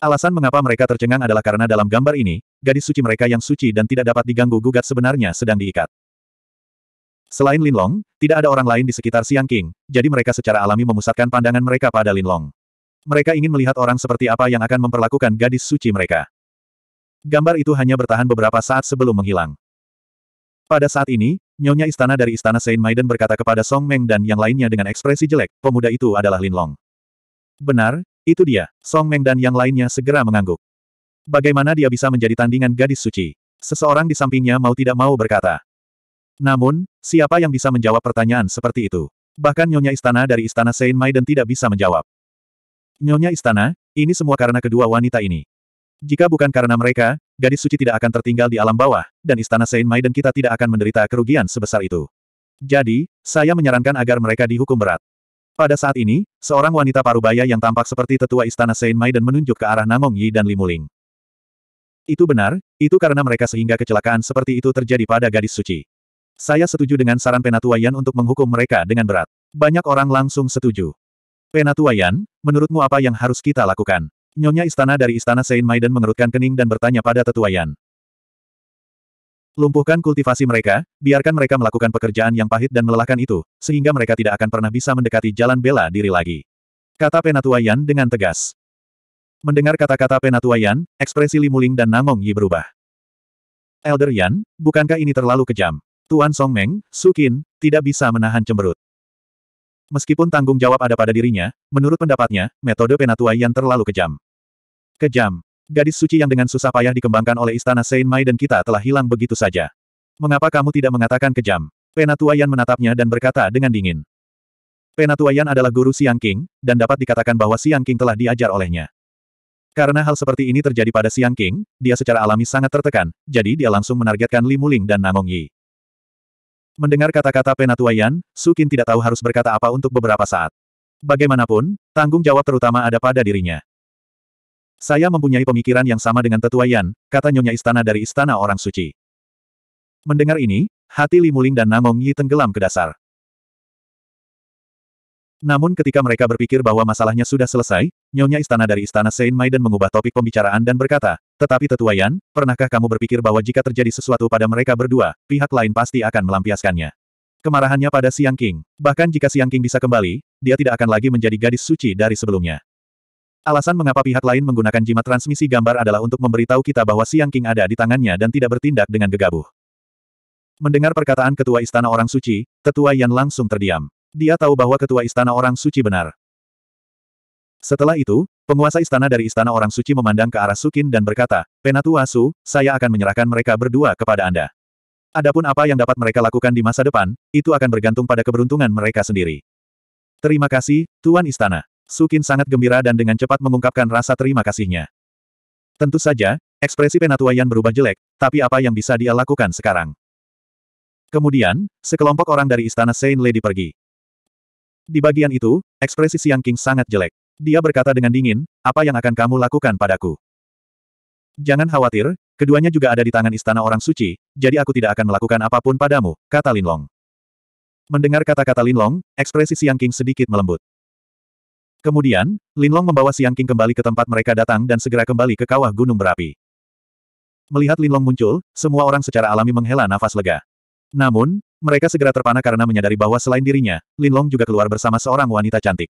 Alasan mengapa mereka tercengang adalah karena dalam gambar ini, gadis suci mereka yang suci dan tidak dapat diganggu gugat sebenarnya sedang diikat. Selain Linlong, tidak ada orang lain di sekitar Siang King, jadi mereka secara alami memusatkan pandangan mereka pada Linlong. Mereka ingin melihat orang seperti apa yang akan memperlakukan gadis suci mereka. Gambar itu hanya bertahan beberapa saat sebelum menghilang. Pada saat ini, nyonya istana dari istana Saint Maiden berkata kepada Song Meng dan yang lainnya dengan ekspresi jelek, pemuda itu adalah Linlong. Benar, itu dia, Song Meng dan yang lainnya segera mengangguk. Bagaimana dia bisa menjadi tandingan gadis suci? Seseorang di sampingnya mau tidak mau berkata. Namun, siapa yang bisa menjawab pertanyaan seperti itu? Bahkan Nyonya Istana dari Istana Saint Maiden tidak bisa menjawab. Nyonya Istana, ini semua karena kedua wanita ini. Jika bukan karena mereka, gadis suci tidak akan tertinggal di alam bawah, dan Istana Saint Maiden kita tidak akan menderita kerugian sebesar itu. Jadi, saya menyarankan agar mereka dihukum berat. Pada saat ini, seorang wanita parubaya yang tampak seperti tetua istana Saint Maiden menunjuk ke arah Namong Yi dan Limuling. Itu benar, itu karena mereka sehingga kecelakaan seperti itu terjadi pada gadis suci. Saya setuju dengan saran Penatua Yan untuk menghukum mereka dengan berat. Banyak orang langsung setuju. Penatua Yan, menurutmu apa yang harus kita lakukan? Nyonya istana dari istana Saint Maiden mengerutkan kening dan bertanya pada Tetua Yan. Lumpuhkan kultivasi mereka, biarkan mereka melakukan pekerjaan yang pahit dan melelahkan itu, sehingga mereka tidak akan pernah bisa mendekati jalan bela diri lagi. Kata Penatua Yan dengan tegas. Mendengar kata-kata Penatua Yan, ekspresi Limuling dan Namong Yi berubah. Elder Yan, bukankah ini terlalu kejam? Tuan Song Su Sukin, tidak bisa menahan cemberut. Meskipun tanggung jawab ada pada dirinya, menurut pendapatnya, metode Penatua Yan terlalu kejam. Kejam. Gadis suci yang dengan susah payah dikembangkan oleh istana Saint dan kita telah hilang begitu saja. Mengapa kamu tidak mengatakan kejam? Penatuayan menatapnya dan berkata dengan dingin. Penatuayan adalah guru Siang King, dan dapat dikatakan bahwa Siang King telah diajar olehnya. Karena hal seperti ini terjadi pada Siang King, dia secara alami sangat tertekan, jadi dia langsung menargetkan Li Muling dan Nangong Yi. Mendengar kata-kata Penatuayan, Qin tidak tahu harus berkata apa untuk beberapa saat. Bagaimanapun, tanggung jawab terutama ada pada dirinya. Saya mempunyai pemikiran yang sama dengan tetua Yan, kata Nyonya Istana dari Istana Orang Suci. Mendengar ini, hati Li Muling dan Namong Yi tenggelam ke dasar. Namun ketika mereka berpikir bahwa masalahnya sudah selesai, Nyonya Istana dari Istana Saint Maiden mengubah topik pembicaraan dan berkata, tetapi Tetua Yan, pernahkah kamu berpikir bahwa jika terjadi sesuatu pada mereka berdua, pihak lain pasti akan melampiaskannya. Kemarahannya pada Siang King. Bahkan jika Siang King bisa kembali, dia tidak akan lagi menjadi gadis suci dari sebelumnya. Alasan mengapa pihak lain menggunakan jimat transmisi gambar adalah untuk memberitahu kita bahwa Siang King ada di tangannya dan tidak bertindak dengan gegabah. Mendengar perkataan Ketua Istana Orang Suci, Tetua Yan langsung terdiam. Dia tahu bahwa Ketua Istana Orang Suci benar. Setelah itu, penguasa istana dari Istana Orang Suci memandang ke arah Sukin dan berkata, Penatua Su, saya akan menyerahkan mereka berdua kepada Anda. Adapun apa yang dapat mereka lakukan di masa depan, itu akan bergantung pada keberuntungan mereka sendiri. Terima kasih, Tuan Istana. Sukin sangat gembira dan dengan cepat mengungkapkan rasa terima kasihnya. Tentu saja, ekspresi Penatua Yan berubah jelek, tapi apa yang bisa dia lakukan sekarang? Kemudian, sekelompok orang dari istana Saint Lady pergi. Di bagian itu, ekspresi Siang King sangat jelek. Dia berkata dengan dingin, apa yang akan kamu lakukan padaku? Jangan khawatir, keduanya juga ada di tangan istana orang suci, jadi aku tidak akan melakukan apapun padamu, kata Linlong. Mendengar kata-kata Linlong, ekspresi Siang King sedikit melembut. Kemudian, Linlong membawa Siang King kembali ke tempat mereka datang dan segera kembali ke kawah gunung berapi. Melihat Linlong muncul, semua orang secara alami menghela nafas lega. Namun, mereka segera terpana karena menyadari bahwa selain dirinya, Linlong juga keluar bersama seorang wanita cantik.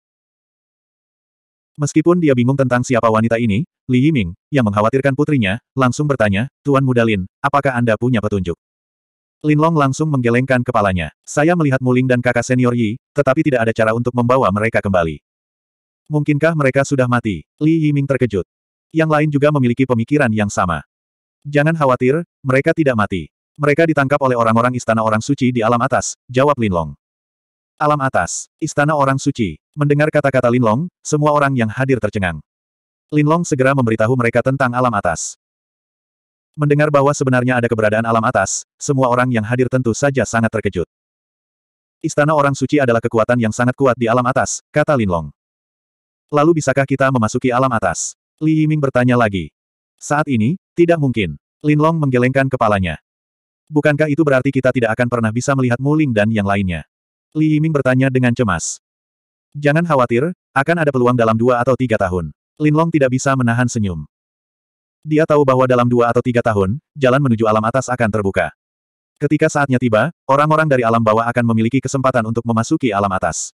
Meskipun dia bingung tentang siapa wanita ini, Li Yiming, yang mengkhawatirkan putrinya, langsung bertanya, Tuan Muda Lin, apakah Anda punya petunjuk? Linlong langsung menggelengkan kepalanya. Saya melihat Muling dan kakak senior Yi, tetapi tidak ada cara untuk membawa mereka kembali. Mungkinkah mereka sudah mati? Li Yiming terkejut. Yang lain juga memiliki pemikiran yang sama. Jangan khawatir, mereka tidak mati. Mereka ditangkap oleh orang-orang istana orang suci di alam atas, jawab Linlong. Alam atas, istana orang suci. Mendengar kata-kata Linlong, semua orang yang hadir tercengang. Linlong segera memberitahu mereka tentang alam atas. Mendengar bahwa sebenarnya ada keberadaan alam atas, semua orang yang hadir tentu saja sangat terkejut. Istana orang suci adalah kekuatan yang sangat kuat di alam atas, kata Linlong. Lalu bisakah kita memasuki alam atas? Li Yiming bertanya lagi. Saat ini, tidak mungkin. Lin Long menggelengkan kepalanya. Bukankah itu berarti kita tidak akan pernah bisa melihat Muling dan yang lainnya? Li Yiming bertanya dengan cemas. Jangan khawatir, akan ada peluang dalam dua atau tiga tahun. Lin Long tidak bisa menahan senyum. Dia tahu bahwa dalam dua atau tiga tahun, jalan menuju alam atas akan terbuka. Ketika saatnya tiba, orang-orang dari alam bawah akan memiliki kesempatan untuk memasuki alam atas.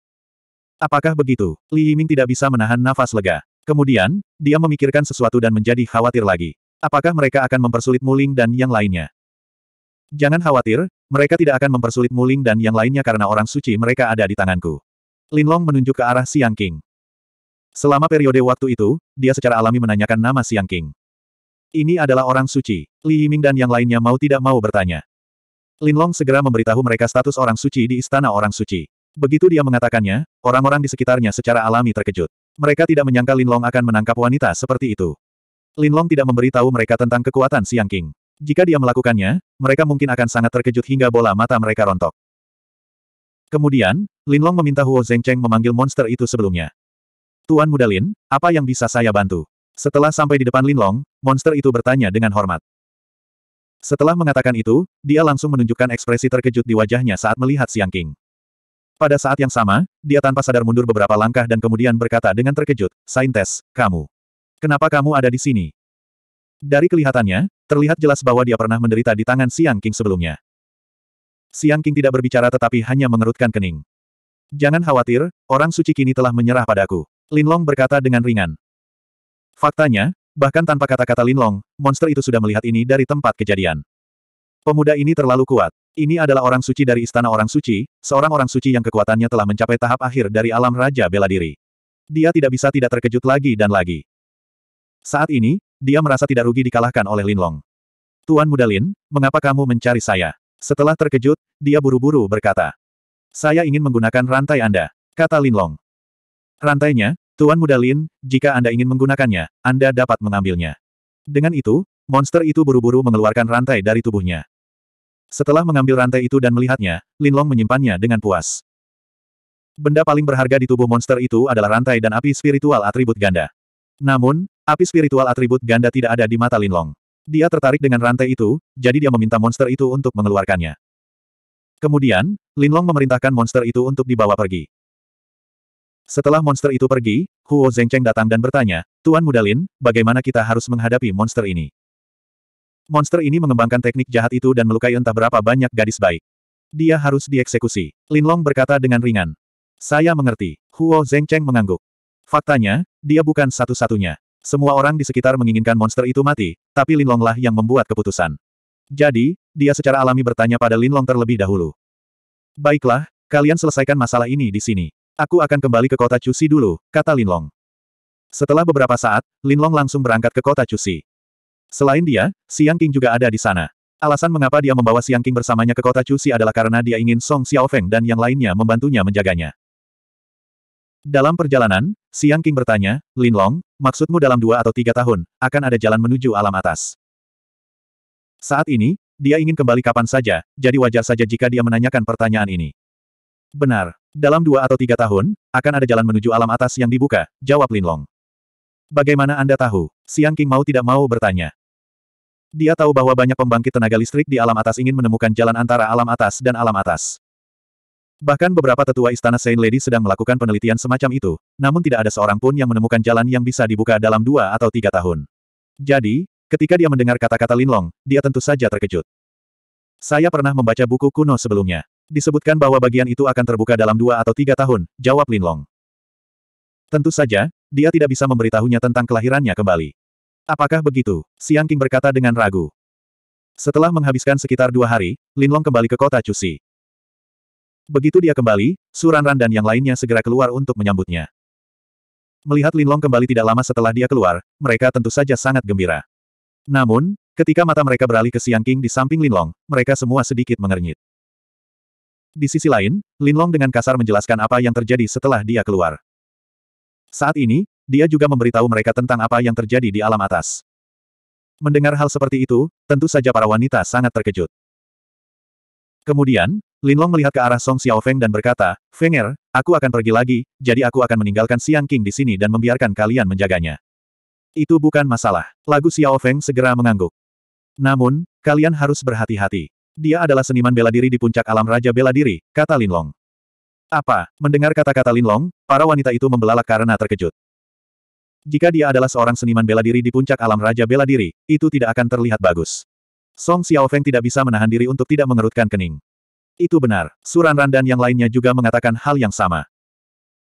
Apakah begitu? Li Yiming tidak bisa menahan nafas lega. Kemudian, dia memikirkan sesuatu dan menjadi khawatir lagi. Apakah mereka akan mempersulit Muling dan yang lainnya? Jangan khawatir, mereka tidak akan mempersulit Muling dan yang lainnya karena orang suci mereka ada di tanganku. Lin Long menunjuk ke arah Siang King. Selama periode waktu itu, dia secara alami menanyakan nama Siang King. Ini adalah orang suci. Li Yiming dan yang lainnya mau tidak mau bertanya. Lin Long segera memberitahu mereka status orang suci di istana orang suci. Begitu dia mengatakannya, orang-orang di sekitarnya secara alami terkejut. Mereka tidak menyangka Lin Long akan menangkap wanita seperti itu. Lin Long tidak memberitahu mereka tentang kekuatan Siang King. Jika dia melakukannya, mereka mungkin akan sangat terkejut hingga bola mata mereka rontok. Kemudian, Lin Long meminta Huo Zhengcheng memanggil monster itu sebelumnya. Tuan Muda Lin, apa yang bisa saya bantu? Setelah sampai di depan Lin Long, monster itu bertanya dengan hormat. Setelah mengatakan itu, dia langsung menunjukkan ekspresi terkejut di wajahnya saat melihat Siang King. Pada saat yang sama, dia tanpa sadar mundur beberapa langkah dan kemudian berkata dengan terkejut, Saintes, kamu. Kenapa kamu ada di sini? Dari kelihatannya, terlihat jelas bahwa dia pernah menderita di tangan Siang King sebelumnya. Siang King tidak berbicara tetapi hanya mengerutkan kening. Jangan khawatir, orang suci kini telah menyerah padaku. Lin Long berkata dengan ringan. Faktanya, bahkan tanpa kata-kata Lin Long, monster itu sudah melihat ini dari tempat kejadian. Pemuda ini terlalu kuat. Ini adalah orang suci dari istana orang suci, seorang orang suci yang kekuatannya telah mencapai tahap akhir dari alam Raja Bela Diri. Dia tidak bisa tidak terkejut lagi dan lagi. Saat ini, dia merasa tidak rugi dikalahkan oleh Lin Long. Tuan Muda Lin, mengapa kamu mencari saya? Setelah terkejut, dia buru-buru berkata. Saya ingin menggunakan rantai Anda, kata Lin Long. Rantainya, Tuan Muda Lin, jika Anda ingin menggunakannya, Anda dapat mengambilnya. Dengan itu, monster itu buru-buru mengeluarkan rantai dari tubuhnya. Setelah mengambil rantai itu dan melihatnya, Linlong menyimpannya dengan puas. Benda paling berharga di tubuh monster itu adalah rantai dan api spiritual atribut ganda. Namun, api spiritual atribut ganda tidak ada di mata Linlong. Dia tertarik dengan rantai itu, jadi dia meminta monster itu untuk mengeluarkannya. Kemudian, Linlong memerintahkan monster itu untuk dibawa pergi. Setelah monster itu pergi, Huo Zhengcheng datang dan bertanya, Tuan Mudalin, bagaimana kita harus menghadapi monster ini? Monster ini mengembangkan teknik jahat itu dan melukai entah berapa banyak gadis baik. Dia harus dieksekusi. Linlong berkata dengan ringan. Saya mengerti. Huo Zengcheng mengangguk. Faktanya, dia bukan satu-satunya. Semua orang di sekitar menginginkan monster itu mati, tapi Linlonglah yang membuat keputusan. Jadi, dia secara alami bertanya pada Linlong terlebih dahulu. Baiklah, kalian selesaikan masalah ini di sini. Aku akan kembali ke kota Cusi dulu, kata Linlong. Setelah beberapa saat, Linlong langsung berangkat ke kota Cusi. Selain dia, Siang King juga ada di sana. Alasan mengapa dia membawa Siang King bersamanya ke kota Cusi adalah karena dia ingin Song Xiaofeng dan yang lainnya membantunya menjaganya. Dalam perjalanan, Siang King bertanya, Lin Long, maksudmu dalam dua atau tiga tahun, akan ada jalan menuju alam atas. Saat ini, dia ingin kembali kapan saja, jadi wajar saja jika dia menanyakan pertanyaan ini. Benar, dalam dua atau tiga tahun, akan ada jalan menuju alam atas yang dibuka, jawab Lin Long. Bagaimana Anda tahu? Siang King mau tidak mau bertanya. Dia tahu bahwa banyak pembangkit tenaga listrik di alam atas ingin menemukan jalan antara alam atas dan alam atas. Bahkan beberapa tetua istana Saint Lady sedang melakukan penelitian semacam itu, namun tidak ada seorang pun yang menemukan jalan yang bisa dibuka dalam dua atau tiga tahun. Jadi, ketika dia mendengar kata-kata Linlong, dia tentu saja terkejut. Saya pernah membaca buku kuno sebelumnya. Disebutkan bahwa bagian itu akan terbuka dalam dua atau tiga tahun, jawab Linlong. Tentu saja, dia tidak bisa memberitahunya tentang kelahirannya kembali. Apakah begitu? Siang King berkata dengan ragu. Setelah menghabiskan sekitar dua hari, Linlong kembali ke kota Cusi. Begitu dia kembali, Suranran dan yang lainnya segera keluar untuk menyambutnya. Melihat Linlong kembali tidak lama setelah dia keluar, mereka tentu saja sangat gembira. Namun, ketika mata mereka beralih ke Siang King di samping Linlong, mereka semua sedikit mengernyit. Di sisi lain, Linlong dengan kasar menjelaskan apa yang terjadi setelah dia keluar. Saat ini, dia juga memberitahu mereka tentang apa yang terjadi di alam atas. Mendengar hal seperti itu, tentu saja para wanita sangat terkejut. Kemudian, Linlong melihat ke arah Song Xiaofeng dan berkata, Fenger, aku akan pergi lagi, jadi aku akan meninggalkan Siang King di sini dan membiarkan kalian menjaganya. Itu bukan masalah. Lagu Xiaofeng segera mengangguk. Namun, kalian harus berhati-hati. Dia adalah seniman bela diri di puncak alam Raja Bela Diri, kata Linlong. Apa? Mendengar kata-kata Linlong, para wanita itu membelalak karena terkejut. Jika dia adalah seorang seniman bela diri di puncak alam Raja Bela Diri, itu tidak akan terlihat bagus. Song Xiaofeng tidak bisa menahan diri untuk tidak mengerutkan kening. Itu benar, Suran dan yang lainnya juga mengatakan hal yang sama.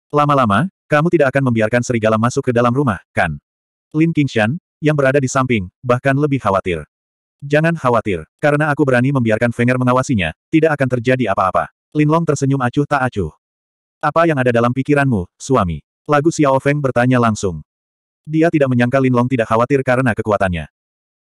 Lama-lama, kamu tidak akan membiarkan serigala masuk ke dalam rumah, kan? Lin Qingshan, yang berada di samping, bahkan lebih khawatir. Jangan khawatir, karena aku berani membiarkan Fenger mengawasinya, tidak akan terjadi apa-apa. Lin Long tersenyum acuh tak acuh. Apa yang ada dalam pikiranmu, suami? Lagu Xiao Feng bertanya langsung. Dia tidak menyangka Linlong tidak khawatir karena kekuatannya.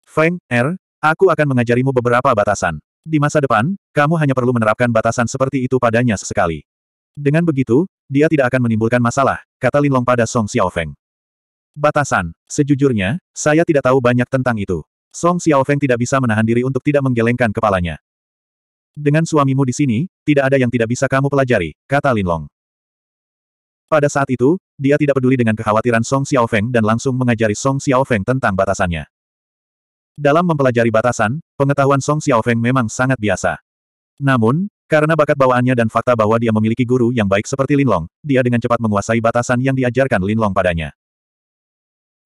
Feng, Er, aku akan mengajarimu beberapa batasan. Di masa depan, kamu hanya perlu menerapkan batasan seperti itu padanya sesekali. Dengan begitu, dia tidak akan menimbulkan masalah, kata Linlong pada Song Xiaofeng. Batasan, sejujurnya, saya tidak tahu banyak tentang itu. Song Xiaofeng tidak bisa menahan diri untuk tidak menggelengkan kepalanya. Dengan suamimu di sini, tidak ada yang tidak bisa kamu pelajari, kata Linlong. Pada saat itu, dia tidak peduli dengan kekhawatiran Song Xiaofeng dan langsung mengajari Song Xiaofeng tentang batasannya. Dalam mempelajari batasan, pengetahuan Song Xiaofeng memang sangat biasa. Namun, karena bakat bawaannya dan fakta bahwa dia memiliki guru yang baik seperti Linlong, dia dengan cepat menguasai batasan yang diajarkan Linlong padanya.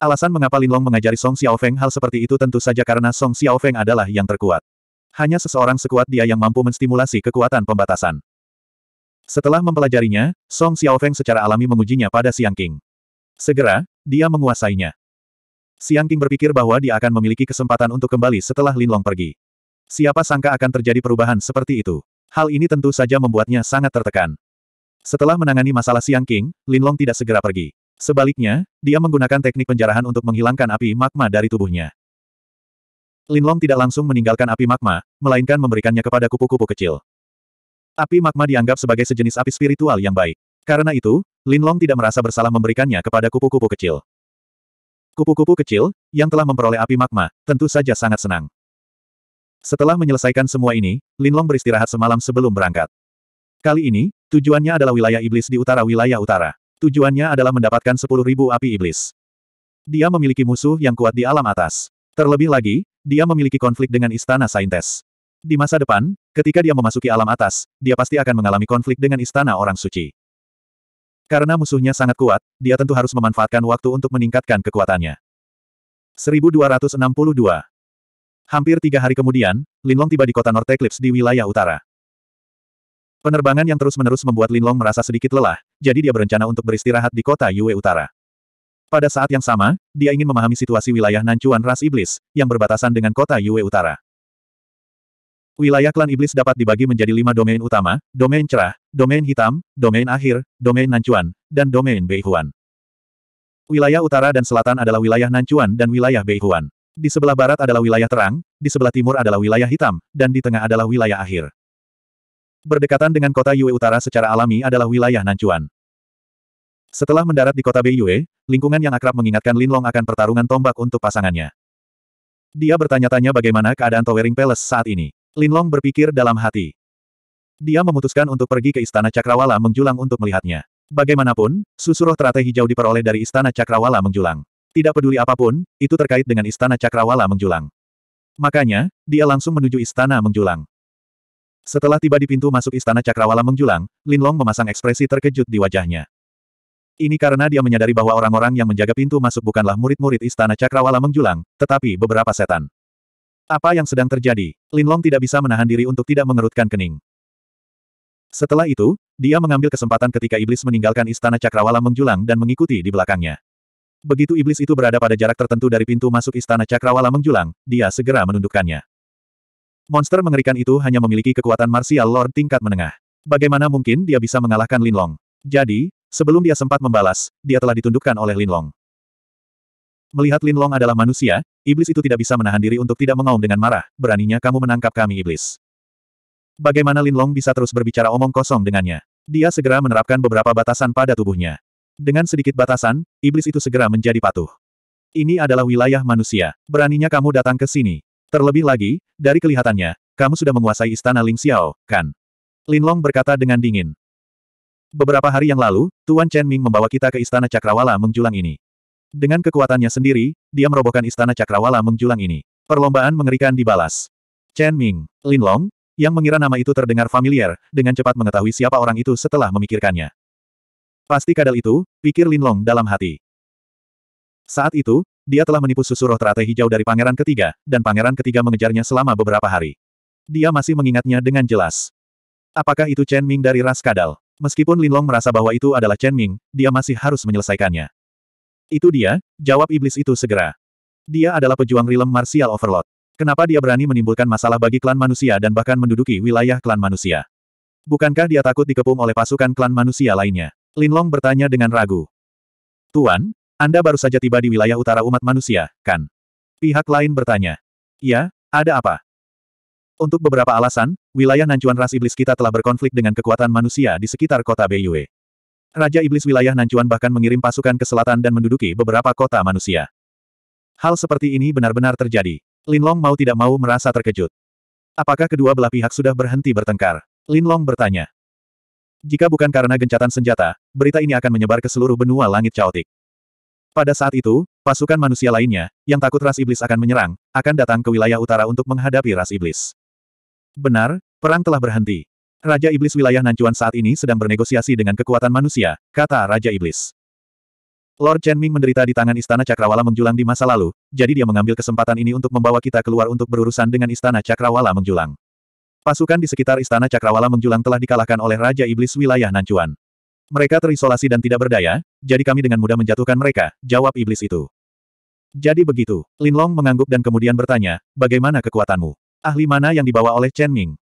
Alasan mengapa Linlong mengajari Song Xiaofeng hal seperti itu tentu saja karena Song Xiaofeng adalah yang terkuat. Hanya seseorang sekuat dia yang mampu menstimulasi kekuatan pembatasan. Setelah mempelajarinya, Song Xiaofeng secara alami mengujinya pada Siang King. Segera, dia menguasainya. Siang King berpikir bahwa dia akan memiliki kesempatan untuk kembali setelah Lin Long pergi. Siapa sangka akan terjadi perubahan seperti itu. Hal ini tentu saja membuatnya sangat tertekan. Setelah menangani masalah Siang King, Long tidak segera pergi. Sebaliknya, dia menggunakan teknik penjarahan untuk menghilangkan api magma dari tubuhnya. Lin Long tidak langsung meninggalkan api magma, melainkan memberikannya kepada kupu-kupu kecil. Api magma dianggap sebagai sejenis api spiritual yang baik. Karena itu, Linlong tidak merasa bersalah memberikannya kepada kupu-kupu kecil. Kupu-kupu kecil, yang telah memperoleh api magma, tentu saja sangat senang. Setelah menyelesaikan semua ini, Linlong beristirahat semalam sebelum berangkat. Kali ini, tujuannya adalah wilayah iblis di utara wilayah utara. Tujuannya adalah mendapatkan 10.000 api iblis. Dia memiliki musuh yang kuat di alam atas. Terlebih lagi, dia memiliki konflik dengan Istana Saintes. Di masa depan, ketika dia memasuki alam atas, dia pasti akan mengalami konflik dengan istana orang suci. Karena musuhnya sangat kuat, dia tentu harus memanfaatkan waktu untuk meningkatkan kekuatannya. 1262 Hampir tiga hari kemudian, Linlong tiba di kota North Eclipse di wilayah utara. Penerbangan yang terus-menerus membuat Linlong merasa sedikit lelah, jadi dia berencana untuk beristirahat di kota Yue Utara. Pada saat yang sama, dia ingin memahami situasi wilayah Nancuan Ras Iblis, yang berbatasan dengan kota Yue Utara. Wilayah klan iblis dapat dibagi menjadi lima domain utama, domain cerah, domain hitam, domain akhir, domain Nancuan, dan domain Beihuan. Wilayah utara dan selatan adalah wilayah Nancuan dan wilayah Beihuan. Di sebelah barat adalah wilayah terang, di sebelah timur adalah wilayah hitam, dan di tengah adalah wilayah akhir. Berdekatan dengan kota Yue Utara secara alami adalah wilayah Nancuan. Setelah mendarat di kota Beiyue, lingkungan yang akrab mengingatkan Lin Long akan pertarungan tombak untuk pasangannya. Dia bertanya-tanya bagaimana keadaan Towering Palace saat ini. Linlong berpikir dalam hati. Dia memutuskan untuk pergi ke Istana Cakrawala Mengjulang untuk melihatnya. Bagaimanapun, susuruh teratai hijau diperoleh dari Istana Cakrawala Mengjulang. Tidak peduli apapun, itu terkait dengan Istana Cakrawala Mengjulang. Makanya, dia langsung menuju Istana Mengjulang. Setelah tiba di pintu masuk Istana Cakrawala menjulang, Linlong memasang ekspresi terkejut di wajahnya. Ini karena dia menyadari bahwa orang-orang yang menjaga pintu masuk bukanlah murid-murid Istana Cakrawala Mengjulang, tetapi beberapa setan. Apa yang sedang terjadi? Linlong tidak bisa menahan diri untuk tidak mengerutkan kening. Setelah itu, dia mengambil kesempatan ketika iblis meninggalkan istana Cakrawala Mengjulang dan mengikuti di belakangnya. Begitu iblis itu berada pada jarak tertentu dari pintu masuk istana Cakrawala Mengjulang, dia segera menundukkannya. Monster mengerikan itu hanya memiliki kekuatan martial lord tingkat menengah. Bagaimana mungkin dia bisa mengalahkan Linlong? Jadi, sebelum dia sempat membalas, dia telah ditundukkan oleh Linlong. Melihat Lin Long adalah manusia, iblis itu tidak bisa menahan diri untuk tidak mengaum dengan marah, beraninya kamu menangkap kami iblis. Bagaimana Lin Long bisa terus berbicara omong kosong dengannya? Dia segera menerapkan beberapa batasan pada tubuhnya. Dengan sedikit batasan, iblis itu segera menjadi patuh. Ini adalah wilayah manusia. Beraninya kamu datang ke sini. Terlebih lagi, dari kelihatannya, kamu sudah menguasai istana Ling Xiao, kan? Lin Long berkata dengan dingin. Beberapa hari yang lalu, Tuan Chen Ming membawa kita ke istana Cakrawala menjulang ini. Dengan kekuatannya sendiri, dia merobohkan istana cakrawala menjulang ini. Perlombaan mengerikan dibalas. Chen Ming, Lin Long, yang mengira nama itu terdengar familiar, dengan cepat mengetahui siapa orang itu setelah memikirkannya. Pasti kadal itu, pikir Lin Long dalam hati. Saat itu, dia telah menipu susuroh teratai hijau dari pangeran ketiga, dan pangeran ketiga mengejarnya selama beberapa hari. Dia masih mengingatnya dengan jelas. Apakah itu Chen Ming dari ras kadal? Meskipun Lin Long merasa bahwa itu adalah Chen Ming, dia masih harus menyelesaikannya. Itu dia, jawab iblis itu segera. Dia adalah pejuang rilem martial overlord. Kenapa dia berani menimbulkan masalah bagi klan manusia dan bahkan menduduki wilayah klan manusia? Bukankah dia takut dikepung oleh pasukan klan manusia lainnya? Linlong bertanya dengan ragu. Tuan, Anda baru saja tiba di wilayah utara umat manusia, kan? Pihak lain bertanya. Ya, ada apa? Untuk beberapa alasan, wilayah Nancuan ras iblis kita telah berkonflik dengan kekuatan manusia di sekitar kota Beiyue. Raja Iblis wilayah Nancuan bahkan mengirim pasukan ke selatan dan menduduki beberapa kota manusia. Hal seperti ini benar-benar terjadi. Linlong mau tidak mau merasa terkejut. Apakah kedua belah pihak sudah berhenti bertengkar? Linlong bertanya. Jika bukan karena gencatan senjata, berita ini akan menyebar ke seluruh benua langit caotik. Pada saat itu, pasukan manusia lainnya, yang takut ras iblis akan menyerang, akan datang ke wilayah utara untuk menghadapi ras iblis. Benar, perang telah berhenti. Raja Iblis wilayah Nancuan saat ini sedang bernegosiasi dengan kekuatan manusia, kata Raja Iblis. Lord Chen Ming menderita di tangan Istana Cakrawala menjulang di masa lalu, jadi dia mengambil kesempatan ini untuk membawa kita keluar untuk berurusan dengan Istana Cakrawala menjulang. Pasukan di sekitar Istana Cakrawala menjulang telah dikalahkan oleh Raja Iblis wilayah Nancuan. Mereka terisolasi dan tidak berdaya, jadi kami dengan mudah menjatuhkan mereka, jawab Iblis itu. Jadi begitu, Lin Long mengangguk dan kemudian bertanya, bagaimana kekuatanmu? Ahli mana yang dibawa oleh Chen Ming?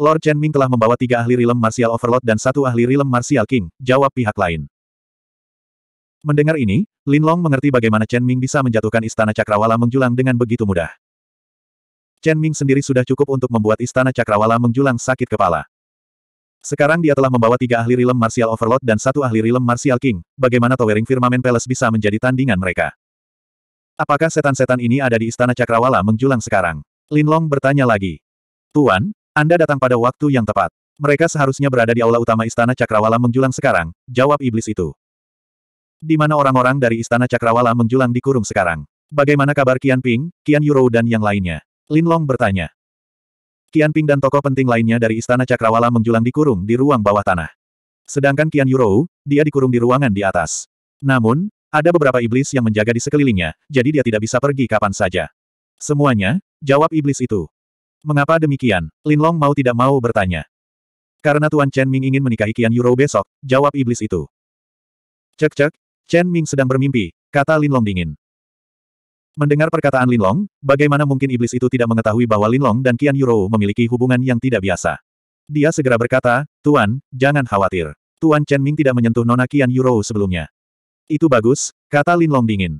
Lord Chen Ming telah membawa tiga ahli rilem Martial Overlord dan satu ahli rilem Martial King, jawab pihak lain. Mendengar ini, Lin Long mengerti bagaimana Chen Ming bisa menjatuhkan istana Cakrawala Mengjulang dengan begitu mudah. Chen Ming sendiri sudah cukup untuk membuat istana Cakrawala Mengjulang sakit kepala. Sekarang dia telah membawa tiga ahli rilem Martial Overlord dan satu ahli rilem Martial King, bagaimana Towering Firmament Palace bisa menjadi tandingan mereka. Apakah setan-setan ini ada di istana Cakrawala Mengjulang sekarang? Lin Long bertanya lagi. Tuan, anda datang pada waktu yang tepat. Mereka seharusnya berada di aula utama Istana Cakrawala menjulang sekarang, jawab iblis itu. Di mana orang-orang dari Istana Cakrawala menjulang dikurung sekarang. Bagaimana kabar Qian Ping, Qian Yuro dan yang lainnya? Lin Long bertanya. Qian Ping dan tokoh penting lainnya dari Istana Cakrawala menjulang dikurung di ruang bawah tanah. Sedangkan Qian Yuro, dia dikurung di ruangan di atas. Namun, ada beberapa iblis yang menjaga di sekelilingnya, jadi dia tidak bisa pergi kapan saja. Semuanya, jawab iblis itu. Mengapa demikian? Linlong mau tidak mau bertanya. Karena Tuan Chen Ming ingin menikahi Kian Yuro besok, jawab iblis itu. Cek-cek, Chen Ming sedang bermimpi, kata Linlong dingin. Mendengar perkataan Linlong, bagaimana mungkin iblis itu tidak mengetahui bahwa Linlong dan Kian Yuro memiliki hubungan yang tidak biasa. Dia segera berkata, Tuan, jangan khawatir. Tuan Chen Ming tidak menyentuh Nona Kian Yuro sebelumnya. Itu bagus, kata Linlong dingin.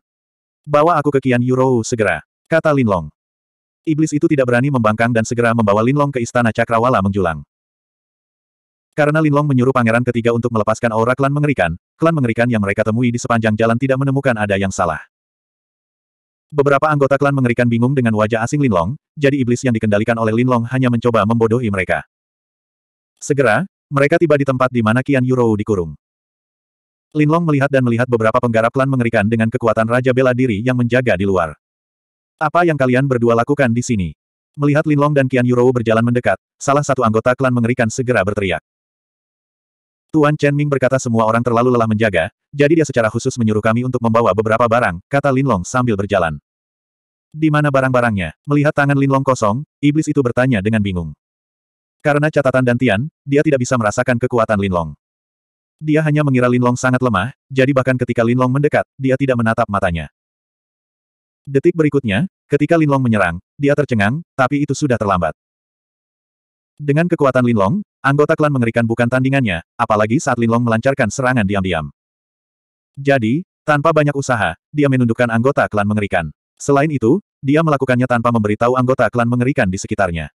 Bawa aku ke Kian Yuro segera, kata Linlong. Iblis itu tidak berani membangkang dan segera membawa Linlong ke istana Cakrawala menjulang. Karena Linlong menyuruh pangeran ketiga untuk melepaskan aura klan mengerikan, klan mengerikan yang mereka temui di sepanjang jalan tidak menemukan ada yang salah. Beberapa anggota klan mengerikan bingung dengan wajah asing Linlong, jadi iblis yang dikendalikan oleh Linlong hanya mencoba membodohi mereka. Segera, mereka tiba di tempat di mana Kian Yurou dikurung. Linlong melihat dan melihat beberapa penggarap klan mengerikan dengan kekuatan Raja Bela Diri yang menjaga di luar. Apa yang kalian berdua lakukan di sini? Melihat Linlong dan Qian Yurou berjalan mendekat, salah satu anggota klan mengerikan segera berteriak. Tuan Chen Ming berkata semua orang terlalu lelah menjaga, jadi dia secara khusus menyuruh kami untuk membawa beberapa barang, kata Linlong sambil berjalan. Di mana barang-barangnya? Melihat tangan Linlong kosong, iblis itu bertanya dengan bingung. Karena catatan dan Tian, dia tidak bisa merasakan kekuatan Linlong. Dia hanya mengira Linlong sangat lemah, jadi bahkan ketika Linlong mendekat, dia tidak menatap matanya. Detik berikutnya, ketika Linlong menyerang, dia tercengang, tapi itu sudah terlambat. Dengan kekuatan Linlong, anggota klan mengerikan bukan tandingannya, apalagi saat Linlong melancarkan serangan diam-diam. Jadi, tanpa banyak usaha, dia menundukkan anggota klan mengerikan. Selain itu, dia melakukannya tanpa memberitahu anggota klan mengerikan di sekitarnya.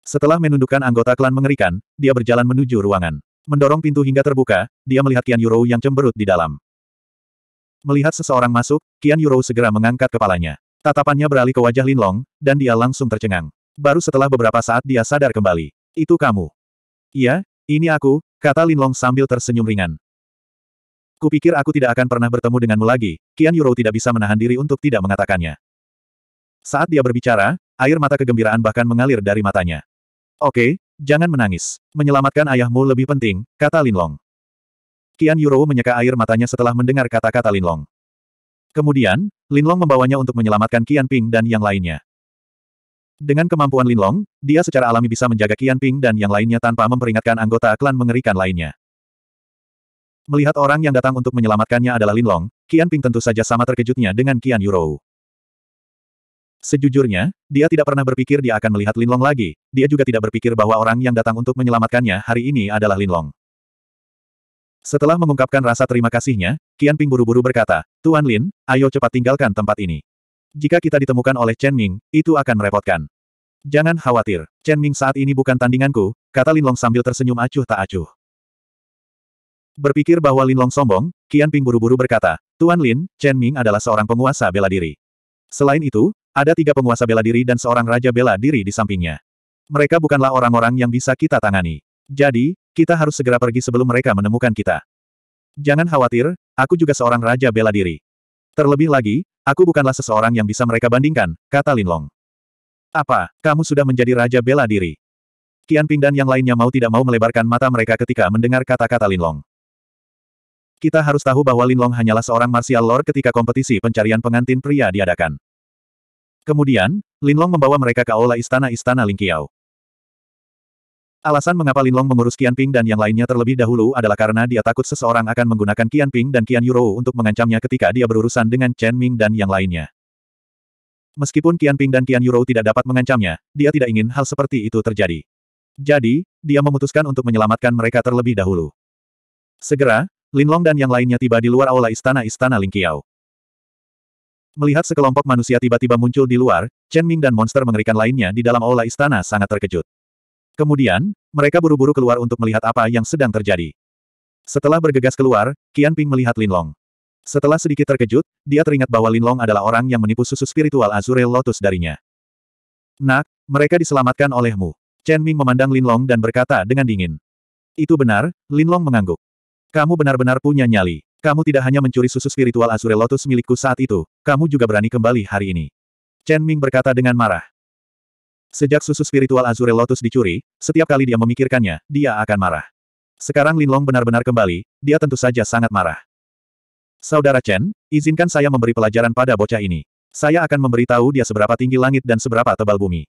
Setelah menundukkan anggota klan mengerikan, dia berjalan menuju ruangan. Mendorong pintu hingga terbuka, dia melihat Tian Yurou yang cemberut di dalam. Melihat seseorang masuk, Qian Yurou segera mengangkat kepalanya. Tatapannya beralih ke wajah Lin Long, dan dia langsung tercengang. Baru setelah beberapa saat dia sadar kembali. Itu kamu. Iya, ini aku, kata Lin Long sambil tersenyum ringan. Kupikir aku tidak akan pernah bertemu denganmu lagi, Qian Yurou tidak bisa menahan diri untuk tidak mengatakannya. Saat dia berbicara, air mata kegembiraan bahkan mengalir dari matanya. Oke, jangan menangis. Menyelamatkan ayahmu lebih penting, kata Lin Long. Kian Yurou menyeka air matanya setelah mendengar kata-kata Linlong. Kemudian, Linlong membawanya untuk menyelamatkan Kian Ping dan yang lainnya. Dengan kemampuan Linlong, dia secara alami bisa menjaga Kian Ping dan yang lainnya tanpa memperingatkan anggota klan mengerikan lainnya. Melihat orang yang datang untuk menyelamatkannya adalah Linlong, Kian Ping tentu saja sama terkejutnya dengan Kian Yurou. Sejujurnya, dia tidak pernah berpikir dia akan melihat Linlong lagi, dia juga tidak berpikir bahwa orang yang datang untuk menyelamatkannya hari ini adalah Linlong. Setelah mengungkapkan rasa terima kasihnya, Qian Ping buru-buru berkata, Tuan Lin, ayo cepat tinggalkan tempat ini. Jika kita ditemukan oleh Chen Ming, itu akan merepotkan. Jangan khawatir, Chen Ming saat ini bukan tandinganku, kata Lin Long sambil tersenyum acuh tak acuh. Berpikir bahwa Lin Long sombong, Qian Ping buru-buru berkata, Tuan Lin, Chen Ming adalah seorang penguasa bela diri. Selain itu, ada tiga penguasa bela diri dan seorang raja bela diri di sampingnya. Mereka bukanlah orang-orang yang bisa kita tangani. Jadi, kita harus segera pergi sebelum mereka menemukan kita. Jangan khawatir, aku juga seorang raja bela diri. Terlebih lagi, aku bukanlah seseorang yang bisa mereka bandingkan, kata Linlong. Apa, kamu sudah menjadi raja bela diri? Kian Ping dan yang lainnya mau tidak mau melebarkan mata mereka ketika mendengar kata-kata Linlong. Kita harus tahu bahwa Linlong hanyalah seorang martial lord ketika kompetisi pencarian pengantin pria diadakan. Kemudian, Linlong membawa mereka ke aula istana-istana Lingqiao. Alasan mengapa Linlong mengurus Qian Ping dan yang lainnya terlebih dahulu adalah karena dia takut seseorang akan menggunakan Qian Ping dan Qian Yuro untuk mengancamnya ketika dia berurusan dengan Chen Ming dan yang lainnya. Meskipun Qian Ping dan Qian Yuro tidak dapat mengancamnya, dia tidak ingin hal seperti itu terjadi. Jadi, dia memutuskan untuk menyelamatkan mereka terlebih dahulu. Segera, Linlong dan yang lainnya tiba di luar aula istana-istana Lingqiao. Melihat sekelompok manusia tiba-tiba muncul di luar, Chen Ming dan monster mengerikan lainnya di dalam aula istana sangat terkejut. Kemudian, mereka buru-buru keluar untuk melihat apa yang sedang terjadi. Setelah bergegas keluar, Qian Ping melihat Linlong. Setelah sedikit terkejut, dia teringat bahwa Linlong adalah orang yang menipu susu spiritual Azure Lotus darinya. Nak, mereka diselamatkan olehmu. Chen Ming memandang Linlong dan berkata dengan dingin. Itu benar, Linlong mengangguk. Kamu benar-benar punya nyali. Kamu tidak hanya mencuri susu spiritual Azure Lotus milikku saat itu, kamu juga berani kembali hari ini. Chen Ming berkata dengan marah. Sejak susu spiritual Azure Lotus dicuri, setiap kali dia memikirkannya, dia akan marah. Sekarang Linlong benar-benar kembali, dia tentu saja sangat marah. Saudara Chen, izinkan saya memberi pelajaran pada bocah ini. Saya akan memberitahu dia seberapa tinggi langit dan seberapa tebal bumi.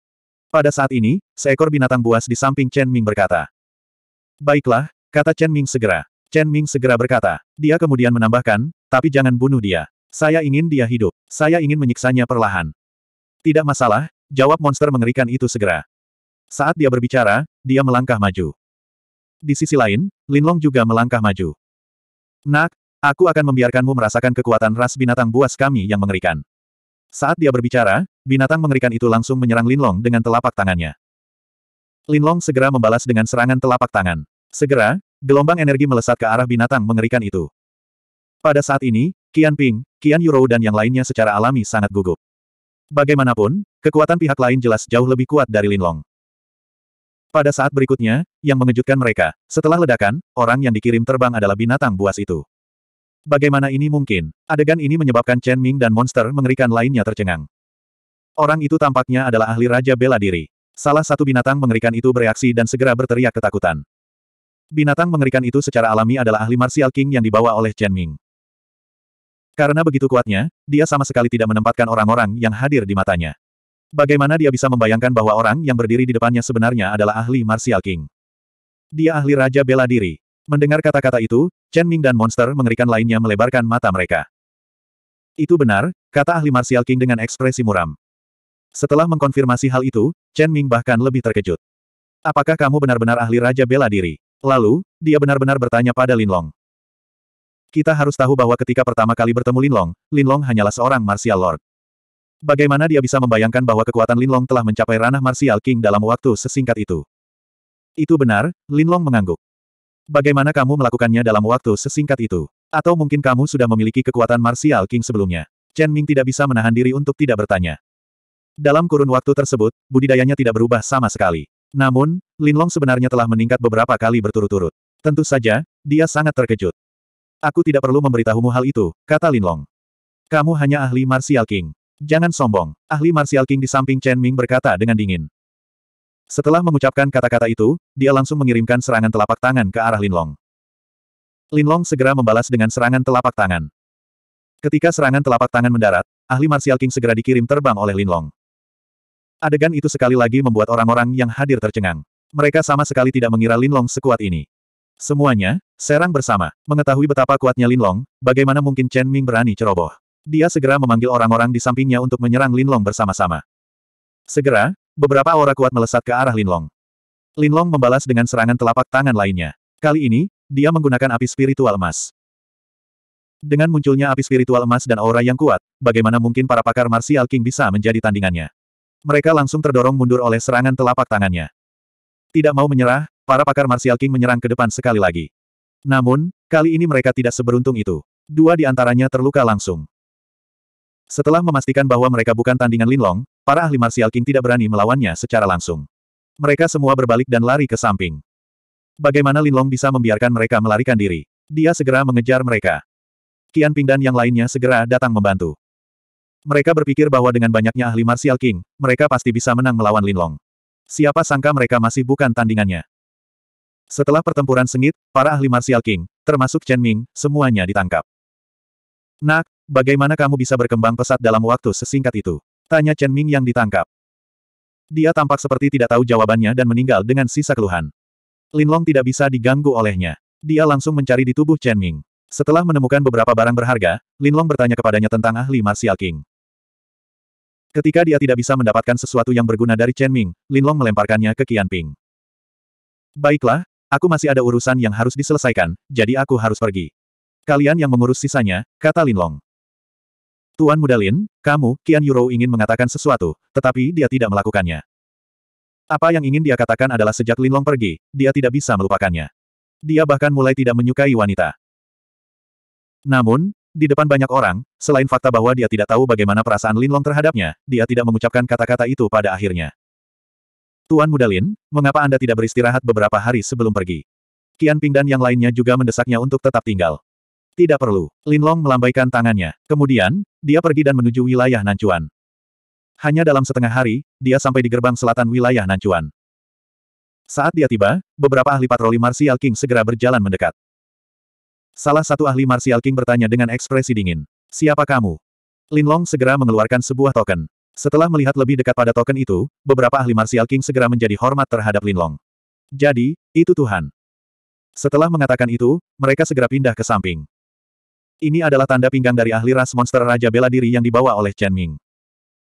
Pada saat ini, seekor binatang buas di samping Chen Ming berkata. Baiklah, kata Chen Ming segera. Chen Ming segera berkata. Dia kemudian menambahkan, tapi jangan bunuh dia. Saya ingin dia hidup. Saya ingin menyiksanya perlahan. Tidak masalah, Jawab monster mengerikan itu segera. Saat dia berbicara, dia melangkah maju. Di sisi lain, Linlong juga melangkah maju. Nak, aku akan membiarkanmu merasakan kekuatan ras binatang buas kami yang mengerikan. Saat dia berbicara, binatang mengerikan itu langsung menyerang Linlong dengan telapak tangannya. Linlong segera membalas dengan serangan telapak tangan. Segera, gelombang energi melesat ke arah binatang mengerikan itu. Pada saat ini, Qian Ping, Qian Yurou dan yang lainnya secara alami sangat gugup. Bagaimanapun, Kekuatan pihak lain jelas jauh lebih kuat dari Linlong. Pada saat berikutnya, yang mengejutkan mereka, setelah ledakan, orang yang dikirim terbang adalah binatang buas itu. Bagaimana ini mungkin? Adegan ini menyebabkan Chen Ming dan monster mengerikan lainnya tercengang. Orang itu tampaknya adalah ahli Raja Bela Diri. Salah satu binatang mengerikan itu bereaksi dan segera berteriak ketakutan. Binatang mengerikan itu secara alami adalah ahli Martial King yang dibawa oleh Chen Ming. Karena begitu kuatnya, dia sama sekali tidak menempatkan orang-orang yang hadir di matanya. Bagaimana dia bisa membayangkan bahwa orang yang berdiri di depannya sebenarnya adalah ahli Martial King? Dia ahli Raja Bela Diri. Mendengar kata-kata itu, Chen Ming dan monster mengerikan lainnya melebarkan mata mereka. Itu benar, kata ahli Martial King dengan ekspresi muram. Setelah mengkonfirmasi hal itu, Chen Ming bahkan lebih terkejut. Apakah kamu benar-benar ahli Raja Bela Diri? Lalu, dia benar-benar bertanya pada Lin Long. Kita harus tahu bahwa ketika pertama kali bertemu Lin Long, Lin Long hanyalah seorang martial lord. Bagaimana dia bisa membayangkan bahwa kekuatan Linlong telah mencapai ranah Martial King dalam waktu sesingkat itu? Itu benar, Linlong mengangguk. Bagaimana kamu melakukannya dalam waktu sesingkat itu? Atau mungkin kamu sudah memiliki kekuatan Martial King sebelumnya? Chen Ming tidak bisa menahan diri untuk tidak bertanya. Dalam kurun waktu tersebut, budidayanya tidak berubah sama sekali. Namun, Linlong sebenarnya telah meningkat beberapa kali berturut-turut. Tentu saja, dia sangat terkejut. Aku tidak perlu memberitahumu hal itu, kata Linlong. Kamu hanya ahli Martial King. Jangan sombong, ahli Martial King di samping Chen Ming berkata dengan dingin. Setelah mengucapkan kata-kata itu, dia langsung mengirimkan serangan telapak tangan ke arah Linlong. Linlong segera membalas dengan serangan telapak tangan. Ketika serangan telapak tangan mendarat, ahli Martial King segera dikirim terbang oleh Linlong. Adegan itu sekali lagi membuat orang-orang yang hadir tercengang. Mereka sama sekali tidak mengira Linlong sekuat ini. Semuanya, serang bersama. Mengetahui betapa kuatnya Linlong, bagaimana mungkin Chen Ming berani ceroboh. Dia segera memanggil orang-orang di sampingnya untuk menyerang Linlong bersama-sama. Segera, beberapa aura kuat melesat ke arah Linlong. Linlong membalas dengan serangan telapak tangan lainnya. Kali ini, dia menggunakan api spiritual emas. Dengan munculnya api spiritual emas dan aura yang kuat, bagaimana mungkin para pakar Martial King bisa menjadi tandingannya? Mereka langsung terdorong mundur oleh serangan telapak tangannya. Tidak mau menyerah, para pakar Martial King menyerang ke depan sekali lagi. Namun, kali ini mereka tidak seberuntung itu. Dua di antaranya terluka langsung. Setelah memastikan bahwa mereka bukan tandingan Linlong, para ahli Martial King tidak berani melawannya secara langsung. Mereka semua berbalik dan lari ke samping. Bagaimana Linlong bisa membiarkan mereka melarikan diri? Dia segera mengejar mereka. Qian Ping dan yang lainnya segera datang membantu. Mereka berpikir bahwa dengan banyaknya ahli Martial King, mereka pasti bisa menang melawan Linlong. Siapa sangka mereka masih bukan tandingannya. Setelah pertempuran sengit, para ahli Martial King, termasuk Chen Ming, semuanya ditangkap. Nak, Bagaimana kamu bisa berkembang pesat dalam waktu sesingkat itu? Tanya Chen Ming yang ditangkap. Dia tampak seperti tidak tahu jawabannya dan meninggal dengan sisa keluhan. Lin Long tidak bisa diganggu olehnya. Dia langsung mencari di tubuh Chen Ming. Setelah menemukan beberapa barang berharga, Lin Long bertanya kepadanya tentang ahli Martial King. Ketika dia tidak bisa mendapatkan sesuatu yang berguna dari Chen Ming, Lin Long melemparkannya ke Qian Ping. Baiklah, aku masih ada urusan yang harus diselesaikan, jadi aku harus pergi. Kalian yang mengurus sisanya, kata Lin Long. Tuan Mudalin, kamu, Qian Yuro ingin mengatakan sesuatu, tetapi dia tidak melakukannya. Apa yang ingin dia katakan adalah sejak Linlong pergi, dia tidak bisa melupakannya. Dia bahkan mulai tidak menyukai wanita. Namun, di depan banyak orang, selain fakta bahwa dia tidak tahu bagaimana perasaan Linlong terhadapnya, dia tidak mengucapkan kata-kata itu pada akhirnya. Tuan Mudalin, mengapa Anda tidak beristirahat beberapa hari sebelum pergi? Qian Ping dan yang lainnya juga mendesaknya untuk tetap tinggal. Tidak perlu. Linlong melambaikan tangannya. Kemudian, dia pergi dan menuju wilayah Nancuan. Hanya dalam setengah hari, dia sampai di gerbang selatan wilayah Nancuan. Saat dia tiba, beberapa ahli patroli Martial King segera berjalan mendekat. Salah satu ahli Martial King bertanya dengan ekspresi dingin. Siapa kamu? Linlong segera mengeluarkan sebuah token. Setelah melihat lebih dekat pada token itu, beberapa ahli Martial King segera menjadi hormat terhadap Linlong. Jadi, itu Tuhan. Setelah mengatakan itu, mereka segera pindah ke samping. Ini adalah tanda pinggang dari ahli ras monster Raja Bela Diri yang dibawa oleh Chen Ming.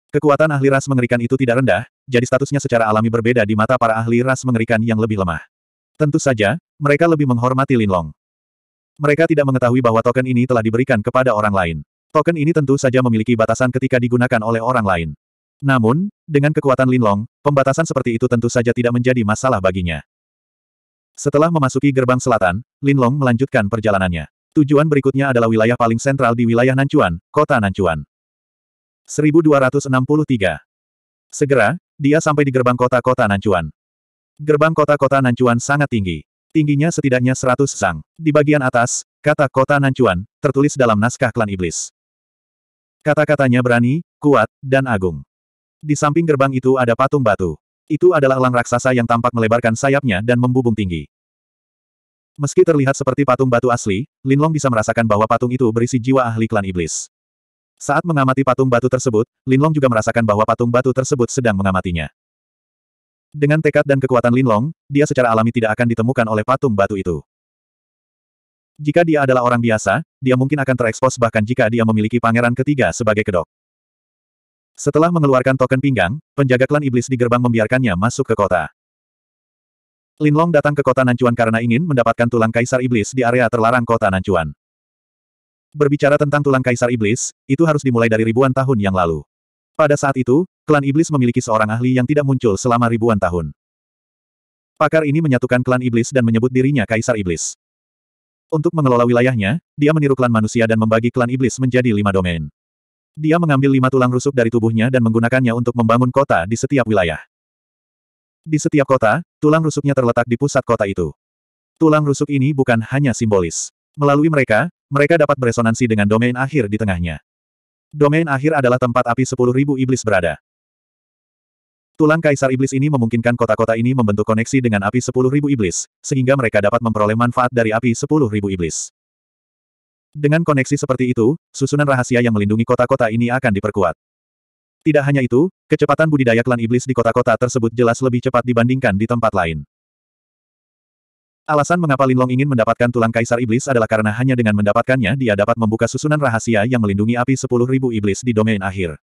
Kekuatan ahli ras mengerikan itu tidak rendah, jadi statusnya secara alami berbeda di mata para ahli ras mengerikan yang lebih lemah. Tentu saja, mereka lebih menghormati Lin Long. Mereka tidak mengetahui bahwa token ini telah diberikan kepada orang lain. Token ini tentu saja memiliki batasan ketika digunakan oleh orang lain. Namun, dengan kekuatan Lin Long, pembatasan seperti itu tentu saja tidak menjadi masalah baginya. Setelah memasuki gerbang selatan, Lin Long melanjutkan perjalanannya. Tujuan berikutnya adalah wilayah paling sentral di wilayah Nancuan, kota Nancuan. 1263. Segera, dia sampai di gerbang kota-kota Nancuan. Gerbang kota-kota Nancuan sangat tinggi. Tingginya setidaknya 100 sang. Di bagian atas, kata kota Nancuan, tertulis dalam naskah klan iblis. Kata-katanya berani, kuat, dan agung. Di samping gerbang itu ada patung batu. Itu adalah elang raksasa yang tampak melebarkan sayapnya dan membubung tinggi. Meski terlihat seperti patung batu asli, Linlong bisa merasakan bahwa patung itu berisi jiwa ahli klan iblis. Saat mengamati patung batu tersebut, Linlong juga merasakan bahwa patung batu tersebut sedang mengamatinya. Dengan tekad dan kekuatan Linlong, dia secara alami tidak akan ditemukan oleh patung batu itu. Jika dia adalah orang biasa, dia mungkin akan terekspos bahkan jika dia memiliki pangeran ketiga sebagai kedok. Setelah mengeluarkan token pinggang, penjaga klan iblis di gerbang membiarkannya masuk ke kota. Linlong datang ke kota Nancuan karena ingin mendapatkan tulang kaisar iblis di area terlarang kota Nancuan. Berbicara tentang tulang kaisar iblis, itu harus dimulai dari ribuan tahun yang lalu. Pada saat itu, klan iblis memiliki seorang ahli yang tidak muncul selama ribuan tahun. Pakar ini menyatukan klan iblis dan menyebut dirinya kaisar iblis. Untuk mengelola wilayahnya, dia meniru klan manusia dan membagi klan iblis menjadi lima domain. Dia mengambil lima tulang rusuk dari tubuhnya dan menggunakannya untuk membangun kota di setiap wilayah. Di setiap kota, tulang rusuknya terletak di pusat kota itu. Tulang rusuk ini bukan hanya simbolis. Melalui mereka, mereka dapat beresonansi dengan domain akhir di tengahnya. Domain akhir adalah tempat api 10.000 iblis berada. Tulang kaisar iblis ini memungkinkan kota-kota ini membentuk koneksi dengan api 10.000 iblis, sehingga mereka dapat memperoleh manfaat dari api 10.000 iblis. Dengan koneksi seperti itu, susunan rahasia yang melindungi kota-kota ini akan diperkuat. Tidak hanya itu, kecepatan budidaya klan iblis di kota-kota tersebut jelas lebih cepat dibandingkan di tempat lain. Alasan mengapa Linlong ingin mendapatkan tulang kaisar iblis adalah karena hanya dengan mendapatkannya dia dapat membuka susunan rahasia yang melindungi api 10.000 iblis di domain akhir.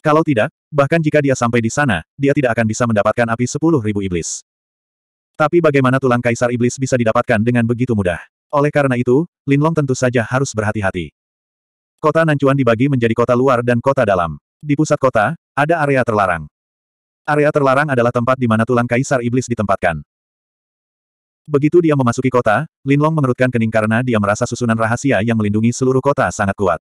Kalau tidak, bahkan jika dia sampai di sana, dia tidak akan bisa mendapatkan api 10.000 iblis. Tapi bagaimana tulang kaisar iblis bisa didapatkan dengan begitu mudah? Oleh karena itu, Linlong tentu saja harus berhati-hati. Kota Nancuan dibagi menjadi kota luar dan kota dalam. Di pusat kota, ada area terlarang. Area terlarang adalah tempat di mana tulang kaisar iblis ditempatkan. Begitu dia memasuki kota, Linlong mengerutkan kening karena dia merasa susunan rahasia yang melindungi seluruh kota sangat kuat.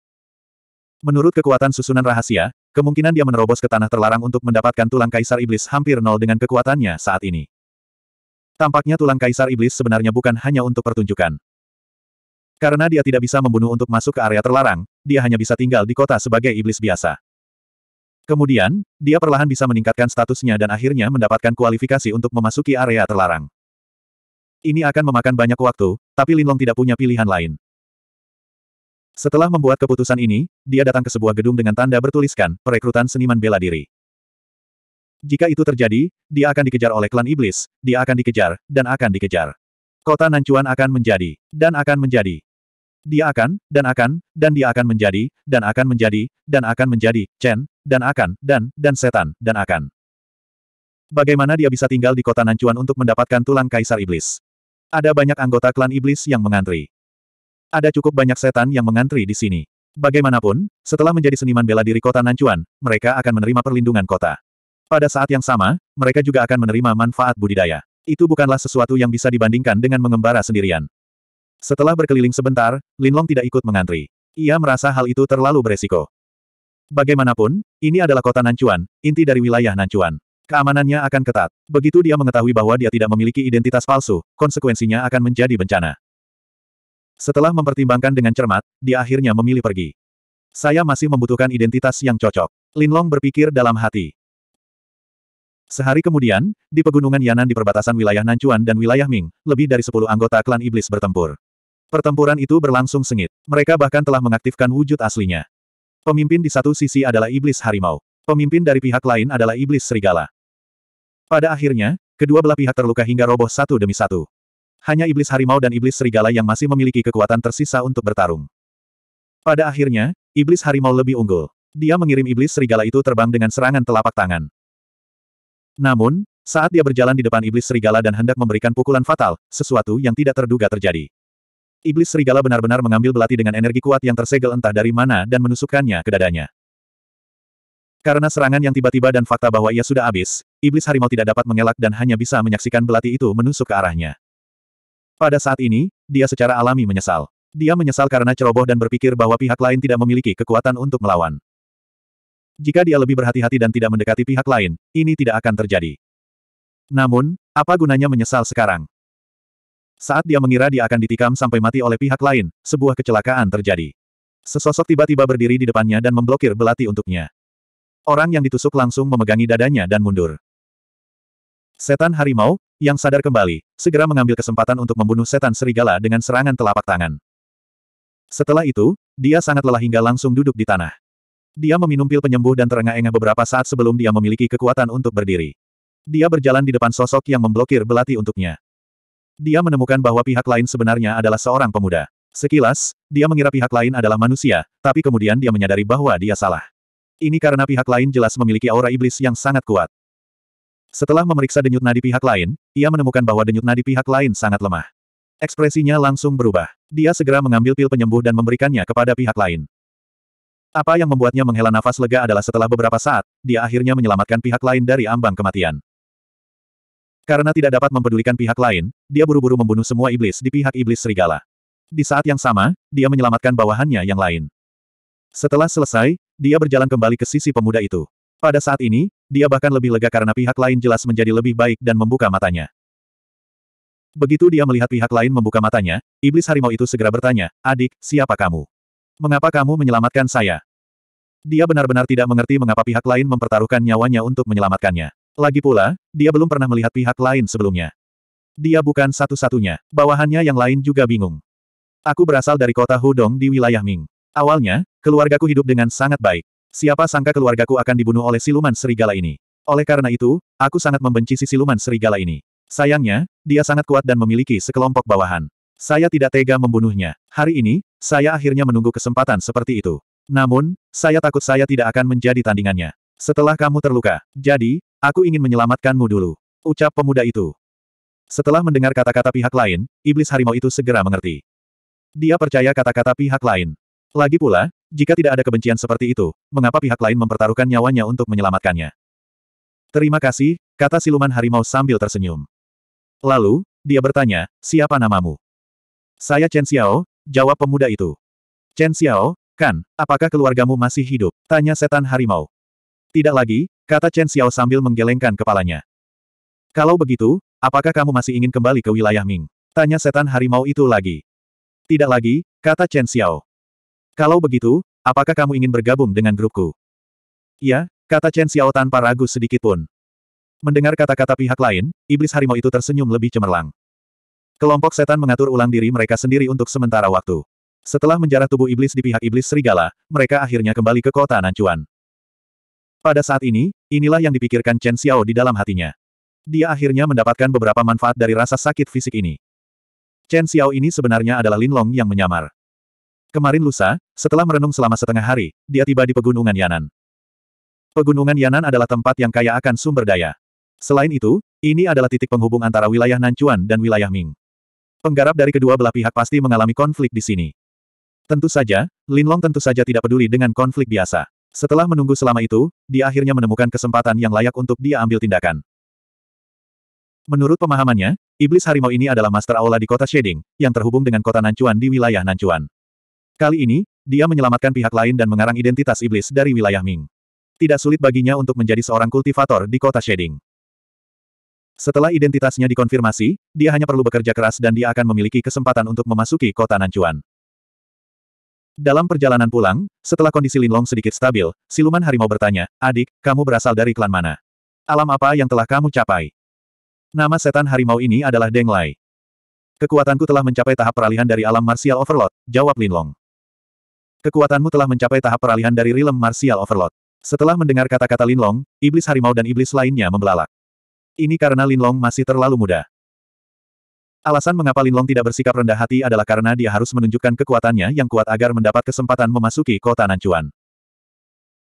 Menurut kekuatan susunan rahasia, kemungkinan dia menerobos ke tanah terlarang untuk mendapatkan tulang kaisar iblis hampir nol dengan kekuatannya saat ini. Tampaknya tulang kaisar iblis sebenarnya bukan hanya untuk pertunjukan. Karena dia tidak bisa membunuh untuk masuk ke area terlarang, dia hanya bisa tinggal di kota sebagai iblis biasa. Kemudian, dia perlahan bisa meningkatkan statusnya dan akhirnya mendapatkan kualifikasi untuk memasuki area terlarang. Ini akan memakan banyak waktu, tapi Linlong tidak punya pilihan lain. Setelah membuat keputusan ini, dia datang ke sebuah gedung dengan tanda bertuliskan, perekrutan seniman bela diri. Jika itu terjadi, dia akan dikejar oleh klan iblis, dia akan dikejar, dan akan dikejar. Kota Nancuan akan menjadi, dan akan menjadi. Dia akan, dan akan, dan dia akan menjadi, dan akan menjadi, dan akan menjadi, Chen, dan akan, dan, dan setan, dan akan. Bagaimana dia bisa tinggal di kota Nancuan untuk mendapatkan tulang kaisar iblis? Ada banyak anggota klan iblis yang mengantri. Ada cukup banyak setan yang mengantri di sini. Bagaimanapun, setelah menjadi seniman bela diri kota Nancuan, mereka akan menerima perlindungan kota. Pada saat yang sama, mereka juga akan menerima manfaat budidaya. Itu bukanlah sesuatu yang bisa dibandingkan dengan mengembara sendirian. Setelah berkeliling sebentar, Linlong tidak ikut mengantri. Ia merasa hal itu terlalu beresiko. Bagaimanapun, ini adalah kota Nancuan, inti dari wilayah Nancuan. Keamanannya akan ketat. Begitu dia mengetahui bahwa dia tidak memiliki identitas palsu, konsekuensinya akan menjadi bencana. Setelah mempertimbangkan dengan cermat, dia akhirnya memilih pergi. Saya masih membutuhkan identitas yang cocok. Linlong berpikir dalam hati. Sehari kemudian, di pegunungan Yanan di perbatasan wilayah Nancuan dan wilayah Ming, lebih dari 10 anggota klan iblis bertempur. Pertempuran itu berlangsung sengit. Mereka bahkan telah mengaktifkan wujud aslinya. Pemimpin di satu sisi adalah iblis harimau. Pemimpin dari pihak lain adalah iblis serigala. Pada akhirnya, kedua belah pihak terluka hingga roboh satu demi satu. Hanya iblis harimau dan iblis serigala yang masih memiliki kekuatan tersisa untuk bertarung. Pada akhirnya, iblis harimau lebih unggul. Dia mengirim iblis serigala itu terbang dengan serangan telapak tangan. Namun, saat dia berjalan di depan iblis serigala dan hendak memberikan pukulan fatal, sesuatu yang tidak terduga terjadi. Iblis serigala benar-benar mengambil belati dengan energi kuat yang tersegel entah dari mana dan menusukkannya ke dadanya. Karena serangan yang tiba-tiba dan fakta bahwa ia sudah habis, iblis harimau tidak dapat mengelak dan hanya bisa menyaksikan belati itu menusuk ke arahnya. Pada saat ini, dia secara alami menyesal. Dia menyesal karena ceroboh dan berpikir bahwa pihak lain tidak memiliki kekuatan untuk melawan. Jika dia lebih berhati-hati dan tidak mendekati pihak lain, ini tidak akan terjadi. Namun, apa gunanya menyesal sekarang? Saat dia mengira dia akan ditikam sampai mati oleh pihak lain, sebuah kecelakaan terjadi. Sesosok tiba-tiba berdiri di depannya dan memblokir belati untuknya. Orang yang ditusuk langsung memegangi dadanya dan mundur. Setan harimau, yang sadar kembali, segera mengambil kesempatan untuk membunuh setan serigala dengan serangan telapak tangan. Setelah itu, dia sangat lelah hingga langsung duduk di tanah. Dia meminum pil penyembuh dan terengah-engah beberapa saat sebelum dia memiliki kekuatan untuk berdiri. Dia berjalan di depan sosok yang memblokir belati untuknya. Dia menemukan bahwa pihak lain sebenarnya adalah seorang pemuda. Sekilas, dia mengira pihak lain adalah manusia, tapi kemudian dia menyadari bahwa dia salah. Ini karena pihak lain jelas memiliki aura iblis yang sangat kuat. Setelah memeriksa denyut nadi pihak lain, ia menemukan bahwa denyut nadi pihak lain sangat lemah. Ekspresinya langsung berubah. Dia segera mengambil pil penyembuh dan memberikannya kepada pihak lain. Apa yang membuatnya menghela nafas lega adalah setelah beberapa saat, dia akhirnya menyelamatkan pihak lain dari ambang kematian. Karena tidak dapat mempedulikan pihak lain, dia buru-buru membunuh semua iblis di pihak iblis serigala. Di saat yang sama, dia menyelamatkan bawahannya yang lain. Setelah selesai, dia berjalan kembali ke sisi pemuda itu. Pada saat ini, dia bahkan lebih lega karena pihak lain jelas menjadi lebih baik dan membuka matanya. Begitu dia melihat pihak lain membuka matanya, iblis harimau itu segera bertanya, Adik, siapa kamu? Mengapa kamu menyelamatkan saya? Dia benar-benar tidak mengerti mengapa pihak lain mempertaruhkan nyawanya untuk menyelamatkannya. Lagi pula, dia belum pernah melihat pihak lain sebelumnya. Dia bukan satu-satunya, bawahannya yang lain juga bingung. Aku berasal dari kota Hudong di wilayah Ming. Awalnya, keluargaku hidup dengan sangat baik. Siapa sangka keluargaku akan dibunuh oleh siluman serigala ini. Oleh karena itu, aku sangat membenci si siluman serigala ini. Sayangnya, dia sangat kuat dan memiliki sekelompok bawahan. Saya tidak tega membunuhnya. Hari ini, saya akhirnya menunggu kesempatan seperti itu. Namun, saya takut saya tidak akan menjadi tandingannya. Setelah kamu terluka, jadi, Aku ingin menyelamatkanmu dulu. Ucap pemuda itu. Setelah mendengar kata-kata pihak lain, iblis harimau itu segera mengerti. Dia percaya kata-kata pihak lain. Lagi pula, jika tidak ada kebencian seperti itu, mengapa pihak lain mempertaruhkan nyawanya untuk menyelamatkannya? Terima kasih, kata siluman harimau sambil tersenyum. Lalu, dia bertanya, siapa namamu? Saya Chen Xiao, jawab pemuda itu. Chen Xiao, kan, apakah keluargamu masih hidup? Tanya setan harimau. Tidak lagi, Kata Chen Xiao sambil menggelengkan kepalanya. Kalau begitu, apakah kamu masih ingin kembali ke wilayah Ming? Tanya setan harimau itu lagi. Tidak lagi, kata Chen Xiao. Kalau begitu, apakah kamu ingin bergabung dengan grupku? Iya, kata Chen Xiao tanpa ragu sedikit pun. Mendengar kata-kata pihak lain, iblis harimau itu tersenyum lebih cemerlang. Kelompok setan mengatur ulang diri mereka sendiri untuk sementara waktu. Setelah menjarah tubuh iblis di pihak iblis serigala, mereka akhirnya kembali ke kota Nancuan. Pada saat ini, inilah yang dipikirkan Chen Xiao di dalam hatinya. Dia akhirnya mendapatkan beberapa manfaat dari rasa sakit fisik ini. Chen Xiao ini sebenarnya adalah Lin Long yang menyamar. Kemarin lusa, setelah merenung selama setengah hari, dia tiba di Pegunungan Yanan. Pegunungan Yanan adalah tempat yang kaya akan sumber daya. Selain itu, ini adalah titik penghubung antara wilayah Nanchuan dan wilayah Ming. Penggarap dari kedua belah pihak pasti mengalami konflik di sini. Tentu saja, Lin Long tentu saja tidak peduli dengan konflik biasa. Setelah menunggu selama itu, dia akhirnya menemukan kesempatan yang layak untuk dia ambil tindakan. Menurut pemahamannya, iblis harimau ini adalah master aula di kota Shading, yang terhubung dengan kota Nancuan di wilayah Nancuan. Kali ini, dia menyelamatkan pihak lain dan mengarang identitas iblis dari wilayah Ming. Tidak sulit baginya untuk menjadi seorang kultivator di kota Shading. Setelah identitasnya dikonfirmasi, dia hanya perlu bekerja keras dan dia akan memiliki kesempatan untuk memasuki kota Nancuan. Dalam perjalanan pulang, setelah kondisi Linlong sedikit stabil, siluman harimau bertanya, adik, kamu berasal dari klan mana? Alam apa yang telah kamu capai? Nama setan harimau ini adalah Deng Lai. Kekuatanku telah mencapai tahap peralihan dari alam martial overload, jawab Linlong. Kekuatanmu telah mencapai tahap peralihan dari realm martial overload. Setelah mendengar kata-kata Linlong, iblis harimau dan iblis lainnya membelalak. Ini karena Linlong masih terlalu muda. Alasan mengapa Linlong tidak bersikap rendah hati adalah karena dia harus menunjukkan kekuatannya yang kuat agar mendapat kesempatan memasuki kota Nancuan.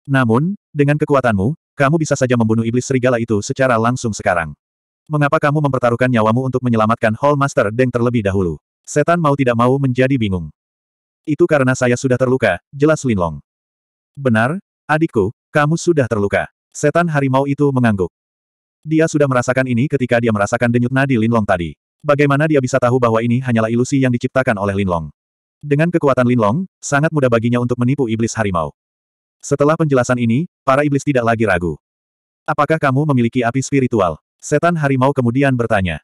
Namun, dengan kekuatanmu, kamu bisa saja membunuh iblis serigala itu secara langsung sekarang. Mengapa kamu mempertaruhkan nyawamu untuk menyelamatkan Hall Master Deng terlebih dahulu? Setan mau tidak mau menjadi bingung. Itu karena saya sudah terluka, jelas Linlong. Benar, adikku, kamu sudah terluka. Setan harimau itu mengangguk. Dia sudah merasakan ini ketika dia merasakan denyut nadi Linlong tadi. Bagaimana dia bisa tahu bahwa ini hanyalah ilusi yang diciptakan oleh Linlong? Dengan kekuatan Linlong, sangat mudah baginya untuk menipu iblis harimau. Setelah penjelasan ini, para iblis tidak lagi ragu. Apakah kamu memiliki api spiritual? Setan harimau kemudian bertanya.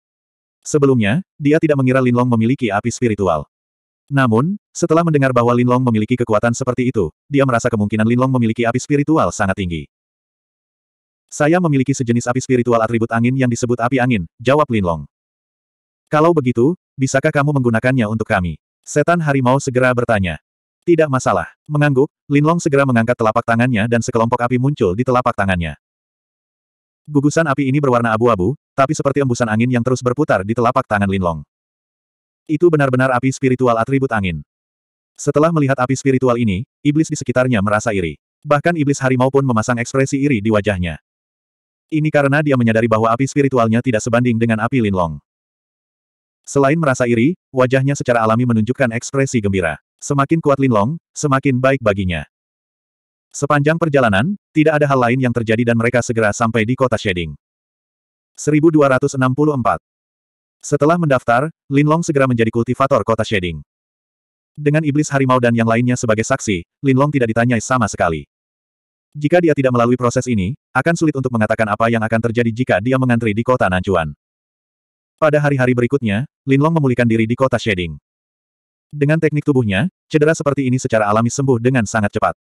Sebelumnya, dia tidak mengira Linlong memiliki api spiritual. Namun, setelah mendengar bahwa Linlong memiliki kekuatan seperti itu, dia merasa kemungkinan Linlong memiliki api spiritual sangat tinggi. Saya memiliki sejenis api spiritual atribut angin yang disebut api angin, jawab Linlong. Kalau begitu, bisakah kamu menggunakannya untuk kami? Setan harimau segera bertanya. Tidak masalah. Mengangguk, Linlong segera mengangkat telapak tangannya dan sekelompok api muncul di telapak tangannya. Gugusan api ini berwarna abu-abu, tapi seperti embusan angin yang terus berputar di telapak tangan Linlong. Itu benar-benar api spiritual atribut angin. Setelah melihat api spiritual ini, iblis di sekitarnya merasa iri. Bahkan iblis harimau pun memasang ekspresi iri di wajahnya. Ini karena dia menyadari bahwa api spiritualnya tidak sebanding dengan api Linlong. Selain merasa iri, wajahnya secara alami menunjukkan ekspresi gembira. Semakin kuat Lin Long, semakin baik baginya. Sepanjang perjalanan, tidak ada hal lain yang terjadi dan mereka segera sampai di kota Shading. 1264 Setelah mendaftar, Lin Long segera menjadi kultivator kota Shading. Dengan iblis harimau dan yang lainnya sebagai saksi, Lin Long tidak ditanyai sama sekali. Jika dia tidak melalui proses ini, akan sulit untuk mengatakan apa yang akan terjadi jika dia mengantri di kota Nanjuan. Pada hari-hari berikutnya, Linlong memulihkan diri di kota shading. Dengan teknik tubuhnya, cedera seperti ini secara alami sembuh dengan sangat cepat.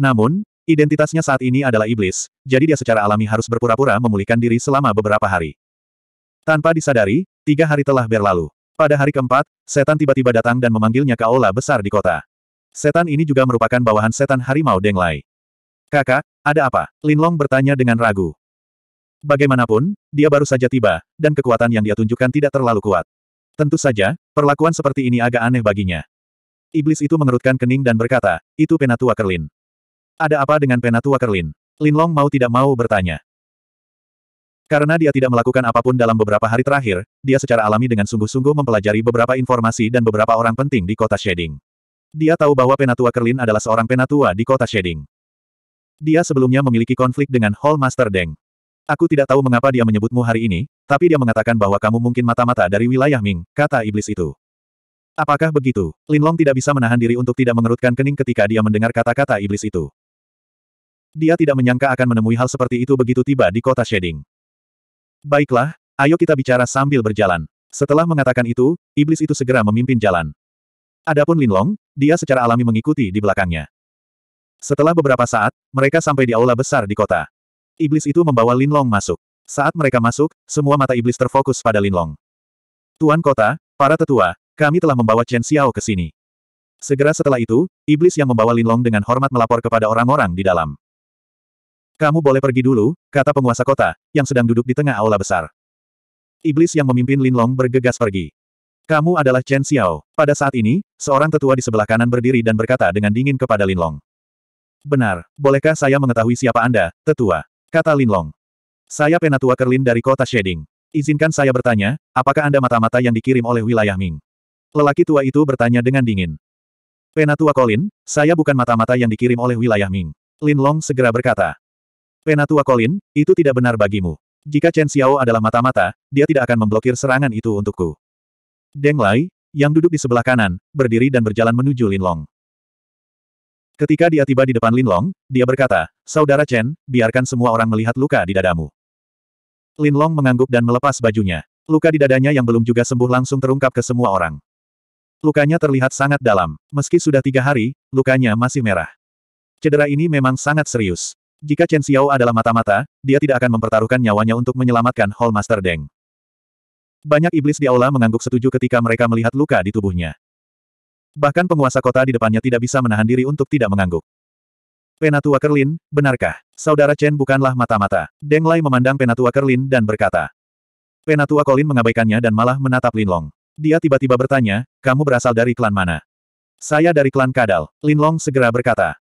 Namun, identitasnya saat ini adalah iblis, jadi dia secara alami harus berpura-pura memulihkan diri selama beberapa hari. Tanpa disadari, tiga hari telah berlalu. Pada hari keempat, setan tiba-tiba datang dan memanggilnya ke aula besar di kota. Setan ini juga merupakan bawahan setan harimau Denglai. Kakak, ada apa? Linlong bertanya dengan ragu. Bagaimanapun, dia baru saja tiba, dan kekuatan yang dia tunjukkan tidak terlalu kuat. Tentu saja, perlakuan seperti ini agak aneh baginya. Iblis itu mengerutkan kening dan berkata, itu Penatua Kerlin. Ada apa dengan Penatua Kerlin? Lin Long mau tidak mau bertanya. Karena dia tidak melakukan apapun dalam beberapa hari terakhir, dia secara alami dengan sungguh-sungguh mempelajari beberapa informasi dan beberapa orang penting di kota Shading. Dia tahu bahwa Penatua Kerlin adalah seorang Penatua di kota Shading. Dia sebelumnya memiliki konflik dengan Hall Master Deng. Aku tidak tahu mengapa dia menyebutmu hari ini, tapi dia mengatakan bahwa kamu mungkin mata-mata dari wilayah Ming, kata iblis itu. Apakah begitu? Lin Long tidak bisa menahan diri untuk tidak mengerutkan kening ketika dia mendengar kata-kata iblis itu. Dia tidak menyangka akan menemui hal seperti itu begitu tiba di kota Shading. Baiklah, ayo kita bicara sambil berjalan. Setelah mengatakan itu, iblis itu segera memimpin jalan. Adapun Lin Long, dia secara alami mengikuti di belakangnya. Setelah beberapa saat, mereka sampai di aula besar di kota. Iblis itu membawa Lin Long masuk. Saat mereka masuk, semua mata iblis terfokus pada Lin Long. Tuan kota, para tetua, kami telah membawa Chen Xiao ke sini. Segera setelah itu, iblis yang membawa Lin Long dengan hormat melapor kepada orang-orang di dalam. Kamu boleh pergi dulu, kata penguasa kota, yang sedang duduk di tengah aula besar. Iblis yang memimpin Lin Long bergegas pergi. Kamu adalah Chen Xiao. Pada saat ini, seorang tetua di sebelah kanan berdiri dan berkata dengan dingin kepada Lin Long. Benar, bolehkah saya mengetahui siapa Anda, tetua? Kata Lin Long. Saya Penatua Kerlin dari kota Shading. Izinkan saya bertanya, apakah Anda mata-mata yang dikirim oleh wilayah Ming? Lelaki tua itu bertanya dengan dingin. Penatua Colin, saya bukan mata-mata yang dikirim oleh wilayah Ming. Lin Long segera berkata. Penatua Colin, itu tidak benar bagimu. Jika Chen Xiao adalah mata-mata, dia tidak akan memblokir serangan itu untukku. Deng Lai, yang duduk di sebelah kanan, berdiri dan berjalan menuju Lin Long. Ketika dia tiba di depan Linlong, dia berkata, Saudara Chen, biarkan semua orang melihat luka di dadamu. Linlong mengangguk dan melepas bajunya. Luka di dadanya yang belum juga sembuh langsung terungkap ke semua orang. Lukanya terlihat sangat dalam. Meski sudah tiga hari, lukanya masih merah. Cedera ini memang sangat serius. Jika Chen Xiao adalah mata-mata, dia tidak akan mempertaruhkan nyawanya untuk menyelamatkan Hall Master Deng. Banyak iblis di aula mengangguk setuju ketika mereka melihat luka di tubuhnya. Bahkan penguasa kota di depannya tidak bisa menahan diri untuk tidak mengangguk. Penatua Kerlin, benarkah? Saudara Chen bukanlah mata-mata. Deng Lai memandang Penatua Kerlin dan berkata. Penatua Colin mengabaikannya dan malah menatap Linlong. Dia tiba-tiba bertanya, kamu berasal dari klan mana? Saya dari klan Kadal, Linlong segera berkata.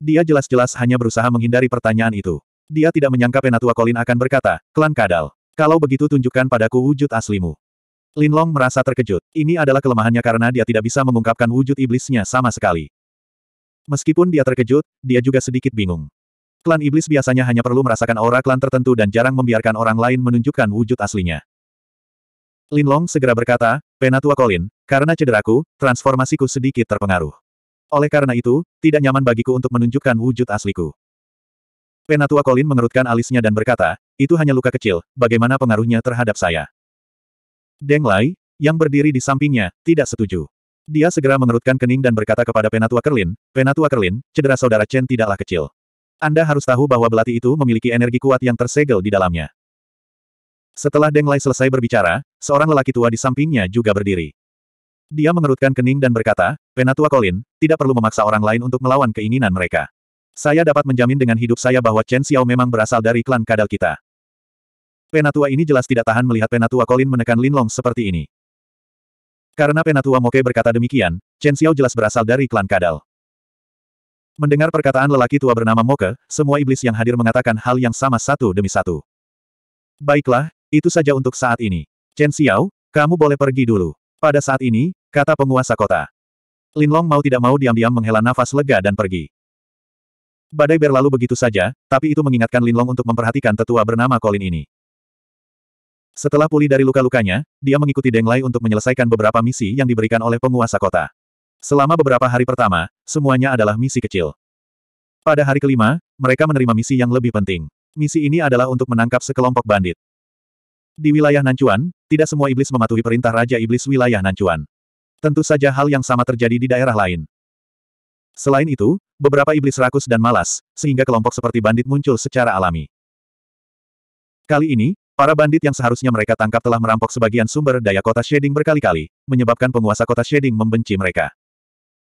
Dia jelas-jelas hanya berusaha menghindari pertanyaan itu. Dia tidak menyangka Penatua Colin akan berkata, klan Kadal. Kalau begitu tunjukkan padaku wujud aslimu. Linlong merasa terkejut. Ini adalah kelemahannya karena dia tidak bisa mengungkapkan wujud iblisnya sama sekali. Meskipun dia terkejut, dia juga sedikit bingung. Klan iblis biasanya hanya perlu merasakan aura klan tertentu dan jarang membiarkan orang lain menunjukkan wujud aslinya. Linlong segera berkata, Penatua Colin, karena cederaku, transformasiku sedikit terpengaruh. Oleh karena itu, tidak nyaman bagiku untuk menunjukkan wujud asliku. Penatua Colin mengerutkan alisnya dan berkata, itu hanya luka kecil, bagaimana pengaruhnya terhadap saya? Deng Lai, yang berdiri di sampingnya, tidak setuju. Dia segera mengerutkan kening dan berkata kepada Penatua Kerlin, Penatua Kerlin, cedera saudara Chen tidaklah kecil. Anda harus tahu bahwa belati itu memiliki energi kuat yang tersegel di dalamnya. Setelah Deng Lai selesai berbicara, seorang lelaki tua di sampingnya juga berdiri. Dia mengerutkan kening dan berkata, Penatua Colin, tidak perlu memaksa orang lain untuk melawan keinginan mereka. Saya dapat menjamin dengan hidup saya bahwa Chen Xiao memang berasal dari klan kadal kita. Penatua ini jelas tidak tahan melihat Penatua Colin menekan Linlong seperti ini. Karena Penatua Moke berkata demikian, Chen Xiao jelas berasal dari klan Kadal. Mendengar perkataan lelaki tua bernama Moke, semua iblis yang hadir mengatakan hal yang sama satu demi satu. Baiklah, itu saja untuk saat ini. Chen Xiao, kamu boleh pergi dulu. Pada saat ini, kata penguasa kota. Linlong mau tidak mau diam-diam menghela nafas lega dan pergi. Badai berlalu begitu saja, tapi itu mengingatkan Linlong untuk memperhatikan tetua bernama Colin ini. Setelah pulih dari luka-lukanya, dia mengikuti Deng Lai untuk menyelesaikan beberapa misi yang diberikan oleh penguasa kota. Selama beberapa hari pertama, semuanya adalah misi kecil. Pada hari kelima, mereka menerima misi yang lebih penting. Misi ini adalah untuk menangkap sekelompok bandit. Di wilayah Nancuan, tidak semua iblis mematuhi perintah Raja Iblis wilayah Nancuan. Tentu saja hal yang sama terjadi di daerah lain. Selain itu, beberapa iblis rakus dan malas, sehingga kelompok seperti bandit muncul secara alami. Kali ini, Para bandit yang seharusnya mereka tangkap telah merampok sebagian sumber daya kota Shading berkali-kali, menyebabkan penguasa kota Shading membenci mereka.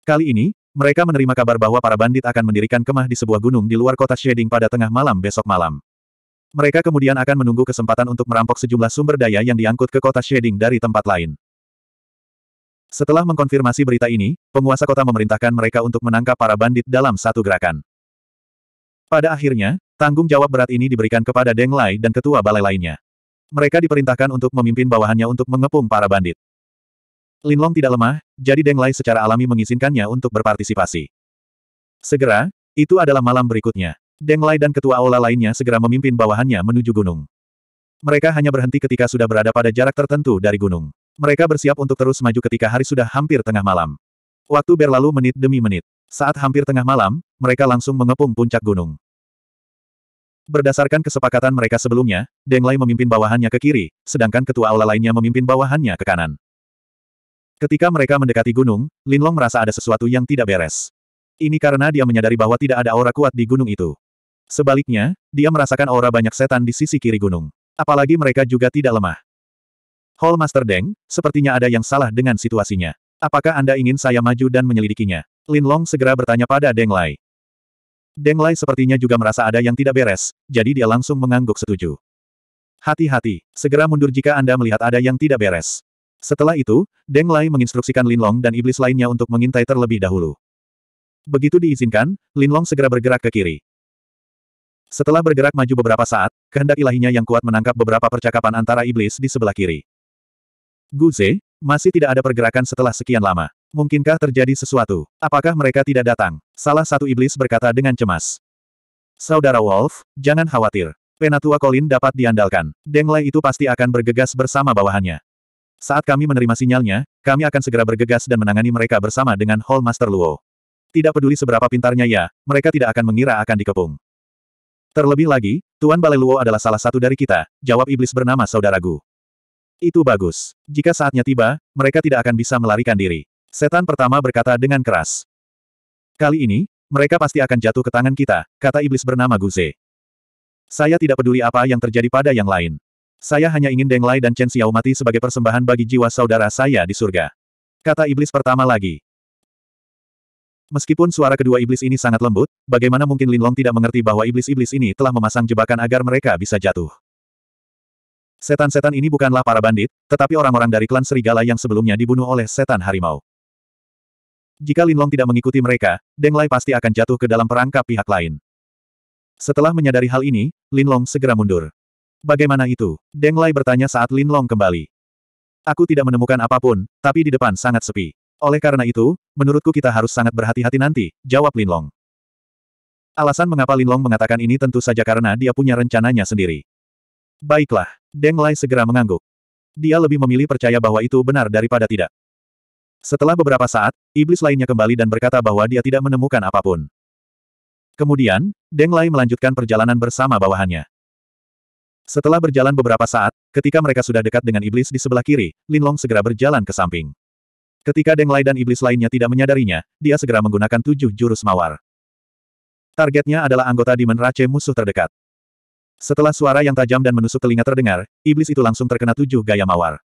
Kali ini, mereka menerima kabar bahwa para bandit akan mendirikan kemah di sebuah gunung di luar kota Shading pada tengah malam besok malam. Mereka kemudian akan menunggu kesempatan untuk merampok sejumlah sumber daya yang diangkut ke kota Shading dari tempat lain. Setelah mengkonfirmasi berita ini, penguasa kota memerintahkan mereka untuk menangkap para bandit dalam satu gerakan. Pada akhirnya, Tanggung jawab berat ini diberikan kepada Deng Lai dan ketua balai lainnya. Mereka diperintahkan untuk memimpin bawahannya untuk mengepung para bandit. Linlong tidak lemah, jadi Deng Lai secara alami mengizinkannya untuk berpartisipasi. Segera, itu adalah malam berikutnya. Deng Lai dan ketua aula lainnya segera memimpin bawahannya menuju gunung. Mereka hanya berhenti ketika sudah berada pada jarak tertentu dari gunung. Mereka bersiap untuk terus maju ketika hari sudah hampir tengah malam. Waktu berlalu menit demi menit. Saat hampir tengah malam, mereka langsung mengepung puncak gunung. Berdasarkan kesepakatan mereka sebelumnya, Deng Lai memimpin bawahannya ke kiri, sedangkan ketua aula lainnya memimpin bawahannya ke kanan. Ketika mereka mendekati gunung, Lin Long merasa ada sesuatu yang tidak beres. Ini karena dia menyadari bahwa tidak ada aura kuat di gunung itu. Sebaliknya, dia merasakan aura banyak setan di sisi kiri gunung. Apalagi mereka juga tidak lemah. Hall Master Deng, sepertinya ada yang salah dengan situasinya. Apakah Anda ingin saya maju dan menyelidikinya? Lin Long segera bertanya pada Deng Lai. Deng Lai sepertinya juga merasa ada yang tidak beres, jadi dia langsung mengangguk setuju. Hati-hati, segera mundur jika Anda melihat ada yang tidak beres. Setelah itu, Deng Lai menginstruksikan Lin Long dan iblis lainnya untuk mengintai terlebih dahulu. Begitu diizinkan, Lin Long segera bergerak ke kiri. Setelah bergerak maju beberapa saat, kehendak ilahinya yang kuat menangkap beberapa percakapan antara iblis di sebelah kiri. Guze, masih tidak ada pergerakan setelah sekian lama. Mungkinkah terjadi sesuatu? Apakah mereka tidak datang? Salah satu iblis berkata dengan cemas. Saudara Wolf, jangan khawatir. Penatua Colin dapat diandalkan. Denglai itu pasti akan bergegas bersama bawahannya. Saat kami menerima sinyalnya, kami akan segera bergegas dan menangani mereka bersama dengan Hall Master Luo. Tidak peduli seberapa pintarnya ya, mereka tidak akan mengira akan dikepung. Terlebih lagi, Tuan Balai Luo adalah salah satu dari kita, jawab iblis bernama saudaraku. Itu bagus. Jika saatnya tiba, mereka tidak akan bisa melarikan diri. Setan pertama berkata dengan keras. Kali ini, mereka pasti akan jatuh ke tangan kita, kata iblis bernama Guze. Saya tidak peduli apa yang terjadi pada yang lain. Saya hanya ingin Deng Lai dan Chen Xiao mati sebagai persembahan bagi jiwa saudara saya di surga. Kata iblis pertama lagi. Meskipun suara kedua iblis ini sangat lembut, bagaimana mungkin Lin Long tidak mengerti bahwa iblis-iblis ini telah memasang jebakan agar mereka bisa jatuh. Setan-setan ini bukanlah para bandit, tetapi orang-orang dari klan serigala yang sebelumnya dibunuh oleh setan harimau. Jika Linlong tidak mengikuti mereka, Deng Lai pasti akan jatuh ke dalam perangkap pihak lain. Setelah menyadari hal ini, Linlong segera mundur. Bagaimana itu? Deng Lai bertanya saat Linlong kembali. Aku tidak menemukan apapun, tapi di depan sangat sepi. Oleh karena itu, menurutku kita harus sangat berhati-hati nanti, jawab Linlong. Alasan mengapa Linlong mengatakan ini tentu saja karena dia punya rencananya sendiri. Baiklah, Deng Lai segera mengangguk. Dia lebih memilih percaya bahwa itu benar daripada tidak. Setelah beberapa saat, iblis lainnya kembali dan berkata bahwa dia tidak menemukan apapun. Kemudian, Deng Lai melanjutkan perjalanan bersama bawahannya. Setelah berjalan beberapa saat, ketika mereka sudah dekat dengan iblis di sebelah kiri, Lin Long segera berjalan ke samping. Ketika Deng Lai dan iblis lainnya tidak menyadarinya, dia segera menggunakan tujuh jurus mawar. Targetnya adalah anggota Demon rache musuh terdekat. Setelah suara yang tajam dan menusuk telinga terdengar, iblis itu langsung terkena tujuh gaya mawar.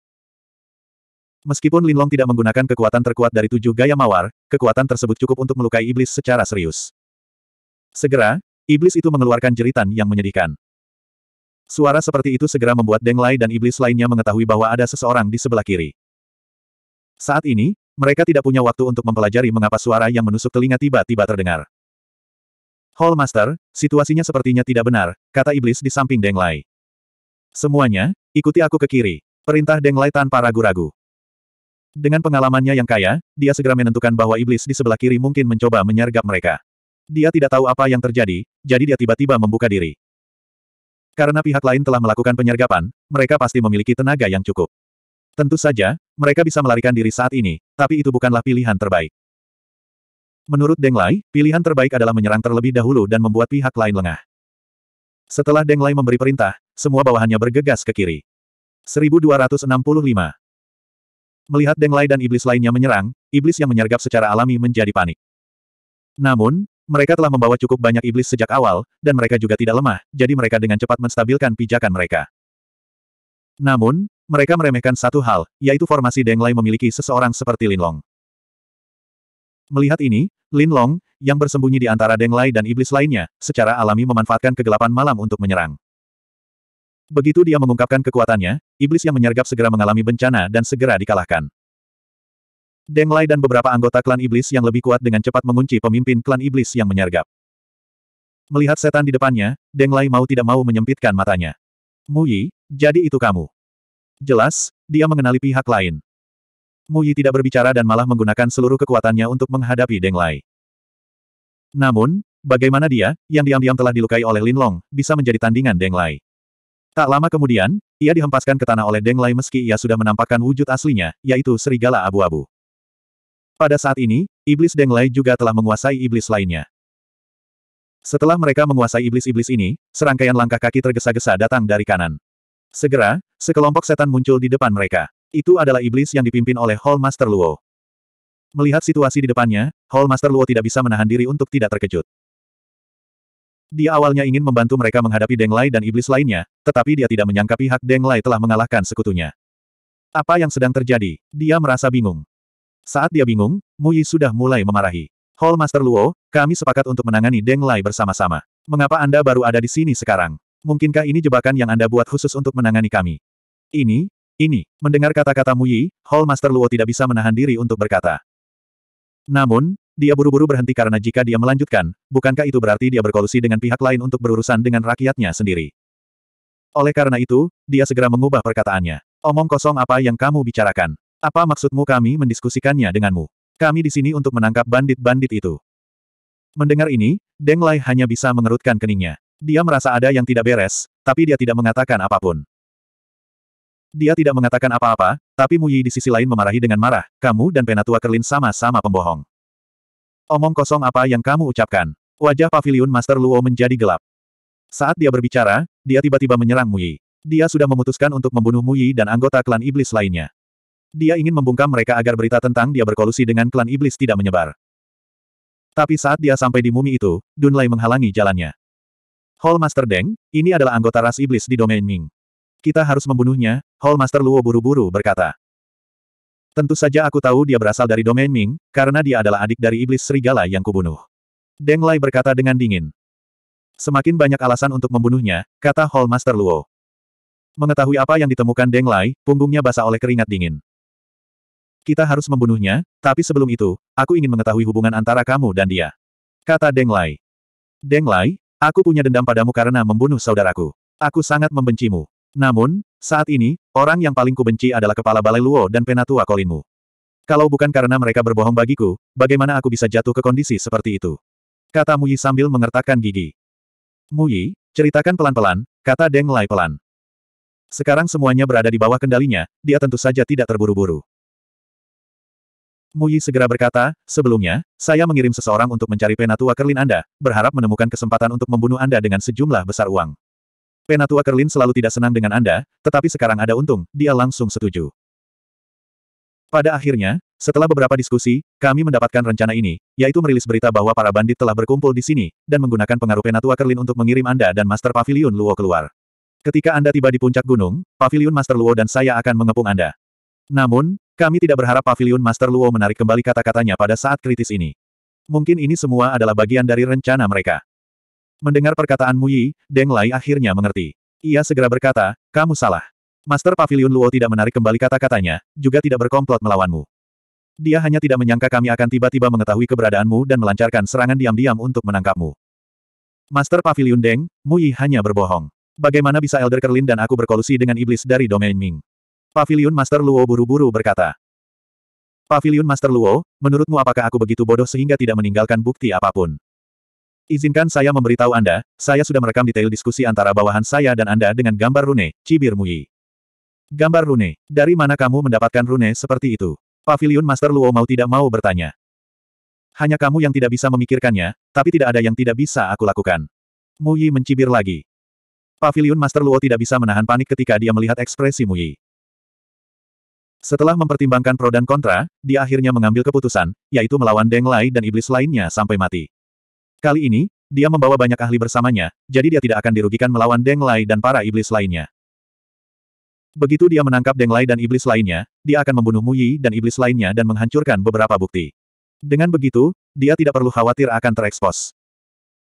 Meskipun Linlong tidak menggunakan kekuatan terkuat dari tujuh gaya mawar, kekuatan tersebut cukup untuk melukai iblis secara serius. Segera, iblis itu mengeluarkan jeritan yang menyedihkan. Suara seperti itu segera membuat Deng Lai dan iblis lainnya mengetahui bahwa ada seseorang di sebelah kiri. Saat ini, mereka tidak punya waktu untuk mempelajari mengapa suara yang menusuk telinga tiba-tiba terdengar. Hall Master, situasinya sepertinya tidak benar, kata iblis di samping Deng Lai. Semuanya, ikuti aku ke kiri. Perintah Deng Lai tanpa ragu-ragu. Dengan pengalamannya yang kaya, dia segera menentukan bahwa iblis di sebelah kiri mungkin mencoba menyergap mereka. Dia tidak tahu apa yang terjadi, jadi dia tiba-tiba membuka diri. Karena pihak lain telah melakukan penyergapan, mereka pasti memiliki tenaga yang cukup. Tentu saja, mereka bisa melarikan diri saat ini, tapi itu bukanlah pilihan terbaik. Menurut Deng Lai, pilihan terbaik adalah menyerang terlebih dahulu dan membuat pihak lain lengah. Setelah Deng Lai memberi perintah, semua bawahannya bergegas ke kiri. 1265 Melihat Deng Lai dan iblis lainnya menyerang, iblis yang menyergap secara alami menjadi panik. Namun, mereka telah membawa cukup banyak iblis sejak awal, dan mereka juga tidak lemah, jadi mereka dengan cepat menstabilkan pijakan mereka. Namun, mereka meremehkan satu hal, yaitu formasi Deng Lai memiliki seseorang seperti Lin Long. Melihat ini, Lin Long, yang bersembunyi di antara Deng Lai dan iblis lainnya, secara alami memanfaatkan kegelapan malam untuk menyerang. Begitu dia mengungkapkan kekuatannya, iblis yang menyergap segera mengalami bencana dan segera dikalahkan. Deng Lai dan beberapa anggota klan iblis yang lebih kuat dengan cepat mengunci pemimpin klan iblis yang menyergap. Melihat setan di depannya, Deng Lai mau tidak mau menyempitkan matanya. Muyi, jadi itu kamu. Jelas, dia mengenali pihak lain. Muyi tidak berbicara dan malah menggunakan seluruh kekuatannya untuk menghadapi Deng Lai. Namun, bagaimana dia, yang diam-diam telah dilukai oleh Lin Long, bisa menjadi tandingan Deng Lai? Tak lama kemudian, ia dihempaskan ke tanah oleh Deng Lai meski ia sudah menampakkan wujud aslinya, yaitu serigala abu-abu. Pada saat ini, iblis Deng Lai juga telah menguasai iblis lainnya. Setelah mereka menguasai iblis-iblis ini, serangkaian langkah kaki tergesa-gesa datang dari kanan. Segera, sekelompok setan muncul di depan mereka. Itu adalah iblis yang dipimpin oleh Hall Master Luo. Melihat situasi di depannya, Hall Master Luo tidak bisa menahan diri untuk tidak terkejut. Dia awalnya ingin membantu mereka menghadapi Deng Lai dan iblis lainnya, tetapi dia tidak menyangka pihak Deng Lai telah mengalahkan sekutunya. Apa yang sedang terjadi? Dia merasa bingung. Saat dia bingung, Mu Yi sudah mulai memarahi. Hall Master Luo, kami sepakat untuk menangani Deng Lai bersama-sama. Mengapa Anda baru ada di sini sekarang? Mungkinkah ini jebakan yang Anda buat khusus untuk menangani kami? Ini, ini, mendengar kata-kata Mu Yi, Hall Master Luo tidak bisa menahan diri untuk berkata. Namun, dia buru-buru berhenti karena jika dia melanjutkan, bukankah itu berarti dia berkolusi dengan pihak lain untuk berurusan dengan rakyatnya sendiri. Oleh karena itu, dia segera mengubah perkataannya. Omong kosong apa yang kamu bicarakan? Apa maksudmu kami mendiskusikannya denganmu? Kami di sini untuk menangkap bandit-bandit itu. Mendengar ini, Deng Lai hanya bisa mengerutkan keningnya. Dia merasa ada yang tidak beres, tapi dia tidak mengatakan apapun. Dia tidak mengatakan apa-apa, tapi Muyi di sisi lain memarahi dengan marah, kamu dan Penatua Kerlin sama-sama pembohong. Omong kosong apa yang kamu ucapkan. Wajah pavilion Master Luo menjadi gelap. Saat dia berbicara, dia tiba-tiba menyerang Muyi. Dia sudah memutuskan untuk membunuh Muyi dan anggota klan iblis lainnya. Dia ingin membungkam mereka agar berita tentang dia berkolusi dengan klan iblis tidak menyebar. Tapi saat dia sampai di mumi itu, Dunlai menghalangi jalannya. Hall Master Deng, ini adalah anggota ras iblis di domain Ming. Kita harus membunuhnya, Hall Master Luo buru-buru berkata. Tentu saja aku tahu dia berasal dari domain Ming, karena dia adalah adik dari iblis serigala yang kubunuh. Deng Lai berkata dengan dingin. Semakin banyak alasan untuk membunuhnya, kata Hall Master Luo. Mengetahui apa yang ditemukan Deng Lai, punggungnya basah oleh keringat dingin. Kita harus membunuhnya, tapi sebelum itu, aku ingin mengetahui hubungan antara kamu dan dia. Kata Deng Lai. Deng Lai, aku punya dendam padamu karena membunuh saudaraku. Aku sangat membencimu. Namun, saat ini, orang yang paling kubenci adalah kepala balai Luo dan penatua Kolinmu. Kalau bukan karena mereka berbohong bagiku, bagaimana aku bisa jatuh ke kondisi seperti itu? Kata Muyi sambil mengertakkan gigi. Muyi, ceritakan pelan-pelan, kata Deng Lai pelan. Sekarang semuanya berada di bawah kendalinya, dia tentu saja tidak terburu-buru. Muyi segera berkata, sebelumnya, saya mengirim seseorang untuk mencari penatua Kerlin Anda, berharap menemukan kesempatan untuk membunuh Anda dengan sejumlah besar uang. Penatua Kerlin selalu tidak senang dengan Anda, tetapi sekarang ada untung, dia langsung setuju. Pada akhirnya, setelah beberapa diskusi, kami mendapatkan rencana ini, yaitu merilis berita bahwa para bandit telah berkumpul di sini, dan menggunakan pengaruh Penatua Kerlin untuk mengirim Anda dan Master Pavilion Luo keluar. Ketika Anda tiba di puncak gunung, Pavilion Master Luo dan saya akan mengepung Anda. Namun, kami tidak berharap Pavilion Master Luo menarik kembali kata-katanya pada saat kritis ini. Mungkin ini semua adalah bagian dari rencana mereka. Mendengar perkataan Muyi, Deng Lai akhirnya mengerti. Ia segera berkata, kamu salah. Master Pavilion Luo tidak menarik kembali kata-katanya, juga tidak berkomplot melawanmu. Dia hanya tidak menyangka kami akan tiba-tiba mengetahui keberadaanmu dan melancarkan serangan diam-diam untuk menangkapmu. Master Pavilion Deng, Muyi hanya berbohong. Bagaimana bisa Elder Kerlin dan aku berkolusi dengan iblis dari domain Ming? Pavilion Master Luo buru-buru berkata. Pavilion Master Luo, menurutmu apakah aku begitu bodoh sehingga tidak meninggalkan bukti apapun? Izinkan saya memberitahu Anda, saya sudah merekam detail diskusi antara bawahan saya dan Anda dengan gambar rune, cibir Mui. Gambar rune, dari mana kamu mendapatkan rune seperti itu? Pavilion Master Luo mau tidak mau bertanya. Hanya kamu yang tidak bisa memikirkannya, tapi tidak ada yang tidak bisa aku lakukan. Mui mencibir lagi. Pavilion Master Luo tidak bisa menahan panik ketika dia melihat ekspresi Mui. Setelah mempertimbangkan pro dan kontra, dia akhirnya mengambil keputusan, yaitu melawan Deng Lai dan iblis lainnya sampai mati. Kali ini, dia membawa banyak ahli bersamanya, jadi dia tidak akan dirugikan melawan Deng Lai dan para iblis lainnya. Begitu dia menangkap Deng Lai dan iblis lainnya, dia akan membunuh Mu Yi dan iblis lainnya dan menghancurkan beberapa bukti. Dengan begitu, dia tidak perlu khawatir akan terekspos.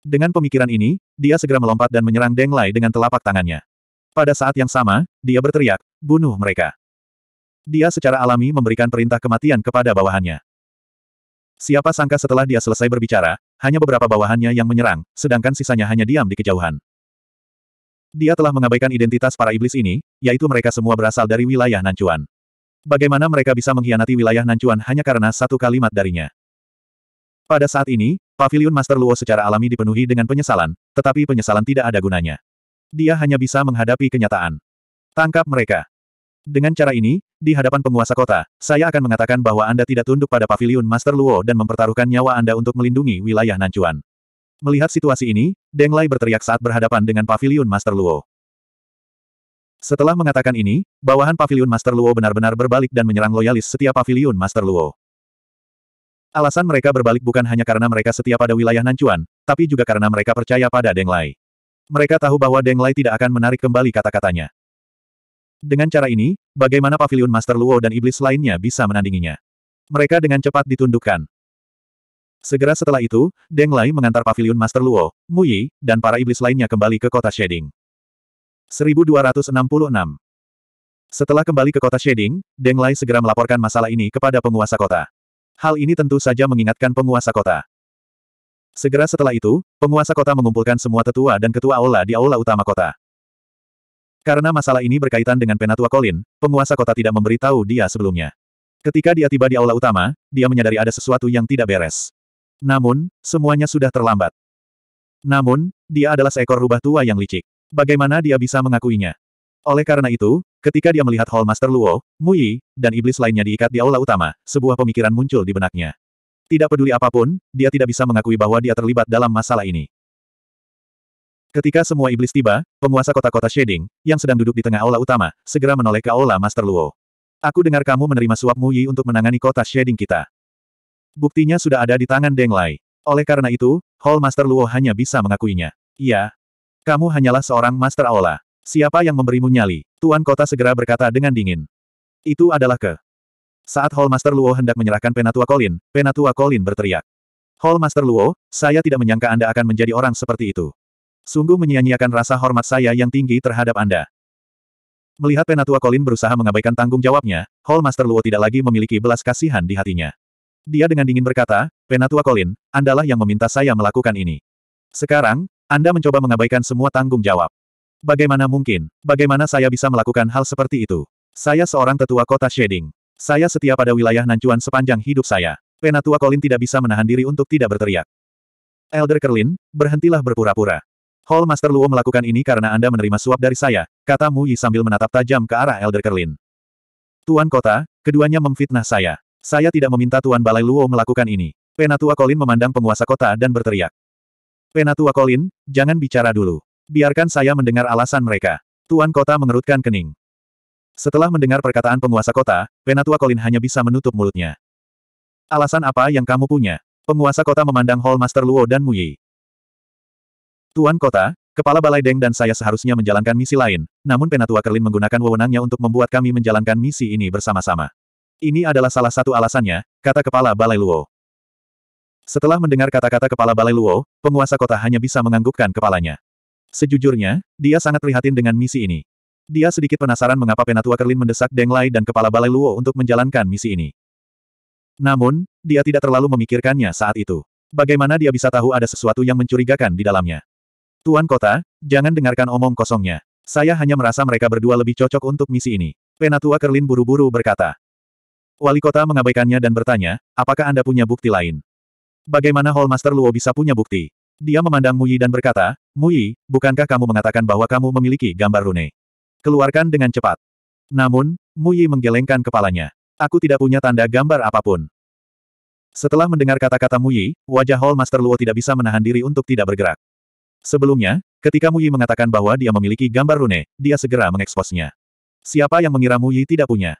Dengan pemikiran ini, dia segera melompat dan menyerang Deng Lai dengan telapak tangannya. Pada saat yang sama, dia berteriak, bunuh mereka. Dia secara alami memberikan perintah kematian kepada bawahannya. Siapa sangka setelah dia selesai berbicara, hanya beberapa bawahannya yang menyerang, sedangkan sisanya hanya diam di kejauhan. Dia telah mengabaikan identitas para iblis ini, yaitu mereka semua berasal dari wilayah Nancuan. Bagaimana mereka bisa mengkhianati wilayah Nancuan hanya karena satu kalimat darinya? Pada saat ini, pavilion Master Luo secara alami dipenuhi dengan penyesalan, tetapi penyesalan tidak ada gunanya. Dia hanya bisa menghadapi kenyataan. Tangkap mereka. Dengan cara ini, di hadapan penguasa kota, saya akan mengatakan bahwa Anda tidak tunduk pada pavilion Master Luo dan mempertaruhkan nyawa Anda untuk melindungi wilayah Nancuan. Melihat situasi ini, Deng Lai berteriak saat berhadapan dengan pavilion Master Luo. Setelah mengatakan ini, bawahan pavilion Master Luo benar-benar berbalik dan menyerang loyalis setiap pavilion Master Luo. Alasan mereka berbalik bukan hanya karena mereka setia pada wilayah Nancuan, tapi juga karena mereka percaya pada Deng Lai. Mereka tahu bahwa Deng Lai tidak akan menarik kembali kata-katanya. Dengan cara ini, bagaimana pavilion Master Luo dan iblis lainnya bisa menandinginya? Mereka dengan cepat ditundukkan. Segera setelah itu, Deng Lai mengantar pavilion Master Luo, Mu Yi, dan para iblis lainnya kembali ke kota Shading. 1266 Setelah kembali ke kota Shading, Deng Lai segera melaporkan masalah ini kepada penguasa kota. Hal ini tentu saja mengingatkan penguasa kota. Segera setelah itu, penguasa kota mengumpulkan semua tetua dan ketua aula di aula utama kota. Karena masalah ini berkaitan dengan Penatua Colin, penguasa kota tidak memberitahu dia sebelumnya. Ketika dia tiba di aula utama, dia menyadari ada sesuatu yang tidak beres. Namun, semuanya sudah terlambat. Namun, dia adalah seekor rubah tua yang licik. Bagaimana dia bisa mengakuinya? Oleh karena itu, ketika dia melihat Hall Master Luo, Mui, dan iblis lainnya diikat di aula utama, sebuah pemikiran muncul di benaknya. Tidak peduli apapun, dia tidak bisa mengakui bahwa dia terlibat dalam masalah ini. Ketika semua iblis tiba, penguasa kota-kota Shading, yang sedang duduk di tengah aula utama, segera menoleh ke aula Master Luo. Aku dengar kamu menerima suap Mu Yi untuk menangani kota Shading kita. Buktinya sudah ada di tangan Deng Lai. Oleh karena itu, Hall Master Luo hanya bisa mengakuinya. Iya. Kamu hanyalah seorang Master Aula. Siapa yang memberimu nyali? Tuan kota segera berkata dengan dingin. Itu adalah ke. Saat Hall Master Luo hendak menyerahkan Penatua Colin, Penatua Colin berteriak. Hall Master Luo, saya tidak menyangka Anda akan menjadi orang seperti itu. Sungguh menyia-nyiakan rasa hormat saya yang tinggi terhadap Anda. Melihat Penatua Colin berusaha mengabaikan tanggung jawabnya, Hall Master Luo tidak lagi memiliki belas kasihan di hatinya. Dia dengan dingin berkata, Penatua Colin, Andalah yang meminta saya melakukan ini. Sekarang, Anda mencoba mengabaikan semua tanggung jawab. Bagaimana mungkin, bagaimana saya bisa melakukan hal seperti itu? Saya seorang tetua kota Shading. Saya setia pada wilayah Nancuan sepanjang hidup saya. Penatua Colin tidak bisa menahan diri untuk tidak berteriak. Elder Kerlin, berhentilah berpura-pura. Hall Master Luo melakukan ini karena Anda menerima suap dari saya, kata Mu Yi sambil menatap tajam ke arah Elder Kerlin. Tuan Kota, keduanya memfitnah saya. Saya tidak meminta Tuan Balai Luo melakukan ini. Penatua Colin memandang penguasa kota dan berteriak. Penatua Colin, jangan bicara dulu. Biarkan saya mendengar alasan mereka. Tuan Kota mengerutkan kening. Setelah mendengar perkataan penguasa kota, Penatua Colin hanya bisa menutup mulutnya. Alasan apa yang kamu punya? Penguasa kota memandang Hall Master Luo dan Mu Yi. Tuan Kota, Kepala Balai Deng dan saya seharusnya menjalankan misi lain, namun Penatua Kerlin menggunakan wewenangnya untuk membuat kami menjalankan misi ini bersama-sama. Ini adalah salah satu alasannya, kata Kepala Balai Luo. Setelah mendengar kata-kata Kepala Balai Luo, penguasa kota hanya bisa menganggukkan kepalanya. Sejujurnya, dia sangat prihatin dengan misi ini. Dia sedikit penasaran mengapa Penatua Kerlin mendesak Deng Lai dan Kepala Balai Luo untuk menjalankan misi ini. Namun, dia tidak terlalu memikirkannya saat itu. Bagaimana dia bisa tahu ada sesuatu yang mencurigakan di dalamnya? Tuan Kota, jangan dengarkan omong kosongnya. Saya hanya merasa mereka berdua lebih cocok untuk misi ini. Penatua Kerlin buru-buru berkata. Wali kota mengabaikannya dan bertanya, apakah Anda punya bukti lain? Bagaimana Hallmaster Luo bisa punya bukti? Dia memandang Muyi dan berkata, Muyi, bukankah kamu mengatakan bahwa kamu memiliki gambar rune? Keluarkan dengan cepat. Namun, Muyi menggelengkan kepalanya. Aku tidak punya tanda gambar apapun. Setelah mendengar kata-kata Muyi, wajah Hallmaster Luo tidak bisa menahan diri untuk tidak bergerak. Sebelumnya, ketika Mu Yi mengatakan bahwa dia memiliki gambar rune, dia segera mengeksposnya. Siapa yang mengira Mu Yi tidak punya?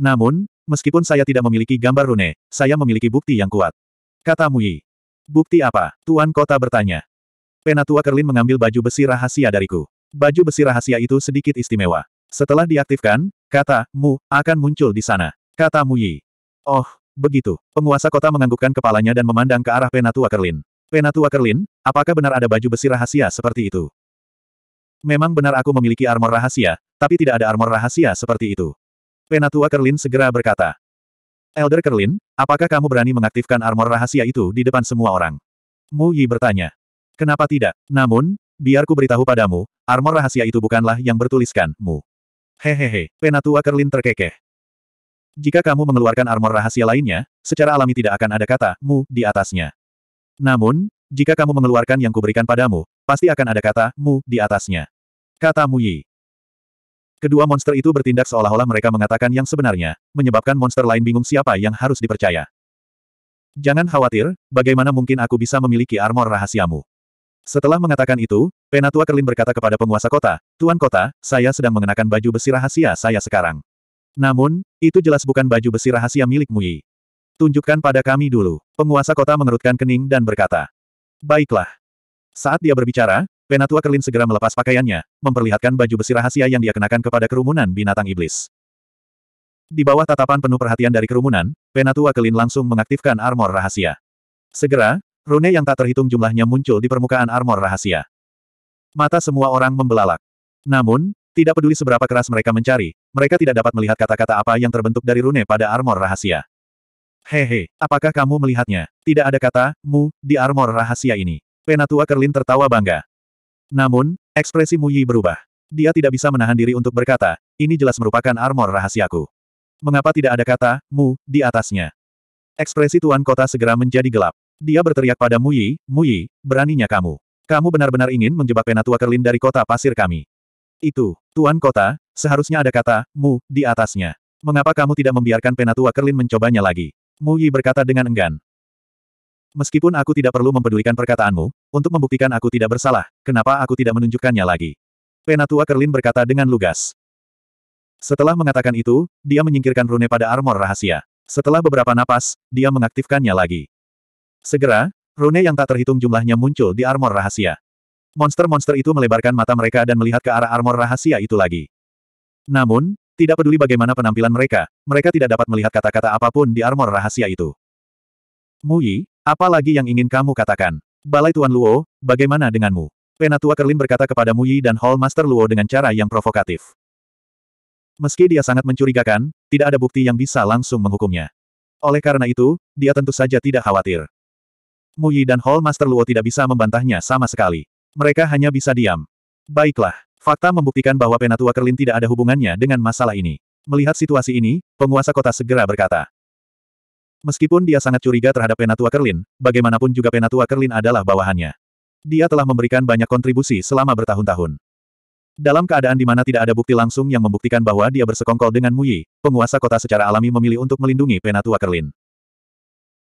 Namun, meskipun saya tidak memiliki gambar rune, saya memiliki bukti yang kuat. Kata Mu Yi. Bukti apa? Tuan kota bertanya. Penatua Kerlin mengambil baju besi rahasia dariku. Baju besi rahasia itu sedikit istimewa. Setelah diaktifkan, kata, Mu, akan muncul di sana. Kata Mu Yi. Oh, begitu. Penguasa kota menganggukkan kepalanya dan memandang ke arah Penatua Kerlin. Penatua Kerlin, apakah benar ada baju besi rahasia seperti itu? Memang benar aku memiliki armor rahasia, tapi tidak ada armor rahasia seperti itu. Penatua Kerlin segera berkata. Elder Kerlin, apakah kamu berani mengaktifkan armor rahasia itu di depan semua orang? Mu Yi bertanya. Kenapa tidak? Namun, biar ku beritahu padamu, armor rahasia itu bukanlah yang bertuliskan, Mu. Hehehe, Penatua Kerlin terkekeh. Jika kamu mengeluarkan armor rahasia lainnya, secara alami tidak akan ada kata, Mu, di atasnya. Namun, jika kamu mengeluarkan yang kuberikan padamu, pasti akan ada kata, mu, di atasnya. Kata Mu Yi. Kedua monster itu bertindak seolah-olah mereka mengatakan yang sebenarnya, menyebabkan monster lain bingung siapa yang harus dipercaya. Jangan khawatir, bagaimana mungkin aku bisa memiliki armor rahasiamu? Setelah mengatakan itu, Penatua Kerlin berkata kepada penguasa kota, Tuan kota, saya sedang mengenakan baju besi rahasia saya sekarang. Namun, itu jelas bukan baju besi rahasia milik Yi. Tunjukkan pada kami dulu. Penguasa kota mengerutkan kening dan berkata. Baiklah. Saat dia berbicara, Penatua Kerlin segera melepas pakaiannya, memperlihatkan baju besi rahasia yang dia kenakan kepada kerumunan binatang iblis. Di bawah tatapan penuh perhatian dari kerumunan, Penatua Kelin langsung mengaktifkan armor rahasia. Segera, rune yang tak terhitung jumlahnya muncul di permukaan armor rahasia. Mata semua orang membelalak. Namun, tidak peduli seberapa keras mereka mencari, mereka tidak dapat melihat kata-kata apa yang terbentuk dari rune pada armor rahasia. Hehe, apakah kamu melihatnya? Tidak ada kata, mu, di armor rahasia ini. Penatua Kerlin tertawa bangga. Namun, ekspresi Mu Yi berubah. Dia tidak bisa menahan diri untuk berkata, ini jelas merupakan armor rahasiaku. Mengapa tidak ada kata, mu, di atasnya? Ekspresi Tuan Kota segera menjadi gelap. Dia berteriak pada Mu Yi, Mu Yi, beraninya kamu. Kamu benar-benar ingin menjebak Penatua Kerlin dari kota pasir kami. Itu, Tuan Kota, seharusnya ada kata, mu, di atasnya. Mengapa kamu tidak membiarkan Penatua Kerlin mencobanya lagi? Mu Yi berkata dengan enggan. Meskipun aku tidak perlu mempedulikan perkataanmu, untuk membuktikan aku tidak bersalah, kenapa aku tidak menunjukkannya lagi? Penatua Kerlin berkata dengan lugas. Setelah mengatakan itu, dia menyingkirkan rune pada armor rahasia. Setelah beberapa napas, dia mengaktifkannya lagi. Segera, rune yang tak terhitung jumlahnya muncul di armor rahasia. Monster-monster itu melebarkan mata mereka dan melihat ke arah armor rahasia itu lagi. Namun, tidak peduli bagaimana penampilan mereka, mereka tidak dapat melihat kata-kata apapun di armor rahasia itu. Yi, apa lagi yang ingin kamu katakan? Balai Tuan Luo, bagaimana denganmu? Penatua Kerlin berkata kepada Yi dan Hall Master Luo dengan cara yang provokatif. Meski dia sangat mencurigakan, tidak ada bukti yang bisa langsung menghukumnya. Oleh karena itu, dia tentu saja tidak khawatir. Yi dan Hall Master Luo tidak bisa membantahnya sama sekali. Mereka hanya bisa diam. Baiklah. Fakta membuktikan bahwa Penatua Kerlin tidak ada hubungannya dengan masalah ini. Melihat situasi ini, penguasa kota segera berkata. Meskipun dia sangat curiga terhadap Penatua Kerlin, bagaimanapun juga Penatua Kerlin adalah bawahannya. Dia telah memberikan banyak kontribusi selama bertahun-tahun. Dalam keadaan di mana tidak ada bukti langsung yang membuktikan bahwa dia bersekongkol dengan Muyi, penguasa kota secara alami memilih untuk melindungi Penatua Kerlin.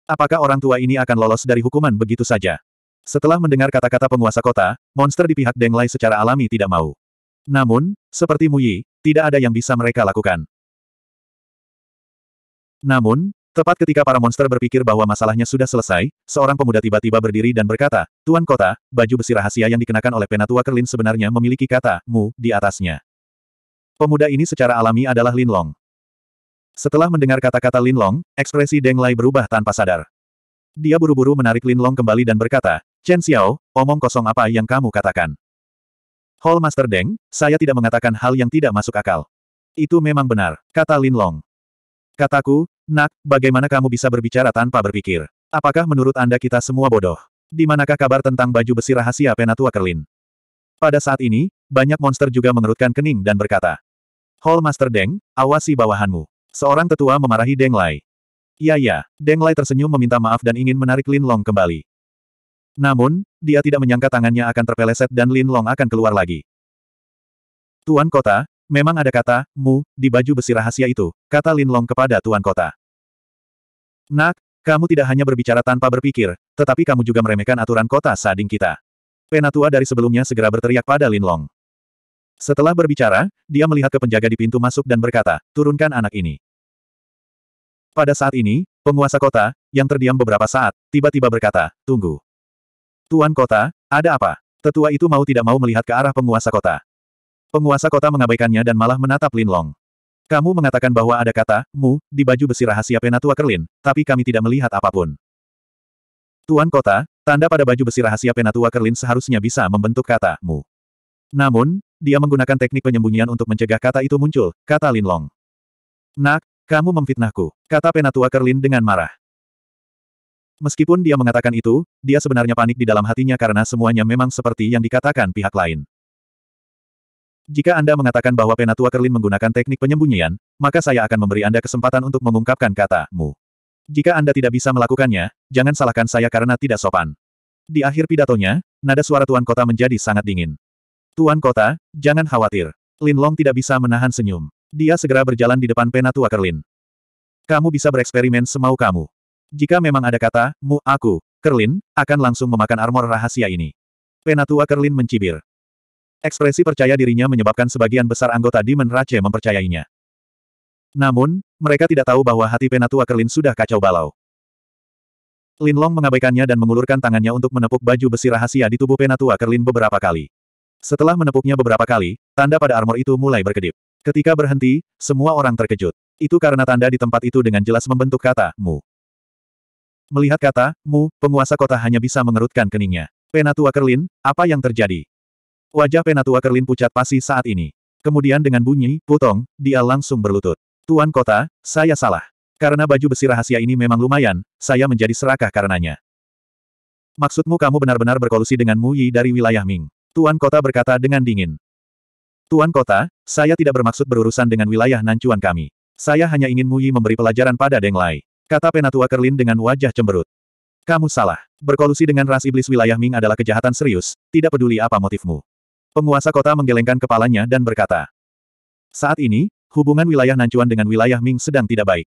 Apakah orang tua ini akan lolos dari hukuman begitu saja? Setelah mendengar kata-kata penguasa kota, monster di pihak Deng Lai secara alami tidak mau. Namun, seperti Muyi, tidak ada yang bisa mereka lakukan. Namun, tepat ketika para monster berpikir bahwa masalahnya sudah selesai, seorang pemuda tiba-tiba berdiri dan berkata, Tuan Kota, baju besi rahasia yang dikenakan oleh Penatua Kerlin sebenarnya memiliki kata, mu, di atasnya. Pemuda ini secara alami adalah Lin Long. Setelah mendengar kata-kata Lin Long, ekspresi Deng Lai berubah tanpa sadar. Dia buru-buru menarik Lin Long kembali dan berkata, Chen Xiao, omong kosong apa yang kamu katakan? Hall Master Deng, saya tidak mengatakan hal yang tidak masuk akal. Itu memang benar, kata Lin Long. Kataku, nak, bagaimana kamu bisa berbicara tanpa berpikir? Apakah menurut Anda kita semua bodoh? Di manakah kabar tentang baju besi rahasia Penatua Kerlin? Pada saat ini, banyak monster juga mengerutkan kening dan berkata, Hall Master Deng, awasi bawahanmu. Seorang tetua memarahi Deng Lai. Ya ya, Deng Lai tersenyum meminta maaf dan ingin menarik Lin Long kembali. Namun, dia tidak menyangka tangannya akan terpeleset dan Lin Long akan keluar lagi. Tuan Kota, memang ada kata, mu, di baju besi rahasia itu, kata Lin Long kepada Tuan Kota. Nak, kamu tidak hanya berbicara tanpa berpikir, tetapi kamu juga meremehkan aturan kota sading kita. Penatua dari sebelumnya segera berteriak pada Lin Long. Setelah berbicara, dia melihat ke penjaga di pintu masuk dan berkata, turunkan anak ini. Pada saat ini, penguasa kota, yang terdiam beberapa saat, tiba-tiba berkata, tunggu. Tuan kota, ada apa? Tetua itu mau tidak mau melihat ke arah penguasa kota. Penguasa kota mengabaikannya dan malah menatap Lin Long. Kamu mengatakan bahwa ada kata, mu, di baju besi rahasia Penatua Kerlin, tapi kami tidak melihat apapun. Tuan kota, tanda pada baju besi rahasia Penatua Kerlin seharusnya bisa membentuk kata, mu. Namun, dia menggunakan teknik penyembunyian untuk mencegah kata itu muncul, kata Lin Long. Nak, kamu memfitnahku, kata Penatua Kerlin dengan marah. Meskipun dia mengatakan itu, dia sebenarnya panik di dalam hatinya karena semuanya memang seperti yang dikatakan pihak lain. Jika Anda mengatakan bahwa Penatua Kerlin menggunakan teknik penyembunyian, maka saya akan memberi Anda kesempatan untuk mengungkapkan katamu. Jika Anda tidak bisa melakukannya, jangan salahkan saya karena tidak sopan. Di akhir pidatonya, nada suara Tuan Kota menjadi sangat dingin. Tuan Kota, jangan khawatir. Lin Long tidak bisa menahan senyum. Dia segera berjalan di depan Penatua Kerlin. Kamu bisa bereksperimen semau kamu. Jika memang ada kata, mu, aku, Kerlin, akan langsung memakan armor rahasia ini. Penatua Kerlin mencibir. Ekspresi percaya dirinya menyebabkan sebagian besar anggota Demon Rache mempercayainya. Namun, mereka tidak tahu bahwa hati Penatua Kerlin sudah kacau balau. Lin Long mengabaikannya dan mengulurkan tangannya untuk menepuk baju besi rahasia di tubuh Penatua Kerlin beberapa kali. Setelah menepuknya beberapa kali, tanda pada armor itu mulai berkedip. Ketika berhenti, semua orang terkejut. Itu karena tanda di tempat itu dengan jelas membentuk kata, mu. Melihat kata, mu, penguasa kota hanya bisa mengerutkan keningnya. Penatua Kerlin, apa yang terjadi? Wajah Penatua Kerlin pucat pasi saat ini. Kemudian dengan bunyi, putong, dia langsung berlutut. Tuan kota, saya salah. Karena baju besi rahasia ini memang lumayan, saya menjadi serakah karenanya. Maksudmu kamu benar-benar berkolusi dengan Mu Yi dari wilayah Ming? Tuan kota berkata dengan dingin. Tuan kota, saya tidak bermaksud berurusan dengan wilayah Nancuan kami. Saya hanya ingin Mu Yi memberi pelajaran pada Deng Lai. Kata Penatua Kerlin dengan wajah cemberut. Kamu salah. Berkolusi dengan ras iblis wilayah Ming adalah kejahatan serius, tidak peduli apa motifmu. Penguasa kota menggelengkan kepalanya dan berkata. Saat ini, hubungan wilayah Nancuan dengan wilayah Ming sedang tidak baik.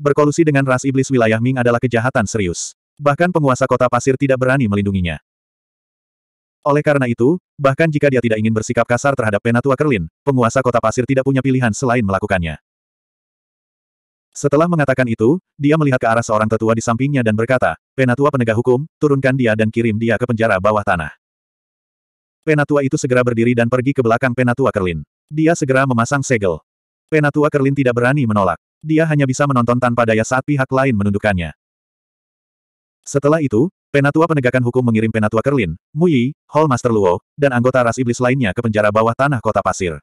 Berkolusi dengan ras iblis wilayah Ming adalah kejahatan serius. Bahkan penguasa kota pasir tidak berani melindunginya. Oleh karena itu, bahkan jika dia tidak ingin bersikap kasar terhadap Penatua Kerlin, penguasa kota pasir tidak punya pilihan selain melakukannya. Setelah mengatakan itu, dia melihat ke arah seorang tetua di sampingnya dan berkata, Penatua penegak hukum, turunkan dia dan kirim dia ke penjara bawah tanah. Penatua itu segera berdiri dan pergi ke belakang Penatua Kerlin. Dia segera memasang segel. Penatua Kerlin tidak berani menolak. Dia hanya bisa menonton tanpa daya saat pihak lain menundukkannya. Setelah itu, Penatua Penegakan Hukum mengirim Penatua Kerlin, Muyi, Hall Master Luo, dan anggota ras iblis lainnya ke penjara bawah tanah kota pasir.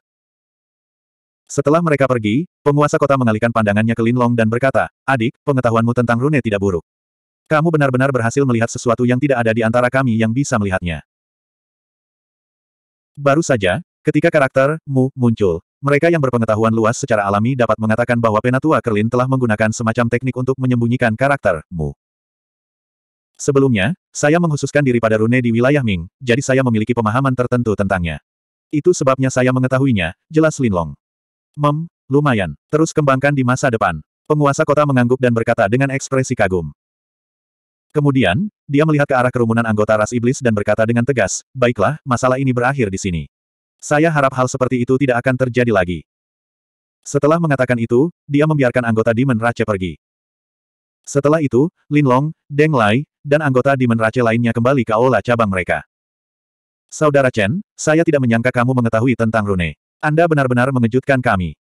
Setelah mereka pergi, penguasa kota mengalihkan pandangannya ke Linlong dan berkata, Adik, pengetahuanmu tentang rune tidak buruk. Kamu benar-benar berhasil melihat sesuatu yang tidak ada di antara kami yang bisa melihatnya. Baru saja, ketika karakter, mu, muncul, mereka yang berpengetahuan luas secara alami dapat mengatakan bahwa Penatua Kerlin telah menggunakan semacam teknik untuk menyembunyikan karakter, mu. Sebelumnya, saya menghususkan diri pada rune di wilayah Ming, jadi saya memiliki pemahaman tertentu tentangnya. Itu sebabnya saya mengetahuinya, jelas Linlong. Mem, lumayan. Terus kembangkan di masa depan. Penguasa kota mengangguk dan berkata dengan ekspresi kagum. Kemudian, dia melihat ke arah kerumunan anggota ras iblis dan berkata dengan tegas, baiklah, masalah ini berakhir di sini. Saya harap hal seperti itu tidak akan terjadi lagi. Setelah mengatakan itu, dia membiarkan anggota Demon Race pergi. Setelah itu, Lin Long, Deng Lai, dan anggota Demon Race lainnya kembali ke aula cabang mereka. Saudara Chen, saya tidak menyangka kamu mengetahui tentang rune. Anda benar-benar mengejutkan kami.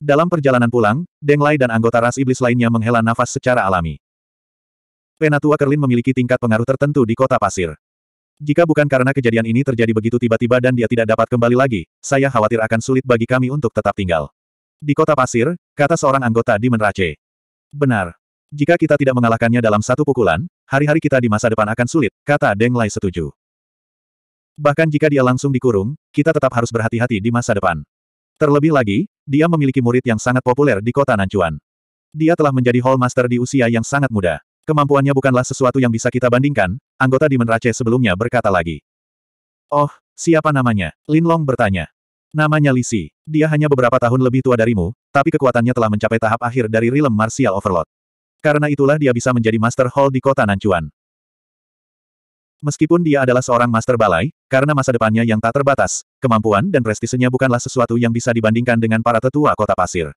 Dalam perjalanan pulang, Deng Lai dan anggota ras iblis lainnya menghela nafas secara alami. Penatua Kerlin memiliki tingkat pengaruh tertentu di kota pasir. Jika bukan karena kejadian ini terjadi begitu tiba-tiba dan dia tidak dapat kembali lagi, saya khawatir akan sulit bagi kami untuk tetap tinggal. Di kota pasir, kata seorang anggota di Menrace. Benar, jika kita tidak mengalahkannya dalam satu pukulan, hari-hari kita di masa depan akan sulit, kata Deng Lai setuju. Bahkan jika dia langsung dikurung, kita tetap harus berhati-hati di masa depan. Terlebih lagi, dia memiliki murid yang sangat populer di kota Nancuan. Dia telah menjadi Hall Master di usia yang sangat muda. Kemampuannya bukanlah sesuatu yang bisa kita bandingkan, anggota Demon Rache sebelumnya berkata lagi. Oh, siapa namanya? Lin Long bertanya. Namanya Li Si. Dia hanya beberapa tahun lebih tua darimu, tapi kekuatannya telah mencapai tahap akhir dari Realm Martial Overlord. Karena itulah dia bisa menjadi Master Hall di kota Nancuan. Meskipun dia adalah seorang master balai, karena masa depannya yang tak terbatas, kemampuan dan prestisenya bukanlah sesuatu yang bisa dibandingkan dengan para tetua kota pasir.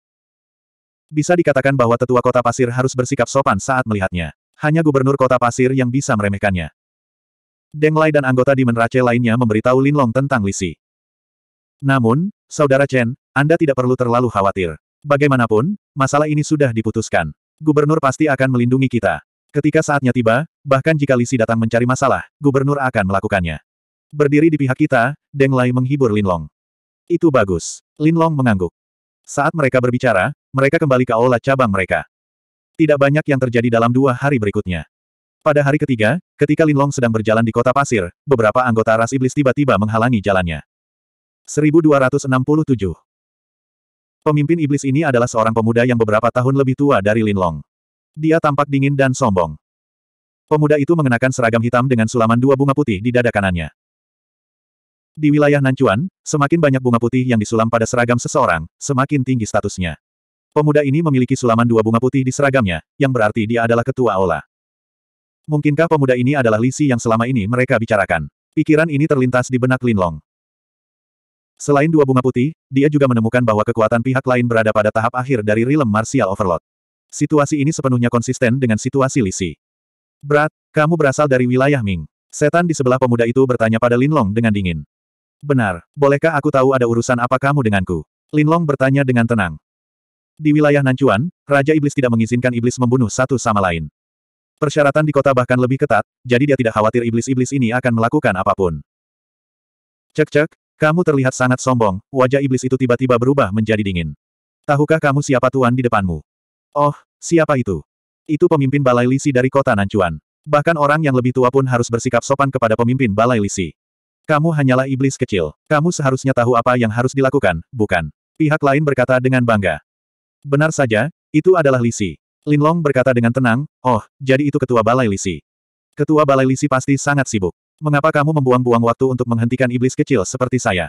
Bisa dikatakan bahwa tetua kota pasir harus bersikap sopan saat melihatnya. Hanya gubernur kota pasir yang bisa meremehkannya. Deng Lai dan anggota di Rache lainnya memberitahu Lin Long tentang Lisi. Namun, Saudara Chen, Anda tidak perlu terlalu khawatir. Bagaimanapun, masalah ini sudah diputuskan. Gubernur pasti akan melindungi kita. Ketika saatnya tiba, bahkan jika Lisi datang mencari masalah, gubernur akan melakukannya. Berdiri di pihak kita, Deng Lai menghibur Linlong. Itu bagus. Linlong mengangguk. Saat mereka berbicara, mereka kembali ke aula cabang mereka. Tidak banyak yang terjadi dalam dua hari berikutnya. Pada hari ketiga, ketika Linlong sedang berjalan di kota pasir, beberapa anggota ras iblis tiba-tiba menghalangi jalannya. 1267 Pemimpin iblis ini adalah seorang pemuda yang beberapa tahun lebih tua dari Linlong. Dia tampak dingin dan sombong. Pemuda itu mengenakan seragam hitam dengan sulaman dua bunga putih di dada kanannya. Di wilayah Nancuan, semakin banyak bunga putih yang disulam pada seragam seseorang, semakin tinggi statusnya. Pemuda ini memiliki sulaman dua bunga putih di seragamnya, yang berarti dia adalah ketua Ola. Mungkinkah pemuda ini adalah Lisi yang selama ini mereka bicarakan? Pikiran ini terlintas di benak Linlong. Selain dua bunga putih, dia juga menemukan bahwa kekuatan pihak lain berada pada tahap akhir dari Rilem martial overload. Situasi ini sepenuhnya konsisten dengan situasi Lisi. Berat, kamu berasal dari wilayah Ming. Setan di sebelah pemuda itu bertanya pada Linlong dengan dingin. Benar, bolehkah aku tahu ada urusan apa kamu denganku? Linlong bertanya dengan tenang. Di wilayah Nancuan, Raja Iblis tidak mengizinkan iblis membunuh satu sama lain. Persyaratan di kota bahkan lebih ketat, jadi dia tidak khawatir iblis-iblis ini akan melakukan apapun. Cek-cek, kamu terlihat sangat sombong, wajah iblis itu tiba-tiba berubah menjadi dingin. Tahukah kamu siapa tuan di depanmu? Oh, siapa itu? Itu pemimpin balai lisi dari kota Nancuan. Bahkan orang yang lebih tua pun harus bersikap sopan kepada pemimpin balai lisi. Kamu hanyalah iblis kecil. Kamu seharusnya tahu apa yang harus dilakukan, bukan? Pihak lain berkata dengan bangga. Benar saja, itu adalah lisi. Linlong berkata dengan tenang, oh, jadi itu ketua balai lisi. Ketua balai lisi pasti sangat sibuk. Mengapa kamu membuang-buang waktu untuk menghentikan iblis kecil seperti saya?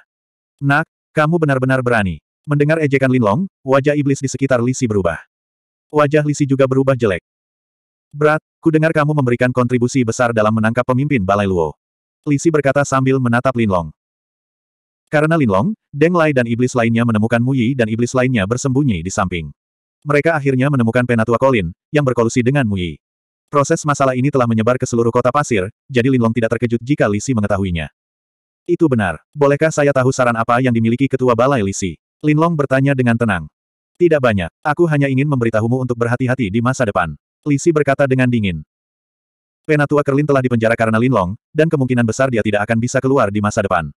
Nak, kamu benar-benar berani. Mendengar ejekan Linlong, wajah iblis di sekitar Lisi berubah. Wajah Lisi juga berubah jelek. Berat, dengar kamu memberikan kontribusi besar dalam menangkap pemimpin Balai Luo. Lisi berkata sambil menatap Linlong. Karena Linlong, Deng Lai dan iblis lainnya menemukan Mu Yi dan iblis lainnya bersembunyi di samping. Mereka akhirnya menemukan Penatua Colin yang berkolusi dengan Mu Yi. Proses masalah ini telah menyebar ke seluruh kota pasir, jadi Linlong tidak terkejut jika Lisi mengetahuinya. Itu benar. Bolehkah saya tahu saran apa yang dimiliki Ketua Balai Lisi? Linlong bertanya dengan tenang. Tidak banyak. Aku hanya ingin memberitahumu untuk berhati-hati di masa depan. Lisi berkata dengan dingin. Penatua Kerlin telah dipenjara karena Linlong, dan kemungkinan besar dia tidak akan bisa keluar di masa depan.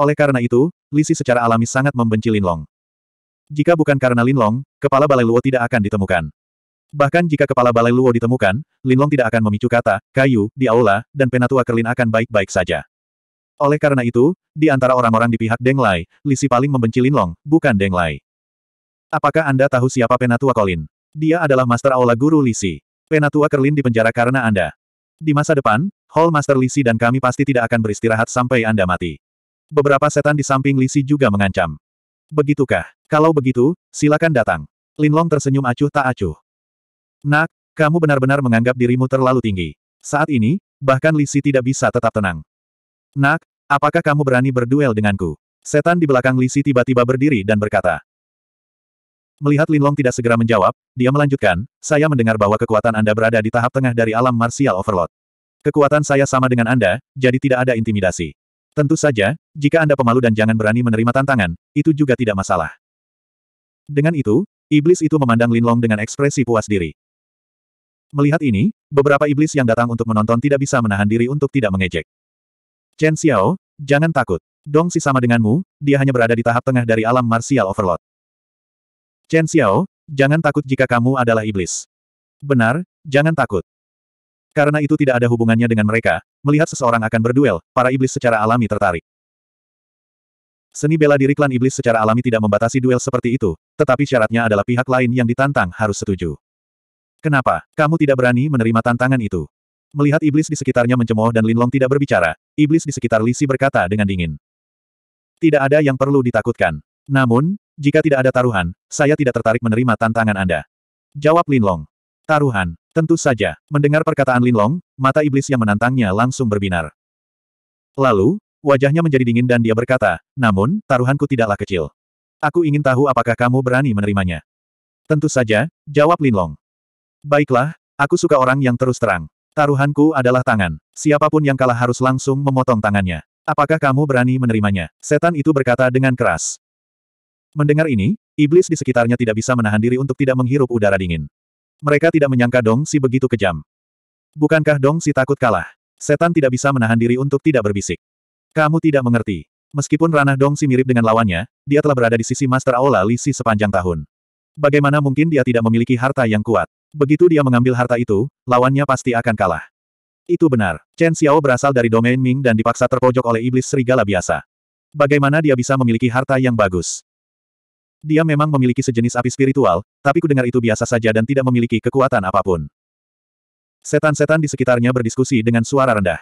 Oleh karena itu, Lisi secara alami sangat membenci Linlong. Jika bukan karena Linlong, kepala Balai Luo tidak akan ditemukan. Bahkan jika kepala Balai Luo ditemukan, Linlong tidak akan memicu kata, kayu, di aula, dan Penatua Kerlin akan baik-baik saja. Oleh karena itu, di antara orang-orang di pihak Deng Lai, Lisi paling membenci Linlong, bukan Deng Lai. Apakah Anda tahu siapa Penatua Colin? Dia adalah Master Aula Guru Lisi. Penatua Kerlin dipenjara karena Anda. Di masa depan, Hall Master Lisi dan kami pasti tidak akan beristirahat sampai Anda mati. Beberapa setan di samping Lisi juga mengancam. Begitukah? Kalau begitu, silakan datang. Linlong tersenyum acuh tak acuh. Nak, kamu benar-benar menganggap dirimu terlalu tinggi. Saat ini, bahkan Lisi tidak bisa tetap tenang. Nak, apakah kamu berani berduel denganku? Setan di belakang Lisi tiba-tiba berdiri dan berkata, Melihat Linlong tidak segera menjawab, dia melanjutkan, saya mendengar bahwa kekuatan Anda berada di tahap tengah dari alam martial overload. Kekuatan saya sama dengan Anda, jadi tidak ada intimidasi. Tentu saja, jika Anda pemalu dan jangan berani menerima tantangan, itu juga tidak masalah. Dengan itu, iblis itu memandang Linlong dengan ekspresi puas diri. Melihat ini, beberapa iblis yang datang untuk menonton tidak bisa menahan diri untuk tidak mengejek. Chen Xiao, jangan takut. Dong Si sama denganmu, dia hanya berada di tahap tengah dari alam martial overload. Chen Xiao, jangan takut jika kamu adalah iblis. Benar, jangan takut. Karena itu tidak ada hubungannya dengan mereka, melihat seseorang akan berduel, para iblis secara alami tertarik. Seni bela diri klan iblis secara alami tidak membatasi duel seperti itu, tetapi syaratnya adalah pihak lain yang ditantang harus setuju. Kenapa? Kamu tidak berani menerima tantangan itu. Melihat iblis di sekitarnya mencemooh dan Linlong tidak berbicara, iblis di sekitar Lisi berkata dengan dingin. Tidak ada yang perlu ditakutkan. Namun, jika tidak ada taruhan, saya tidak tertarik menerima tantangan Anda. Jawab Lin Long. Taruhan. Tentu saja. Mendengar perkataan Lin Long, mata iblis yang menantangnya langsung berbinar. Lalu, wajahnya menjadi dingin dan dia berkata, namun, taruhanku tidaklah kecil. Aku ingin tahu apakah kamu berani menerimanya. Tentu saja, jawab Linlong. Baiklah, aku suka orang yang terus terang. Taruhanku adalah tangan. Siapapun yang kalah harus langsung memotong tangannya. Apakah kamu berani menerimanya? Setan itu berkata dengan keras. Mendengar ini, iblis di sekitarnya tidak bisa menahan diri untuk tidak menghirup udara dingin. Mereka tidak menyangka Dong Si begitu kejam. Bukankah Dong Si takut kalah? Setan tidak bisa menahan diri untuk tidak berbisik. Kamu tidak mengerti. Meskipun ranah Dong Si mirip dengan lawannya, dia telah berada di sisi Master Aula Li Si sepanjang tahun. Bagaimana mungkin dia tidak memiliki harta yang kuat? Begitu dia mengambil harta itu, lawannya pasti akan kalah. Itu benar. Chen Xiao berasal dari domain Ming dan dipaksa terpojok oleh iblis serigala biasa. Bagaimana dia bisa memiliki harta yang bagus? Dia memang memiliki sejenis api spiritual, tapi kudengar itu biasa saja dan tidak memiliki kekuatan apapun. Setan-setan di sekitarnya berdiskusi dengan suara rendah.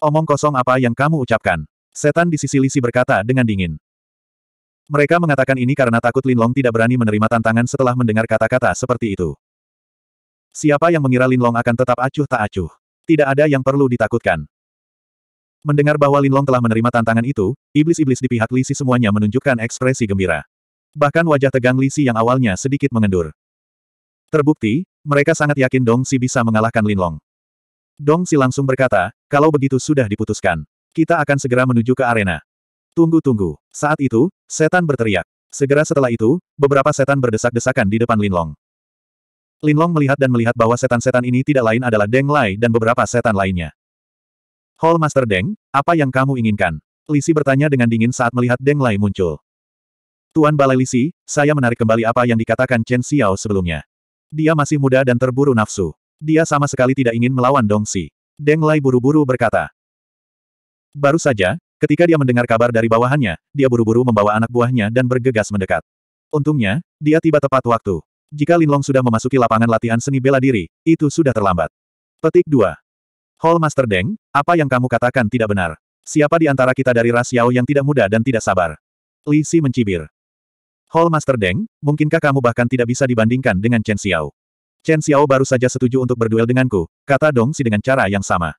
Omong kosong apa yang kamu ucapkan? Setan di sisi Lisi berkata dengan dingin. Mereka mengatakan ini karena takut Linlong tidak berani menerima tantangan setelah mendengar kata-kata seperti itu. Siapa yang mengira Linlong akan tetap acuh tak acuh? Tidak ada yang perlu ditakutkan. Mendengar bahwa Linlong telah menerima tantangan itu, iblis-iblis di pihak Lisi semuanya menunjukkan ekspresi gembira. Bahkan wajah tegang Lisi yang awalnya sedikit mengendur. Terbukti, mereka sangat yakin Dong Si bisa mengalahkan Lin Long. Dong Si langsung berkata, kalau begitu sudah diputuskan. Kita akan segera menuju ke arena. Tunggu-tunggu. Saat itu, setan berteriak. Segera setelah itu, beberapa setan berdesak-desakan di depan Lin Long. Lin Long melihat dan melihat bahwa setan-setan ini tidak lain adalah Deng Lai dan beberapa setan lainnya. Hall Master Deng, apa yang kamu inginkan? Lisi bertanya dengan dingin saat melihat Deng Lai muncul. Tuan Balai Lisi, saya menarik kembali apa yang dikatakan Chen Xiao sebelumnya. Dia masih muda dan terburu nafsu. Dia sama sekali tidak ingin melawan Dong Xi. Deng Lai buru-buru berkata. Baru saja, ketika dia mendengar kabar dari bawahannya, dia buru-buru membawa anak buahnya dan bergegas mendekat. Untungnya, dia tiba tepat waktu. Jika Lin Long sudah memasuki lapangan latihan seni bela diri, itu sudah terlambat. Petik 2. Hall Master Deng, apa yang kamu katakan tidak benar. Siapa di antara kita dari ras Yao yang tidak muda dan tidak sabar? Li Si mencibir. Hall Master Deng, mungkinkah kamu bahkan tidak bisa dibandingkan dengan Chen Xiao? Chen Xiao baru saja setuju untuk berduel denganku, kata Dong Si dengan cara yang sama.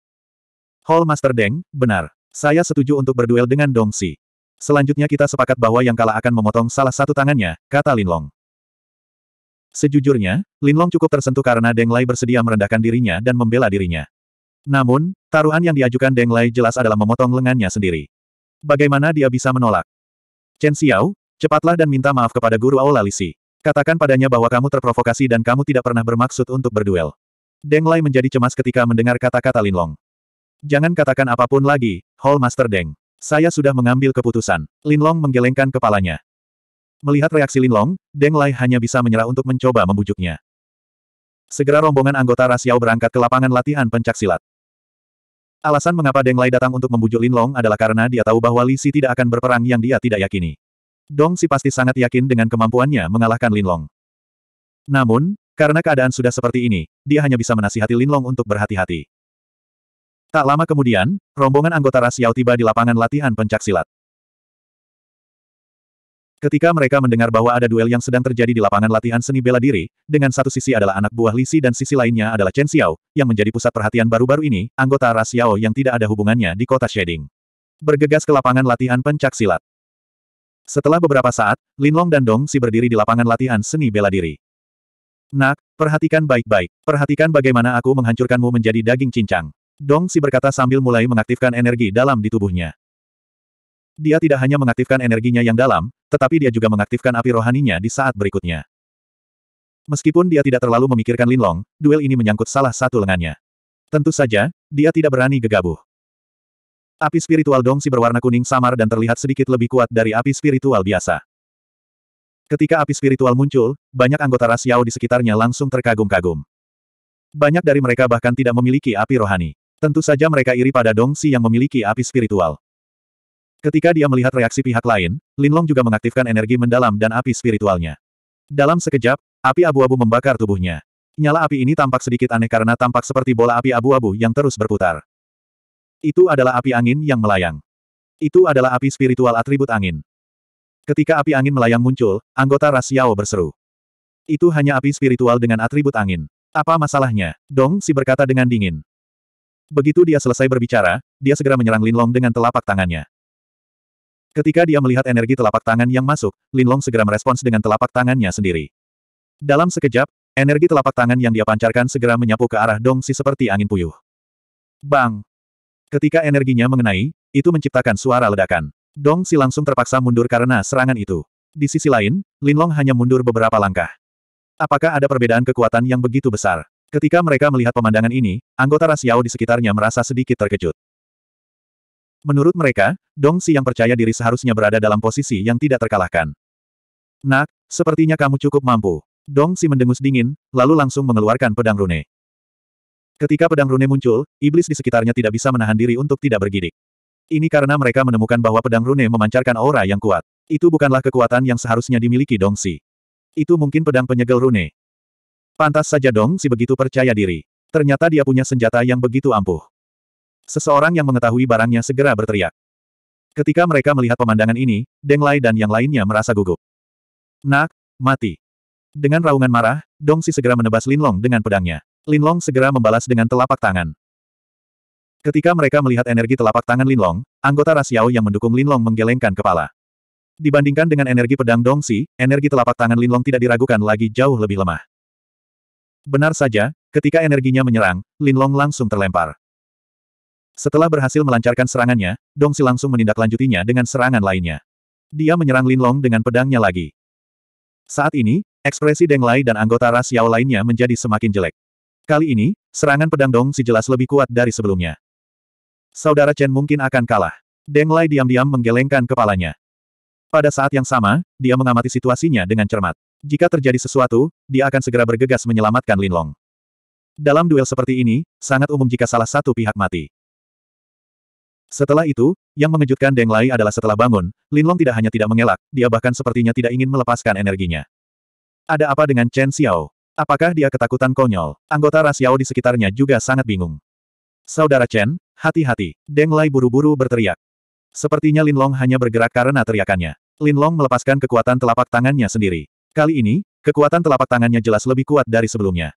Hall Master Deng, benar. Saya setuju untuk berduel dengan Dong Si. Selanjutnya kita sepakat bahwa yang kalah akan memotong salah satu tangannya, kata Lin Long. Sejujurnya, Lin Long cukup tersentuh karena Deng Lai bersedia merendahkan dirinya dan membela dirinya. Namun, taruhan yang diajukan Deng Lai jelas adalah memotong lengannya sendiri. Bagaimana dia bisa menolak? Chen Xiao, Cepatlah dan minta maaf kepada Guru Aula Lisi. Katakan padanya bahwa kamu terprovokasi dan kamu tidak pernah bermaksud untuk berduel. Deng Lai menjadi cemas ketika mendengar kata-kata Lin Long. Jangan katakan apapun lagi, Hall Master Deng. Saya sudah mengambil keputusan. Lin Long menggelengkan kepalanya. Melihat reaksi Lin Long, Deng Lai hanya bisa menyerah untuk mencoba membujuknya. Segera rombongan anggota Rasiao berangkat ke lapangan latihan pencaksilat. Alasan mengapa Deng Lai datang untuk membujuk Lin Long adalah karena dia tahu bahwa Lisi tidak akan berperang yang dia tidak yakini. Dong Si pasti sangat yakin dengan kemampuannya mengalahkan Linlong. Namun, karena keadaan sudah seperti ini, dia hanya bisa menasihati Linlong untuk berhati-hati. Tak lama kemudian, rombongan anggota Ras Yao tiba di lapangan latihan pencak silat. Ketika mereka mendengar bahwa ada duel yang sedang terjadi di lapangan latihan seni bela diri, dengan satu sisi adalah anak buah Lisi dan sisi lainnya adalah Chen Xiao, yang menjadi pusat perhatian baru-baru ini, anggota Ras Yao yang tidak ada hubungannya di kota Shading. Bergegas ke lapangan latihan pencak silat. Setelah beberapa saat, Linlong dan Dong Si berdiri di lapangan latihan seni bela diri. Nak, perhatikan baik-baik. Perhatikan bagaimana aku menghancurkanmu menjadi daging cincang. Dong Si berkata sambil mulai mengaktifkan energi dalam di tubuhnya. Dia tidak hanya mengaktifkan energinya yang dalam, tetapi dia juga mengaktifkan api rohaninya di saat berikutnya. Meskipun dia tidak terlalu memikirkan Linlong, duel ini menyangkut salah satu lengannya. Tentu saja, dia tidak berani gegabah. Api spiritual dongsi berwarna kuning samar dan terlihat sedikit lebih kuat dari api spiritual biasa. Ketika api spiritual muncul, banyak anggota ras Yao di sekitarnya langsung terkagum-kagum. Banyak dari mereka bahkan tidak memiliki api rohani. Tentu saja mereka iri pada Dongsi yang memiliki api spiritual. Ketika dia melihat reaksi pihak lain, Linlong juga mengaktifkan energi mendalam dan api spiritualnya. Dalam sekejap, api abu-abu membakar tubuhnya. Nyala api ini tampak sedikit aneh karena tampak seperti bola api abu-abu yang terus berputar. Itu adalah api angin yang melayang. Itu adalah api spiritual atribut angin. Ketika api angin melayang muncul, anggota ras Yao berseru. Itu hanya api spiritual dengan atribut angin. Apa masalahnya? Dong Si berkata dengan dingin. Begitu dia selesai berbicara, dia segera menyerang Linlong dengan telapak tangannya. Ketika dia melihat energi telapak tangan yang masuk, Linlong segera merespons dengan telapak tangannya sendiri. Dalam sekejap, energi telapak tangan yang dia pancarkan segera menyapu ke arah Dong Si seperti angin puyuh. Bang! Ketika energinya mengenai, itu menciptakan suara ledakan. Dong Si langsung terpaksa mundur karena serangan itu. Di sisi lain, Linlong hanya mundur beberapa langkah. Apakah ada perbedaan kekuatan yang begitu besar? Ketika mereka melihat pemandangan ini, anggota Ras Yao di sekitarnya merasa sedikit terkejut. Menurut mereka, Dong Si yang percaya diri seharusnya berada dalam posisi yang tidak terkalahkan. Nak, sepertinya kamu cukup mampu. Dong Si mendengus dingin, lalu langsung mengeluarkan pedang rune. Ketika pedang rune muncul, iblis di sekitarnya tidak bisa menahan diri untuk tidak bergidik. Ini karena mereka menemukan bahwa pedang rune memancarkan aura yang kuat. Itu bukanlah kekuatan yang seharusnya dimiliki Dong Dongsi. Itu mungkin pedang penyegel rune. Pantas saja Dong Dongsi begitu percaya diri. Ternyata dia punya senjata yang begitu ampuh. Seseorang yang mengetahui barangnya segera berteriak. Ketika mereka melihat pemandangan ini, Deng Lai dan yang lainnya merasa gugup. Nak, mati. Dengan raungan marah, Dong Dongsi segera menebas Linlong dengan pedangnya. Linlong segera membalas dengan telapak tangan. Ketika mereka melihat energi telapak tangan Linlong, anggota Rasiao yang mendukung Linlong menggelengkan kepala. Dibandingkan dengan energi pedang Dongsi, energi telapak tangan Linlong tidak diragukan lagi jauh lebih lemah. Benar saja, ketika energinya menyerang, Linlong langsung terlempar. Setelah berhasil melancarkan serangannya, Dongsi langsung menindaklanjutinya dengan serangan lainnya. Dia menyerang Linlong dengan pedangnya lagi. Saat ini, ekspresi Deng Lai dan anggota Rasiao lainnya menjadi semakin jelek. Kali ini, serangan pedang Dong Si jelas lebih kuat dari sebelumnya. Saudara Chen mungkin akan kalah. Deng Lai diam-diam menggelengkan kepalanya. Pada saat yang sama, dia mengamati situasinya dengan cermat. Jika terjadi sesuatu, dia akan segera bergegas menyelamatkan Lin Long. Dalam duel seperti ini, sangat umum jika salah satu pihak mati. Setelah itu, yang mengejutkan Deng Lai adalah setelah bangun, Lin Long tidak hanya tidak mengelak, dia bahkan sepertinya tidak ingin melepaskan energinya. Ada apa dengan Chen Xiao? Apakah dia ketakutan konyol? Anggota ras Yao di sekitarnya juga sangat bingung. Saudara Chen, hati-hati. Deng Lai buru-buru berteriak. Sepertinya Lin Long hanya bergerak karena teriakannya. Lin Long melepaskan kekuatan telapak tangannya sendiri. Kali ini, kekuatan telapak tangannya jelas lebih kuat dari sebelumnya.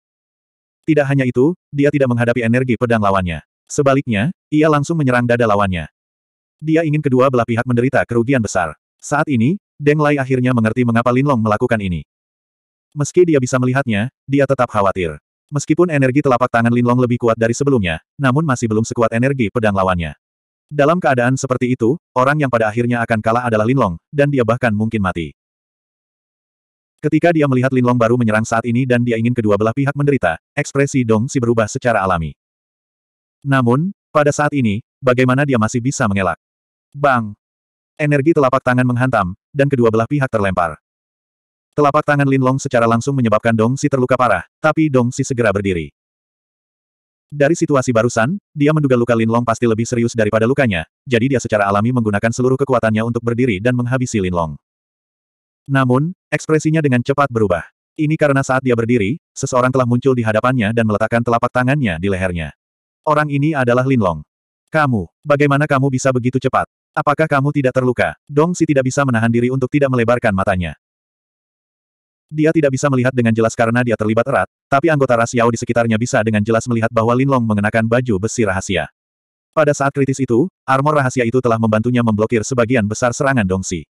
Tidak hanya itu, dia tidak menghadapi energi pedang lawannya. Sebaliknya, ia langsung menyerang dada lawannya. Dia ingin kedua belah pihak menderita kerugian besar. Saat ini, Deng Lai akhirnya mengerti mengapa Lin Long melakukan ini. Meski dia bisa melihatnya, dia tetap khawatir. Meskipun energi telapak tangan Linlong lebih kuat dari sebelumnya, namun masih belum sekuat energi pedang lawannya. Dalam keadaan seperti itu, orang yang pada akhirnya akan kalah adalah Linlong, dan dia bahkan mungkin mati. Ketika dia melihat Linlong baru menyerang saat ini dan dia ingin kedua belah pihak menderita, ekspresi Dong Si berubah secara alami. Namun, pada saat ini, bagaimana dia masih bisa mengelak? Bang! Energi telapak tangan menghantam, dan kedua belah pihak terlempar. Telapak tangan Lin Long secara langsung menyebabkan Dong Si terluka parah, tapi Dong Si segera berdiri. Dari situasi barusan, dia menduga luka Lin Long pasti lebih serius daripada lukanya, jadi dia secara alami menggunakan seluruh kekuatannya untuk berdiri dan menghabisi Lin Long. Namun, ekspresinya dengan cepat berubah. Ini karena saat dia berdiri, seseorang telah muncul di hadapannya dan meletakkan telapak tangannya di lehernya. Orang ini adalah Lin Long. Kamu, bagaimana kamu bisa begitu cepat? Apakah kamu tidak terluka? Dong Si tidak bisa menahan diri untuk tidak melebarkan matanya. Dia tidak bisa melihat dengan jelas karena dia terlibat erat, tapi anggota ras Yao di sekitarnya bisa dengan jelas melihat bahwa Linlong mengenakan baju besi rahasia. Pada saat kritis itu, armor rahasia itu telah membantunya memblokir sebagian besar serangan Dong Dongsi.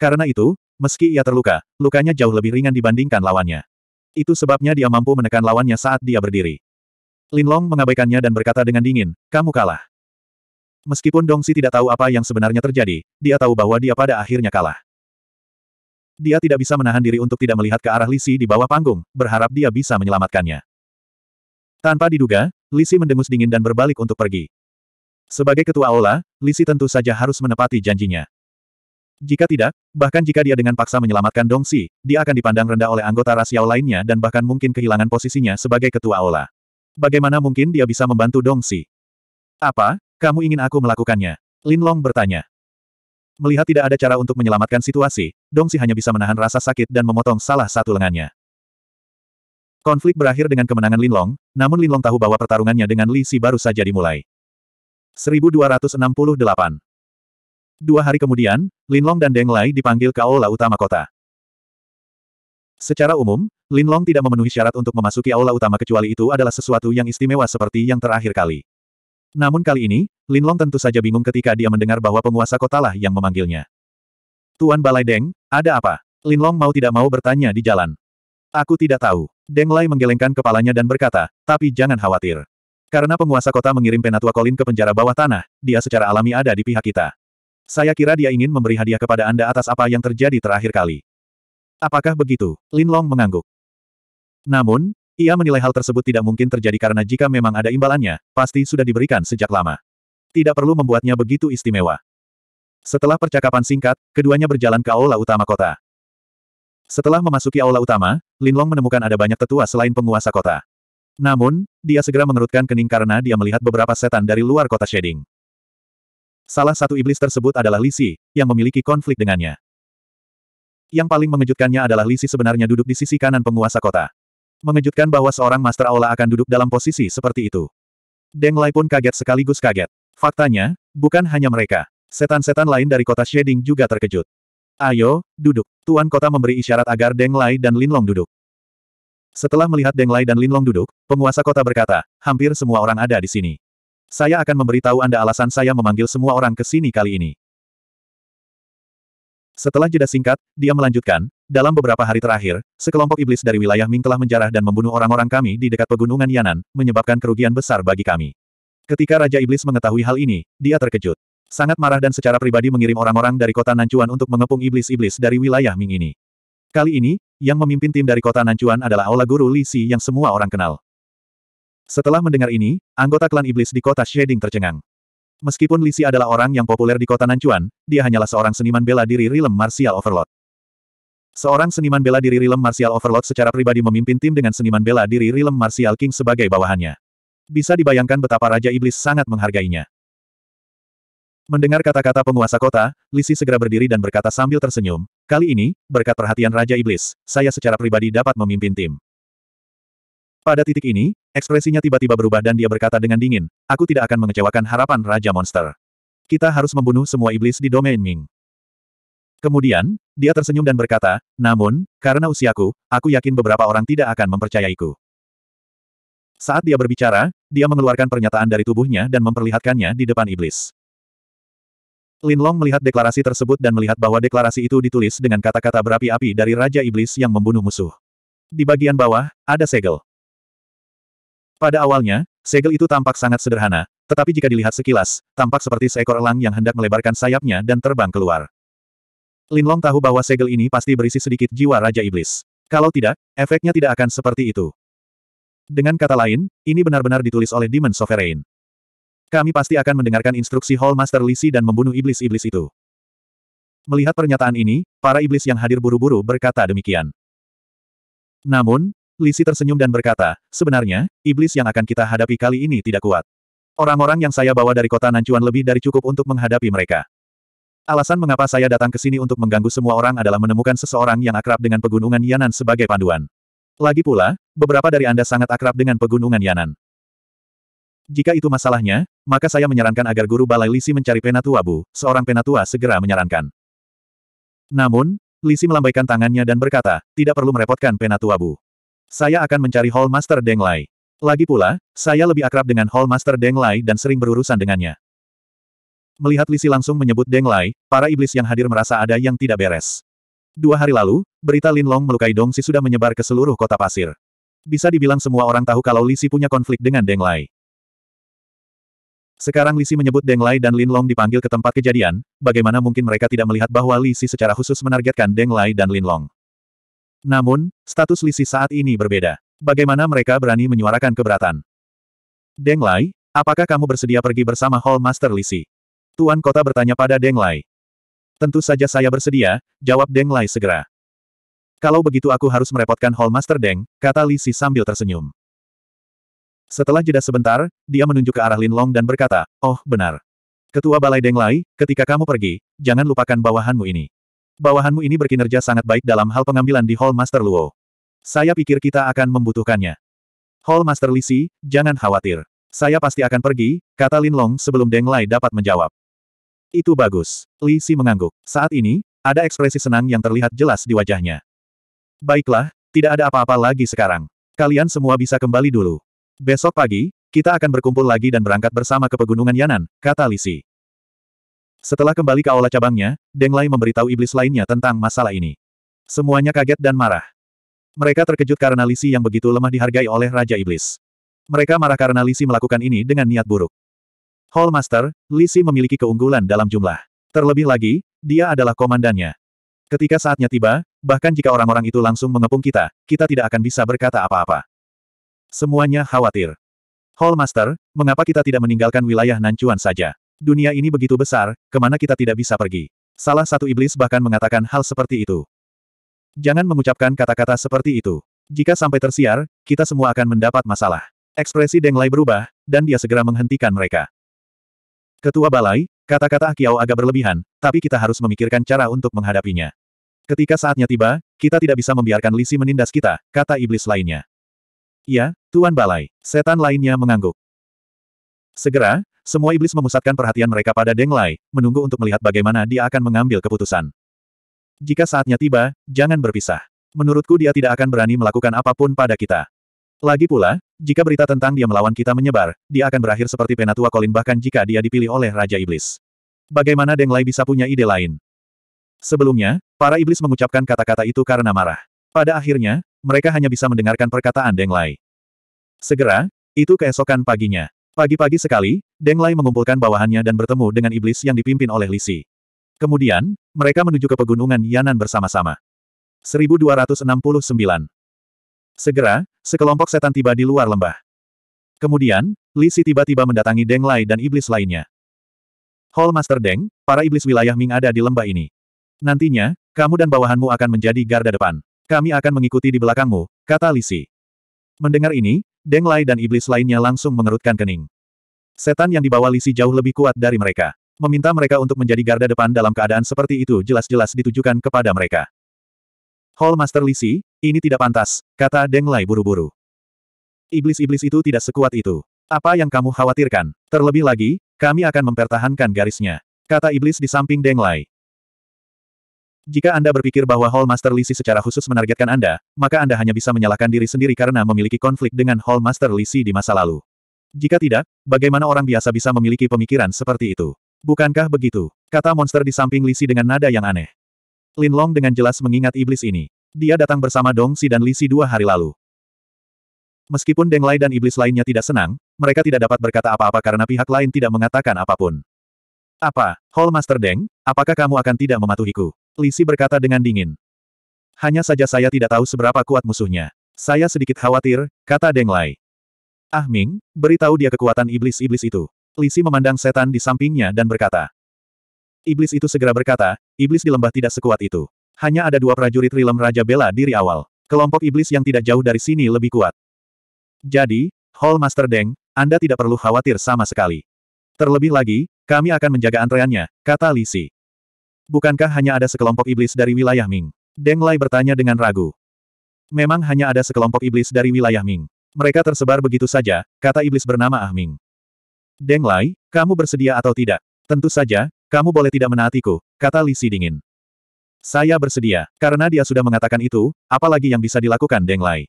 Karena itu, meski ia terluka, lukanya jauh lebih ringan dibandingkan lawannya. Itu sebabnya dia mampu menekan lawannya saat dia berdiri. Linlong mengabaikannya dan berkata dengan dingin, kamu kalah. Meskipun Dong Dongsi tidak tahu apa yang sebenarnya terjadi, dia tahu bahwa dia pada akhirnya kalah. Dia tidak bisa menahan diri untuk tidak melihat ke arah Lisi di bawah panggung, berharap dia bisa menyelamatkannya. Tanpa diduga, Lisi mendengus dingin dan berbalik untuk pergi. Sebagai ketua aula, Lisi tentu saja harus menepati janjinya. Jika tidak, bahkan jika dia dengan paksa menyelamatkan Dongsi, dia akan dipandang rendah oleh anggota rasial lainnya dan bahkan mungkin kehilangan posisinya sebagai ketua aula. Bagaimana mungkin dia bisa membantu Dongsi? Apa, kamu ingin aku melakukannya? Lin Long bertanya. Melihat tidak ada cara untuk menyelamatkan situasi, Dongsi hanya bisa menahan rasa sakit dan memotong salah satu lengannya. Konflik berakhir dengan kemenangan Linlong, namun Linlong tahu bahwa pertarungannya dengan Li Si baru saja dimulai. 1268 Dua hari kemudian, Linlong dan Deng Lai dipanggil ke aula utama kota. Secara umum, Linlong tidak memenuhi syarat untuk memasuki aula utama kecuali itu adalah sesuatu yang istimewa seperti yang terakhir kali. Namun kali ini, Linlong tentu saja bingung ketika dia mendengar bahwa penguasa kotalah yang memanggilnya. Tuan Balai Deng, ada apa? Linlong mau tidak mau bertanya di jalan. Aku tidak tahu. Deng Lai menggelengkan kepalanya dan berkata, tapi jangan khawatir. Karena penguasa kota mengirim Penatua Colin ke penjara bawah tanah, dia secara alami ada di pihak kita. Saya kira dia ingin memberi hadiah kepada Anda atas apa yang terjadi terakhir kali. Apakah begitu? Linlong mengangguk. Namun, ia menilai hal tersebut tidak mungkin terjadi karena jika memang ada imbalannya, pasti sudah diberikan sejak lama. Tidak perlu membuatnya begitu istimewa. Setelah percakapan singkat, keduanya berjalan ke aula utama kota. Setelah memasuki aula utama, Linlong menemukan ada banyak tetua selain penguasa kota. Namun, dia segera mengerutkan kening karena dia melihat beberapa setan dari luar kota Shading. Salah satu iblis tersebut adalah Lisi, yang memiliki konflik dengannya. Yang paling mengejutkannya adalah Lisi sebenarnya duduk di sisi kanan penguasa kota. Mengejutkan bahwa seorang Master Aula akan duduk dalam posisi seperti itu. Deng Lai pun kaget sekaligus kaget. Faktanya, bukan hanya mereka. Setan-setan lain dari kota Shading juga terkejut. Ayo, duduk. Tuan kota memberi isyarat agar Deng Lai dan Linlong duduk. Setelah melihat Deng Lai dan Linlong duduk, penguasa kota berkata, hampir semua orang ada di sini. Saya akan memberitahu Anda alasan saya memanggil semua orang ke sini kali ini. Setelah jeda singkat, dia melanjutkan, dalam beberapa hari terakhir, sekelompok iblis dari wilayah Ming telah menjarah dan membunuh orang-orang kami di dekat pegunungan Yanan, menyebabkan kerugian besar bagi kami. Ketika Raja Iblis mengetahui hal ini, dia terkejut. Sangat marah dan secara pribadi mengirim orang-orang dari kota Nancuan untuk mengepung iblis-iblis dari wilayah Ming ini. Kali ini, yang memimpin tim dari kota Nancuan adalah Aula Guru Li Si yang semua orang kenal. Setelah mendengar ini, anggota klan iblis di kota Shading tercengang. Meskipun Li Si adalah orang yang populer di kota Nancuan, dia hanyalah seorang seniman bela diri rilem Martial Overlord. Seorang seniman bela diri rilem Martial Overlord secara pribadi memimpin tim dengan seniman bela diri rilem Martial King sebagai bawahannya. Bisa dibayangkan betapa Raja Iblis sangat menghargainya. Mendengar kata-kata penguasa kota, Lisi segera berdiri dan berkata sambil tersenyum, kali ini, berkat perhatian Raja Iblis, saya secara pribadi dapat memimpin tim. Pada titik ini, ekspresinya tiba-tiba berubah dan dia berkata dengan dingin, aku tidak akan mengecewakan harapan Raja Monster. Kita harus membunuh semua iblis di domain Ming. Kemudian, dia tersenyum dan berkata, namun, karena usiaku, aku yakin beberapa orang tidak akan mempercayaiku. Saat dia berbicara, dia mengeluarkan pernyataan dari tubuhnya dan memperlihatkannya di depan iblis. Lin Long melihat deklarasi tersebut dan melihat bahwa deklarasi itu ditulis dengan kata-kata berapi-api dari Raja Iblis yang membunuh musuh. Di bagian bawah, ada segel. Pada awalnya, segel itu tampak sangat sederhana, tetapi jika dilihat sekilas, tampak seperti seekor elang yang hendak melebarkan sayapnya dan terbang keluar. Lin Long tahu bahwa segel ini pasti berisi sedikit jiwa Raja Iblis. Kalau tidak, efeknya tidak akan seperti itu. Dengan kata lain, ini benar-benar ditulis oleh Demon Sovereign. Kami pasti akan mendengarkan instruksi Hall Master Lisi dan membunuh iblis-iblis itu. Melihat pernyataan ini, para iblis yang hadir buru-buru berkata demikian. Namun, Lisi tersenyum dan berkata, sebenarnya, iblis yang akan kita hadapi kali ini tidak kuat. Orang-orang yang saya bawa dari kota Nancuan lebih dari cukup untuk menghadapi mereka. Alasan mengapa saya datang ke sini untuk mengganggu semua orang adalah menemukan seseorang yang akrab dengan pegunungan Yanan sebagai panduan. Lagi pula, beberapa dari Anda sangat akrab dengan pegunungan Yanan. Jika itu masalahnya, maka saya menyarankan agar guru Balai Lisi mencari penatua Bu, seorang penatua segera menyarankan. Namun, Lisi melambaikan tangannya dan berkata, tidak perlu merepotkan penatua Bu. Saya akan mencari Hall Master Deng Lai. Lagi pula, saya lebih akrab dengan Hall Master Deng Lai dan sering berurusan dengannya. Melihat Lisi langsung menyebut Deng Lai, para iblis yang hadir merasa ada yang tidak beres. Dua hari lalu, berita Lin Long melukai Dong Xi sudah menyebar ke seluruh kota pasir. Bisa dibilang semua orang tahu kalau Lisi punya konflik dengan Deng Lai. Sekarang Lisi menyebut Deng Lai dan Lin Long dipanggil ke tempat kejadian, bagaimana mungkin mereka tidak melihat bahwa Lisi secara khusus menargetkan Deng Lai dan Lin Long. Namun, status Lisi saat ini berbeda. Bagaimana mereka berani menyuarakan keberatan? Deng Lai, apakah kamu bersedia pergi bersama Hall Master Lisi? Tuan kota bertanya pada Deng Lai. Tentu saja saya bersedia, jawab Deng Lai segera. Kalau begitu aku harus merepotkan Hall Master Deng, kata Li Si sambil tersenyum. Setelah jeda sebentar, dia menunjuk ke arah Lin Long dan berkata, Oh, benar. Ketua Balai Deng Lai, ketika kamu pergi, jangan lupakan bawahanmu ini. Bawahanmu ini berkinerja sangat baik dalam hal pengambilan di Hall Master Luo. Saya pikir kita akan membutuhkannya. Hallmaster Li Si, jangan khawatir. Saya pasti akan pergi, kata Lin Long sebelum Deng Lai dapat menjawab. Itu bagus. Li Si mengangguk. Saat ini, ada ekspresi senang yang terlihat jelas di wajahnya. Baiklah, tidak ada apa-apa lagi sekarang. Kalian semua bisa kembali dulu. Besok pagi, kita akan berkumpul lagi dan berangkat bersama ke Pegunungan Yanan, kata Li Si. Setelah kembali ke aula cabangnya, Deng Lai memberitahu iblis lainnya tentang masalah ini. Semuanya kaget dan marah. Mereka terkejut karena Li Lisi yang begitu lemah dihargai oleh Raja Iblis. Mereka marah karena Li Lisi melakukan ini dengan niat buruk. Hallmaster, Lisi memiliki keunggulan dalam jumlah. Terlebih lagi, dia adalah komandannya. Ketika saatnya tiba, bahkan jika orang-orang itu langsung mengepung kita, kita tidak akan bisa berkata apa-apa. Semuanya khawatir. Hallmaster, mengapa kita tidak meninggalkan wilayah Nancuan saja? Dunia ini begitu besar, kemana kita tidak bisa pergi? Salah satu iblis bahkan mengatakan hal seperti itu. Jangan mengucapkan kata-kata seperti itu. Jika sampai tersiar, kita semua akan mendapat masalah. Ekspresi Deng Lai berubah, dan dia segera menghentikan mereka. Ketua Balai, kata-kata Akiao agak berlebihan, tapi kita harus memikirkan cara untuk menghadapinya. Ketika saatnya tiba, kita tidak bisa membiarkan Lisi menindas kita, kata iblis lainnya. Ya, Tuan Balai. Setan lainnya mengangguk. Segera, semua iblis memusatkan perhatian mereka pada Deng Lai, menunggu untuk melihat bagaimana dia akan mengambil keputusan. Jika saatnya tiba, jangan berpisah. Menurutku dia tidak akan berani melakukan apapun pada kita. Lagi pula, jika berita tentang dia melawan kita menyebar, dia akan berakhir seperti Penatua Colin bahkan jika dia dipilih oleh Raja Iblis. Bagaimana Deng Lai bisa punya ide lain? Sebelumnya, para iblis mengucapkan kata-kata itu karena marah. Pada akhirnya, mereka hanya bisa mendengarkan perkataan Deng Lai. Segera, itu keesokan paginya. Pagi-pagi sekali, Deng Lai mengumpulkan bawahannya dan bertemu dengan iblis yang dipimpin oleh Lisi. Kemudian, mereka menuju ke pegunungan Yanan bersama-sama. 1269 Segera, sekelompok setan tiba di luar lembah. Kemudian, Li Si tiba-tiba mendatangi Deng Lai dan iblis lainnya. Hall Master Deng, para iblis wilayah Ming ada di lembah ini. Nantinya, kamu dan bawahanmu akan menjadi garda depan. Kami akan mengikuti di belakangmu, kata Li Si. Mendengar ini, Deng Lai dan iblis lainnya langsung mengerutkan kening. Setan yang dibawa Li Si jauh lebih kuat dari mereka. Meminta mereka untuk menjadi garda depan dalam keadaan seperti itu jelas-jelas ditujukan kepada mereka. Hall Master Li Si, ini tidak pantas, kata Deng Lai buru-buru. Iblis-iblis itu tidak sekuat itu. Apa yang kamu khawatirkan? Terlebih lagi, kami akan mempertahankan garisnya. Kata iblis di samping Deng Lai. Jika Anda berpikir bahwa Hall Master Lisi secara khusus menargetkan Anda, maka Anda hanya bisa menyalahkan diri sendiri karena memiliki konflik dengan Hall Master Lisi di masa lalu. Jika tidak, bagaimana orang biasa bisa memiliki pemikiran seperti itu? Bukankah begitu? Kata monster di samping Lisi dengan nada yang aneh. Lin Long dengan jelas mengingat iblis ini. Dia datang bersama Dong Si dan Li Si dua hari lalu. Meskipun Deng Lai dan iblis lainnya tidak senang, mereka tidak dapat berkata apa-apa karena pihak lain tidak mengatakan apapun. Apa, Hall Master Deng, apakah kamu akan tidak mematuhiku? Li Si berkata dengan dingin. Hanya saja saya tidak tahu seberapa kuat musuhnya. Saya sedikit khawatir, kata Deng Lai. Ah Ming, beritahu dia kekuatan iblis-iblis itu. Lisi memandang setan di sampingnya dan berkata. Iblis itu segera berkata, iblis di lembah tidak sekuat itu. Hanya ada dua prajurit Rilem Raja Bela diri awal. Kelompok iblis yang tidak jauh dari sini lebih kuat. Jadi, Hall Master Deng, Anda tidak perlu khawatir sama sekali. Terlebih lagi, kami akan menjaga antreannya, kata Li Si. Bukankah hanya ada sekelompok iblis dari wilayah Ming? Deng Lai bertanya dengan ragu. Memang hanya ada sekelompok iblis dari wilayah Ming. Mereka tersebar begitu saja, kata iblis bernama Ah Ming. Deng Lai, kamu bersedia atau tidak? Tentu saja, kamu boleh tidak menaatiku, kata Li Si dingin. Saya bersedia, karena dia sudah mengatakan itu, apalagi yang bisa dilakukan Deng Lai.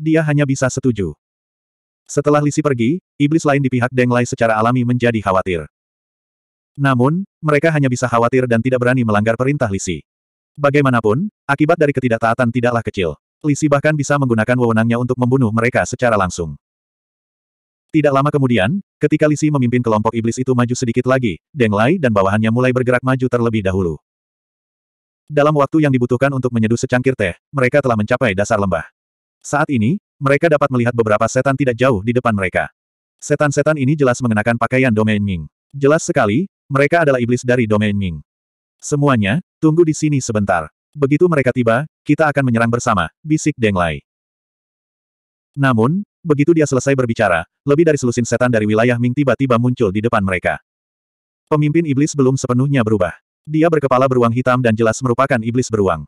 Dia hanya bisa setuju. Setelah Lisi pergi, iblis lain di pihak Deng Lai secara alami menjadi khawatir. Namun, mereka hanya bisa khawatir dan tidak berani melanggar perintah Lisi. Bagaimanapun, akibat dari ketidaktaatan tidaklah kecil. Lisi bahkan bisa menggunakan wewenangnya untuk membunuh mereka secara langsung. Tidak lama kemudian, ketika Lisi memimpin kelompok iblis itu maju sedikit lagi, Deng Lai dan bawahannya mulai bergerak maju terlebih dahulu. Dalam waktu yang dibutuhkan untuk menyeduh secangkir teh, mereka telah mencapai dasar lembah. Saat ini, mereka dapat melihat beberapa setan tidak jauh di depan mereka. Setan-setan ini jelas mengenakan pakaian domain Ming. Jelas sekali, mereka adalah iblis dari domain Ming. Semuanya, tunggu di sini sebentar. Begitu mereka tiba, kita akan menyerang bersama, bisik Deng Lai. Namun, begitu dia selesai berbicara, lebih dari selusin setan dari wilayah Ming tiba-tiba muncul di depan mereka. Pemimpin iblis belum sepenuhnya berubah. Dia berkepala beruang hitam dan jelas merupakan iblis beruang.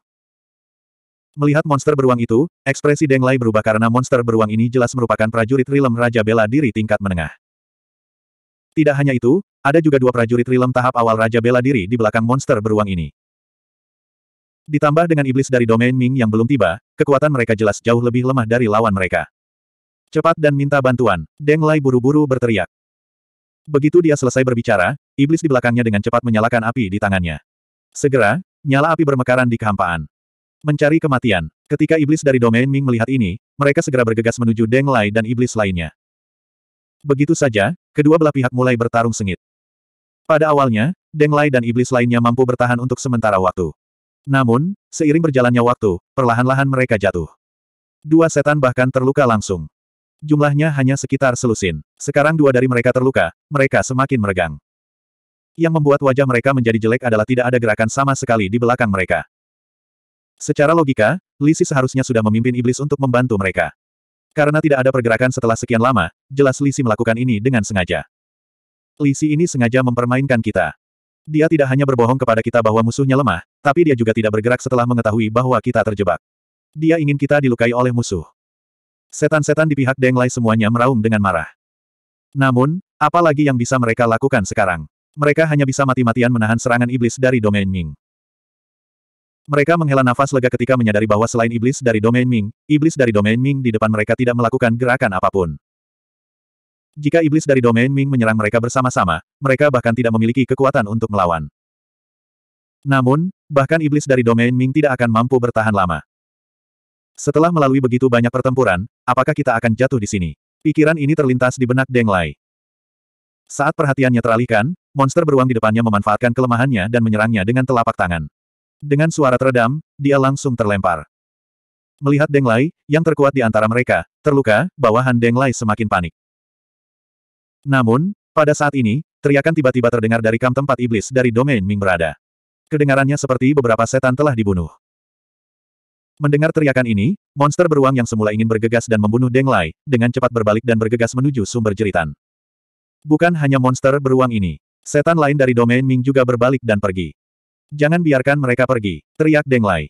Melihat monster beruang itu, ekspresi Deng Lai berubah karena monster beruang ini jelas merupakan prajurit Rilem Raja Bela Diri tingkat menengah. Tidak hanya itu, ada juga dua prajurit Rilem tahap awal Raja Bela Diri di belakang monster beruang ini. Ditambah dengan iblis dari domain Ming yang belum tiba, kekuatan mereka jelas jauh lebih lemah dari lawan mereka. Cepat dan minta bantuan, Deng Lai buru-buru berteriak. Begitu dia selesai berbicara, iblis di belakangnya dengan cepat menyalakan api di tangannya. Segera, nyala api bermekaran di kehampaan. Mencari kematian. Ketika iblis dari domain Ming melihat ini, mereka segera bergegas menuju Deng Lai dan iblis lainnya. Begitu saja, kedua belah pihak mulai bertarung sengit. Pada awalnya, Deng Lai dan iblis lainnya mampu bertahan untuk sementara waktu. Namun, seiring berjalannya waktu, perlahan-lahan mereka jatuh. Dua setan bahkan terluka langsung. Jumlahnya hanya sekitar selusin. Sekarang dua dari mereka terluka, mereka semakin meregang. Yang membuat wajah mereka menjadi jelek adalah tidak ada gerakan sama sekali di belakang mereka. Secara logika, Lisi seharusnya sudah memimpin iblis untuk membantu mereka. Karena tidak ada pergerakan setelah sekian lama, jelas Lisi melakukan ini dengan sengaja. Lisi ini sengaja mempermainkan kita. Dia tidak hanya berbohong kepada kita bahwa musuhnya lemah, tapi dia juga tidak bergerak setelah mengetahui bahwa kita terjebak. Dia ingin kita dilukai oleh musuh. Setan-setan di pihak Deng Lai semuanya meraung dengan marah. Namun, apa lagi yang bisa mereka lakukan sekarang? Mereka hanya bisa mati-matian menahan serangan iblis dari domain Ming. Mereka menghela nafas lega ketika menyadari bahwa selain iblis dari domain Ming, iblis dari domain Ming di depan mereka tidak melakukan gerakan apapun. Jika iblis dari domain Ming menyerang mereka bersama-sama, mereka bahkan tidak memiliki kekuatan untuk melawan. Namun, bahkan iblis dari domain Ming tidak akan mampu bertahan lama. Setelah melalui begitu banyak pertempuran, apakah kita akan jatuh di sini? Pikiran ini terlintas di benak Deng Lai. Saat perhatiannya teralihkan, monster beruang di depannya memanfaatkan kelemahannya dan menyerangnya dengan telapak tangan. Dengan suara teredam, dia langsung terlempar. Melihat Deng Lai, yang terkuat di antara mereka, terluka, bawahan Deng Lai semakin panik. Namun, pada saat ini, teriakan tiba-tiba terdengar dari kam tempat iblis dari domain Ming berada. Kedengarannya seperti beberapa setan telah dibunuh. Mendengar teriakan ini, monster beruang yang semula ingin bergegas dan membunuh Deng Lai, dengan cepat berbalik dan bergegas menuju sumber jeritan. Bukan hanya monster beruang ini. Setan lain dari domain Ming juga berbalik dan pergi. Jangan biarkan mereka pergi, teriak Deng Lai.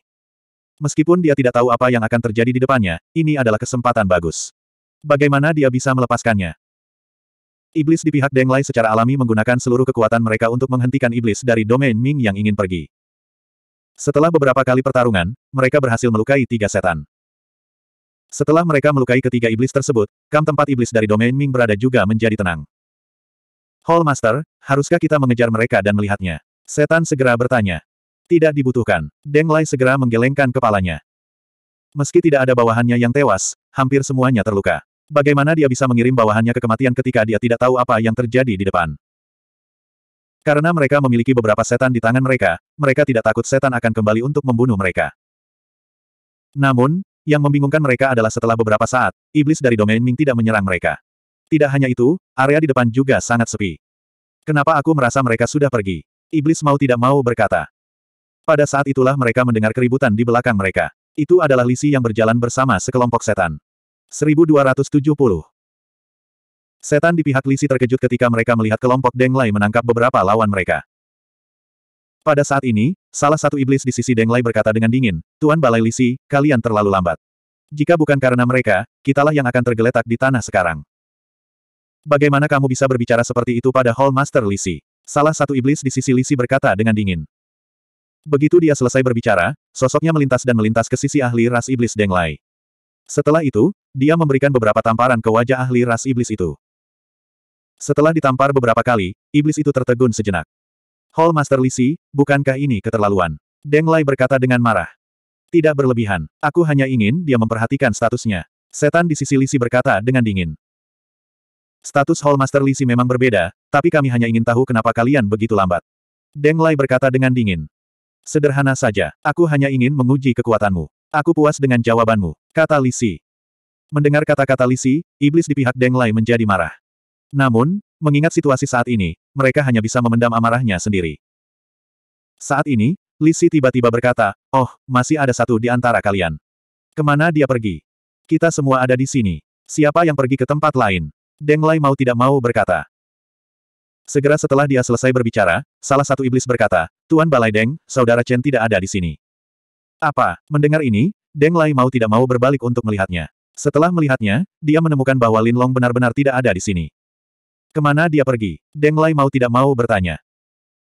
Meskipun dia tidak tahu apa yang akan terjadi di depannya, ini adalah kesempatan bagus. Bagaimana dia bisa melepaskannya? Iblis di pihak Deng Lai secara alami menggunakan seluruh kekuatan mereka untuk menghentikan iblis dari domain Ming yang ingin pergi. Setelah beberapa kali pertarungan, mereka berhasil melukai tiga setan. Setelah mereka melukai ketiga iblis tersebut, kam tempat iblis dari domain Ming berada juga menjadi tenang. Hall Master, haruskah kita mengejar mereka dan melihatnya? Setan segera bertanya. Tidak dibutuhkan. Deng Lai segera menggelengkan kepalanya. Meski tidak ada bawahannya yang tewas, hampir semuanya terluka. Bagaimana dia bisa mengirim bawahannya ke kematian ketika dia tidak tahu apa yang terjadi di depan? Karena mereka memiliki beberapa setan di tangan mereka, mereka tidak takut setan akan kembali untuk membunuh mereka. Namun, yang membingungkan mereka adalah setelah beberapa saat, iblis dari domain Ming tidak menyerang mereka. Tidak hanya itu, area di depan juga sangat sepi. Kenapa aku merasa mereka sudah pergi? Iblis mau tidak mau berkata. Pada saat itulah mereka mendengar keributan di belakang mereka. Itu adalah Lisi yang berjalan bersama sekelompok setan. 1270 Setan di pihak Lisi terkejut ketika mereka melihat kelompok Deng Lai menangkap beberapa lawan mereka. Pada saat ini, salah satu iblis di sisi Deng Lai berkata dengan dingin, Tuan Balai Lisi, kalian terlalu lambat. Jika bukan karena mereka, kitalah yang akan tergeletak di tanah sekarang. Bagaimana kamu bisa berbicara seperti itu pada Hall Master Lisi? Salah satu iblis di sisi Lisi berkata dengan dingin. Begitu dia selesai berbicara, sosoknya melintas dan melintas ke sisi ahli ras iblis Deng Lai. Setelah itu, dia memberikan beberapa tamparan ke wajah ahli ras iblis itu. Setelah ditampar beberapa kali, iblis itu tertegun sejenak. Hall Master Lisi, bukankah ini keterlaluan? Deng Lai berkata dengan marah. Tidak berlebihan. Aku hanya ingin dia memperhatikan statusnya. Setan di sisi Lisi berkata dengan dingin. Status Hall Master Lisi memang berbeda, tapi kami hanya ingin tahu kenapa kalian begitu lambat. Deng Lai berkata dengan dingin. Sederhana saja, aku hanya ingin menguji kekuatanmu. Aku puas dengan jawabanmu, kata Lisi. Mendengar kata-kata Lisi, iblis di pihak Deng Lai menjadi marah. Namun, mengingat situasi saat ini, mereka hanya bisa memendam amarahnya sendiri. Saat ini, Lisi tiba-tiba berkata, Oh, masih ada satu di antara kalian. Kemana dia pergi? Kita semua ada di sini. Siapa yang pergi ke tempat lain? Deng Lai mau tidak mau berkata. Segera setelah dia selesai berbicara, salah satu iblis berkata, Tuan Balai Deng, Saudara Chen tidak ada di sini. Apa? Mendengar ini, Deng Lai mau tidak mau berbalik untuk melihatnya. Setelah melihatnya, dia menemukan bahwa Lin Long benar-benar tidak ada di sini. Kemana dia pergi? Deng Lai mau tidak mau bertanya.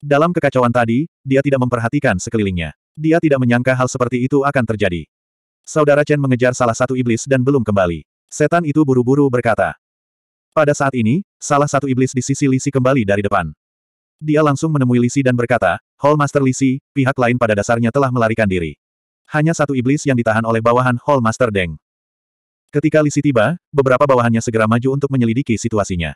Dalam kekacauan tadi, dia tidak memperhatikan sekelilingnya. Dia tidak menyangka hal seperti itu akan terjadi. Saudara Chen mengejar salah satu iblis dan belum kembali. Setan itu buru-buru berkata. Pada saat ini, salah satu iblis di sisi Lisi kembali dari depan. Dia langsung menemui Lisi dan berkata, Hall Master Lisi, pihak lain pada dasarnya telah melarikan diri. Hanya satu iblis yang ditahan oleh bawahan Hall Master Deng. Ketika Lisi tiba, beberapa bawahannya segera maju untuk menyelidiki situasinya.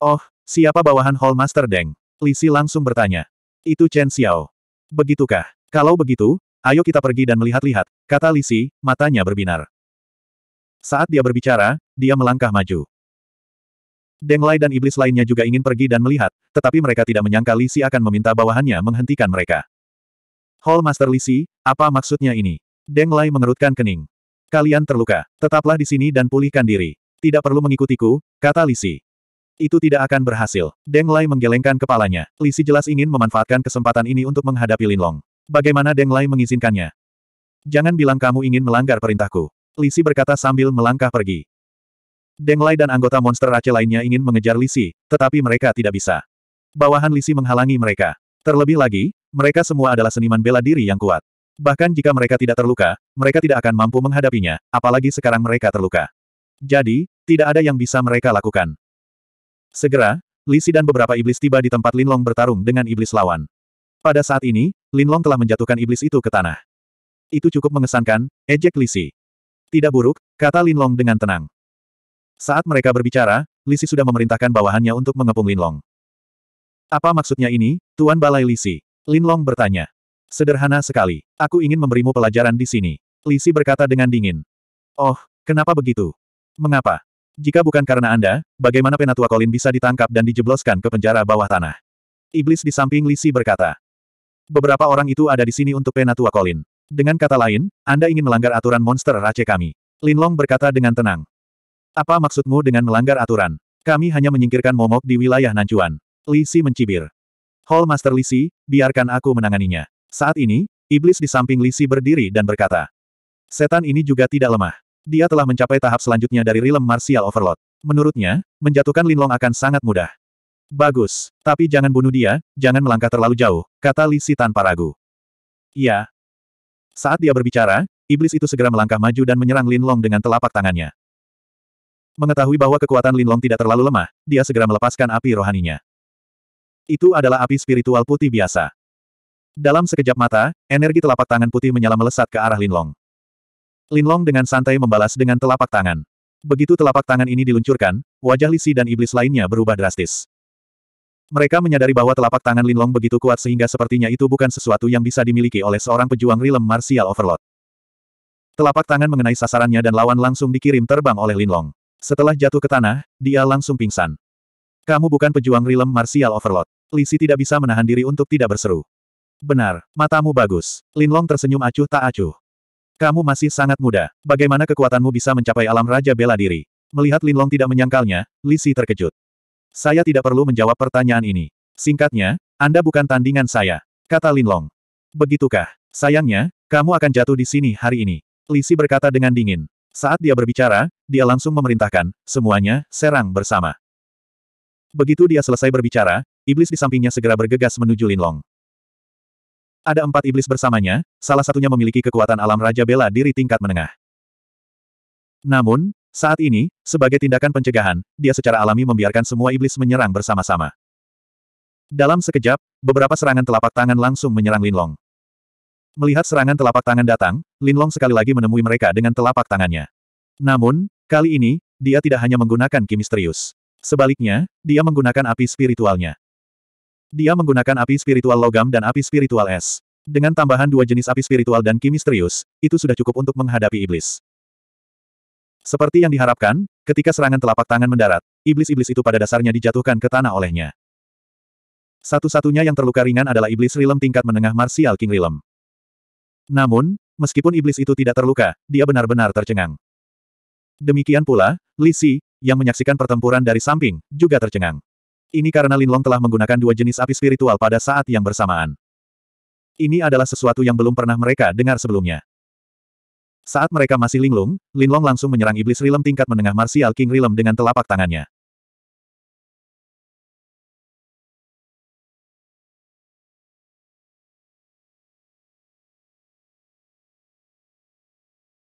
Oh, siapa bawahan Hall Master Deng? Lisi langsung bertanya. Itu Chen Xiao. Begitukah? Kalau begitu, ayo kita pergi dan melihat-lihat, kata Lisi, matanya berbinar. Saat dia berbicara, dia melangkah maju. Deng Lai dan iblis lainnya juga ingin pergi dan melihat, tetapi mereka tidak menyangka Lisi akan meminta bawahannya menghentikan mereka. Hall Master Lisi, apa maksudnya ini? Deng Lai mengerutkan kening. Kalian terluka, tetaplah di sini dan pulihkan diri. Tidak perlu mengikutiku, kata Lisi. Itu tidak akan berhasil. Deng Lai menggelengkan kepalanya. Li Si jelas ingin memanfaatkan kesempatan ini untuk menghadapi Lin Long. Bagaimana Deng Lai mengizinkannya? Jangan bilang kamu ingin melanggar perintahku. Li Si berkata sambil melangkah pergi. Deng Lai dan anggota monster Aceh lainnya ingin mengejar Li Si, tetapi mereka tidak bisa. Bawahan Li Si menghalangi mereka. Terlebih lagi, mereka semua adalah seniman bela diri yang kuat. Bahkan jika mereka tidak terluka, mereka tidak akan mampu menghadapinya, apalagi sekarang mereka terluka. Jadi, tidak ada yang bisa mereka lakukan. Segera, Lisi dan beberapa iblis tiba di tempat Linlong bertarung dengan iblis lawan. Pada saat ini, Linlong telah menjatuhkan iblis itu ke tanah. Itu cukup mengesankan, ejek Lisi. Tidak buruk, kata Linlong dengan tenang. Saat mereka berbicara, Lisi sudah memerintahkan bawahannya untuk mengepung Linlong. Apa maksudnya ini, Tuan Balai Lisi? Linlong bertanya. Sederhana sekali, aku ingin memberimu pelajaran di sini. Lisi berkata dengan dingin. Oh, kenapa begitu? Mengapa? Jika bukan karena Anda, bagaimana Penatua Colin bisa ditangkap dan dijebloskan ke penjara bawah tanah? Iblis di samping Lisi berkata. Beberapa orang itu ada di sini untuk Penatua Colin. Dengan kata lain, Anda ingin melanggar aturan monster race kami. Linlong berkata dengan tenang. Apa maksudmu dengan melanggar aturan? Kami hanya menyingkirkan momok di wilayah Nanjuan. Lisi mencibir. Hall Master Lisi, biarkan aku menanganinya. Saat ini, iblis di samping Lisi berdiri dan berkata. Setan ini juga tidak lemah. Dia telah mencapai tahap selanjutnya dari realm martial overload. Menurutnya, menjatuhkan Linlong akan sangat mudah. Bagus, tapi jangan bunuh dia, jangan melangkah terlalu jauh, kata Li Si tanpa ragu. Iya. Saat dia berbicara, iblis itu segera melangkah maju dan menyerang Linlong dengan telapak tangannya. Mengetahui bahwa kekuatan Linlong tidak terlalu lemah, dia segera melepaskan api rohaninya. Itu adalah api spiritual putih biasa. Dalam sekejap mata, energi telapak tangan putih menyala melesat ke arah Linlong. Linlong dengan santai membalas dengan telapak tangan. Begitu telapak tangan ini diluncurkan, wajah Lisi dan iblis lainnya berubah drastis. Mereka menyadari bahwa telapak tangan Linlong begitu kuat sehingga sepertinya itu bukan sesuatu yang bisa dimiliki oleh seorang pejuang rilem martial overlord. Telapak tangan mengenai sasarannya dan lawan langsung dikirim terbang oleh Linlong. Setelah jatuh ke tanah, dia langsung pingsan. Kamu bukan pejuang rilem martial overlord. Lisi tidak bisa menahan diri untuk tidak berseru. Benar, matamu bagus. Linlong tersenyum acuh tak acuh. Kamu masih sangat muda. Bagaimana kekuatanmu bisa mencapai alam Raja Bela Diri? Melihat Linlong tidak menyangkalnya, Lisi terkejut. Saya tidak perlu menjawab pertanyaan ini. Singkatnya, Anda bukan tandingan saya. Kata Linlong. Begitukah? Sayangnya, kamu akan jatuh di sini hari ini. Lisi berkata dengan dingin. Saat dia berbicara, dia langsung memerintahkan, semuanya, serang bersama. Begitu dia selesai berbicara, iblis di sampingnya segera bergegas menuju Linlong. Ada empat iblis bersamanya, salah satunya memiliki kekuatan alam Raja Bela diri tingkat menengah. Namun, saat ini, sebagai tindakan pencegahan, dia secara alami membiarkan semua iblis menyerang bersama-sama. Dalam sekejap, beberapa serangan telapak tangan langsung menyerang Linlong. Melihat serangan telapak tangan datang, Linlong sekali lagi menemui mereka dengan telapak tangannya. Namun, kali ini, dia tidak hanya menggunakan misterius. Sebaliknya, dia menggunakan api spiritualnya. Dia menggunakan api spiritual logam dan api spiritual es. Dengan tambahan dua jenis api spiritual dan kimisterius, itu sudah cukup untuk menghadapi iblis. Seperti yang diharapkan, ketika serangan telapak tangan mendarat, iblis-iblis itu pada dasarnya dijatuhkan ke tanah olehnya. Satu-satunya yang terluka ringan adalah iblis Rilem tingkat menengah Martial King Rilem. Namun, meskipun iblis itu tidak terluka, dia benar-benar tercengang. Demikian pula, Lisi, yang menyaksikan pertempuran dari samping, juga tercengang. Ini karena Linlong telah menggunakan dua jenis api spiritual pada saat yang bersamaan. Ini adalah sesuatu yang belum pernah mereka dengar sebelumnya. Saat mereka masih linglung, Linlong langsung menyerang iblis rilem tingkat menengah Martial King Rilem dengan telapak tangannya.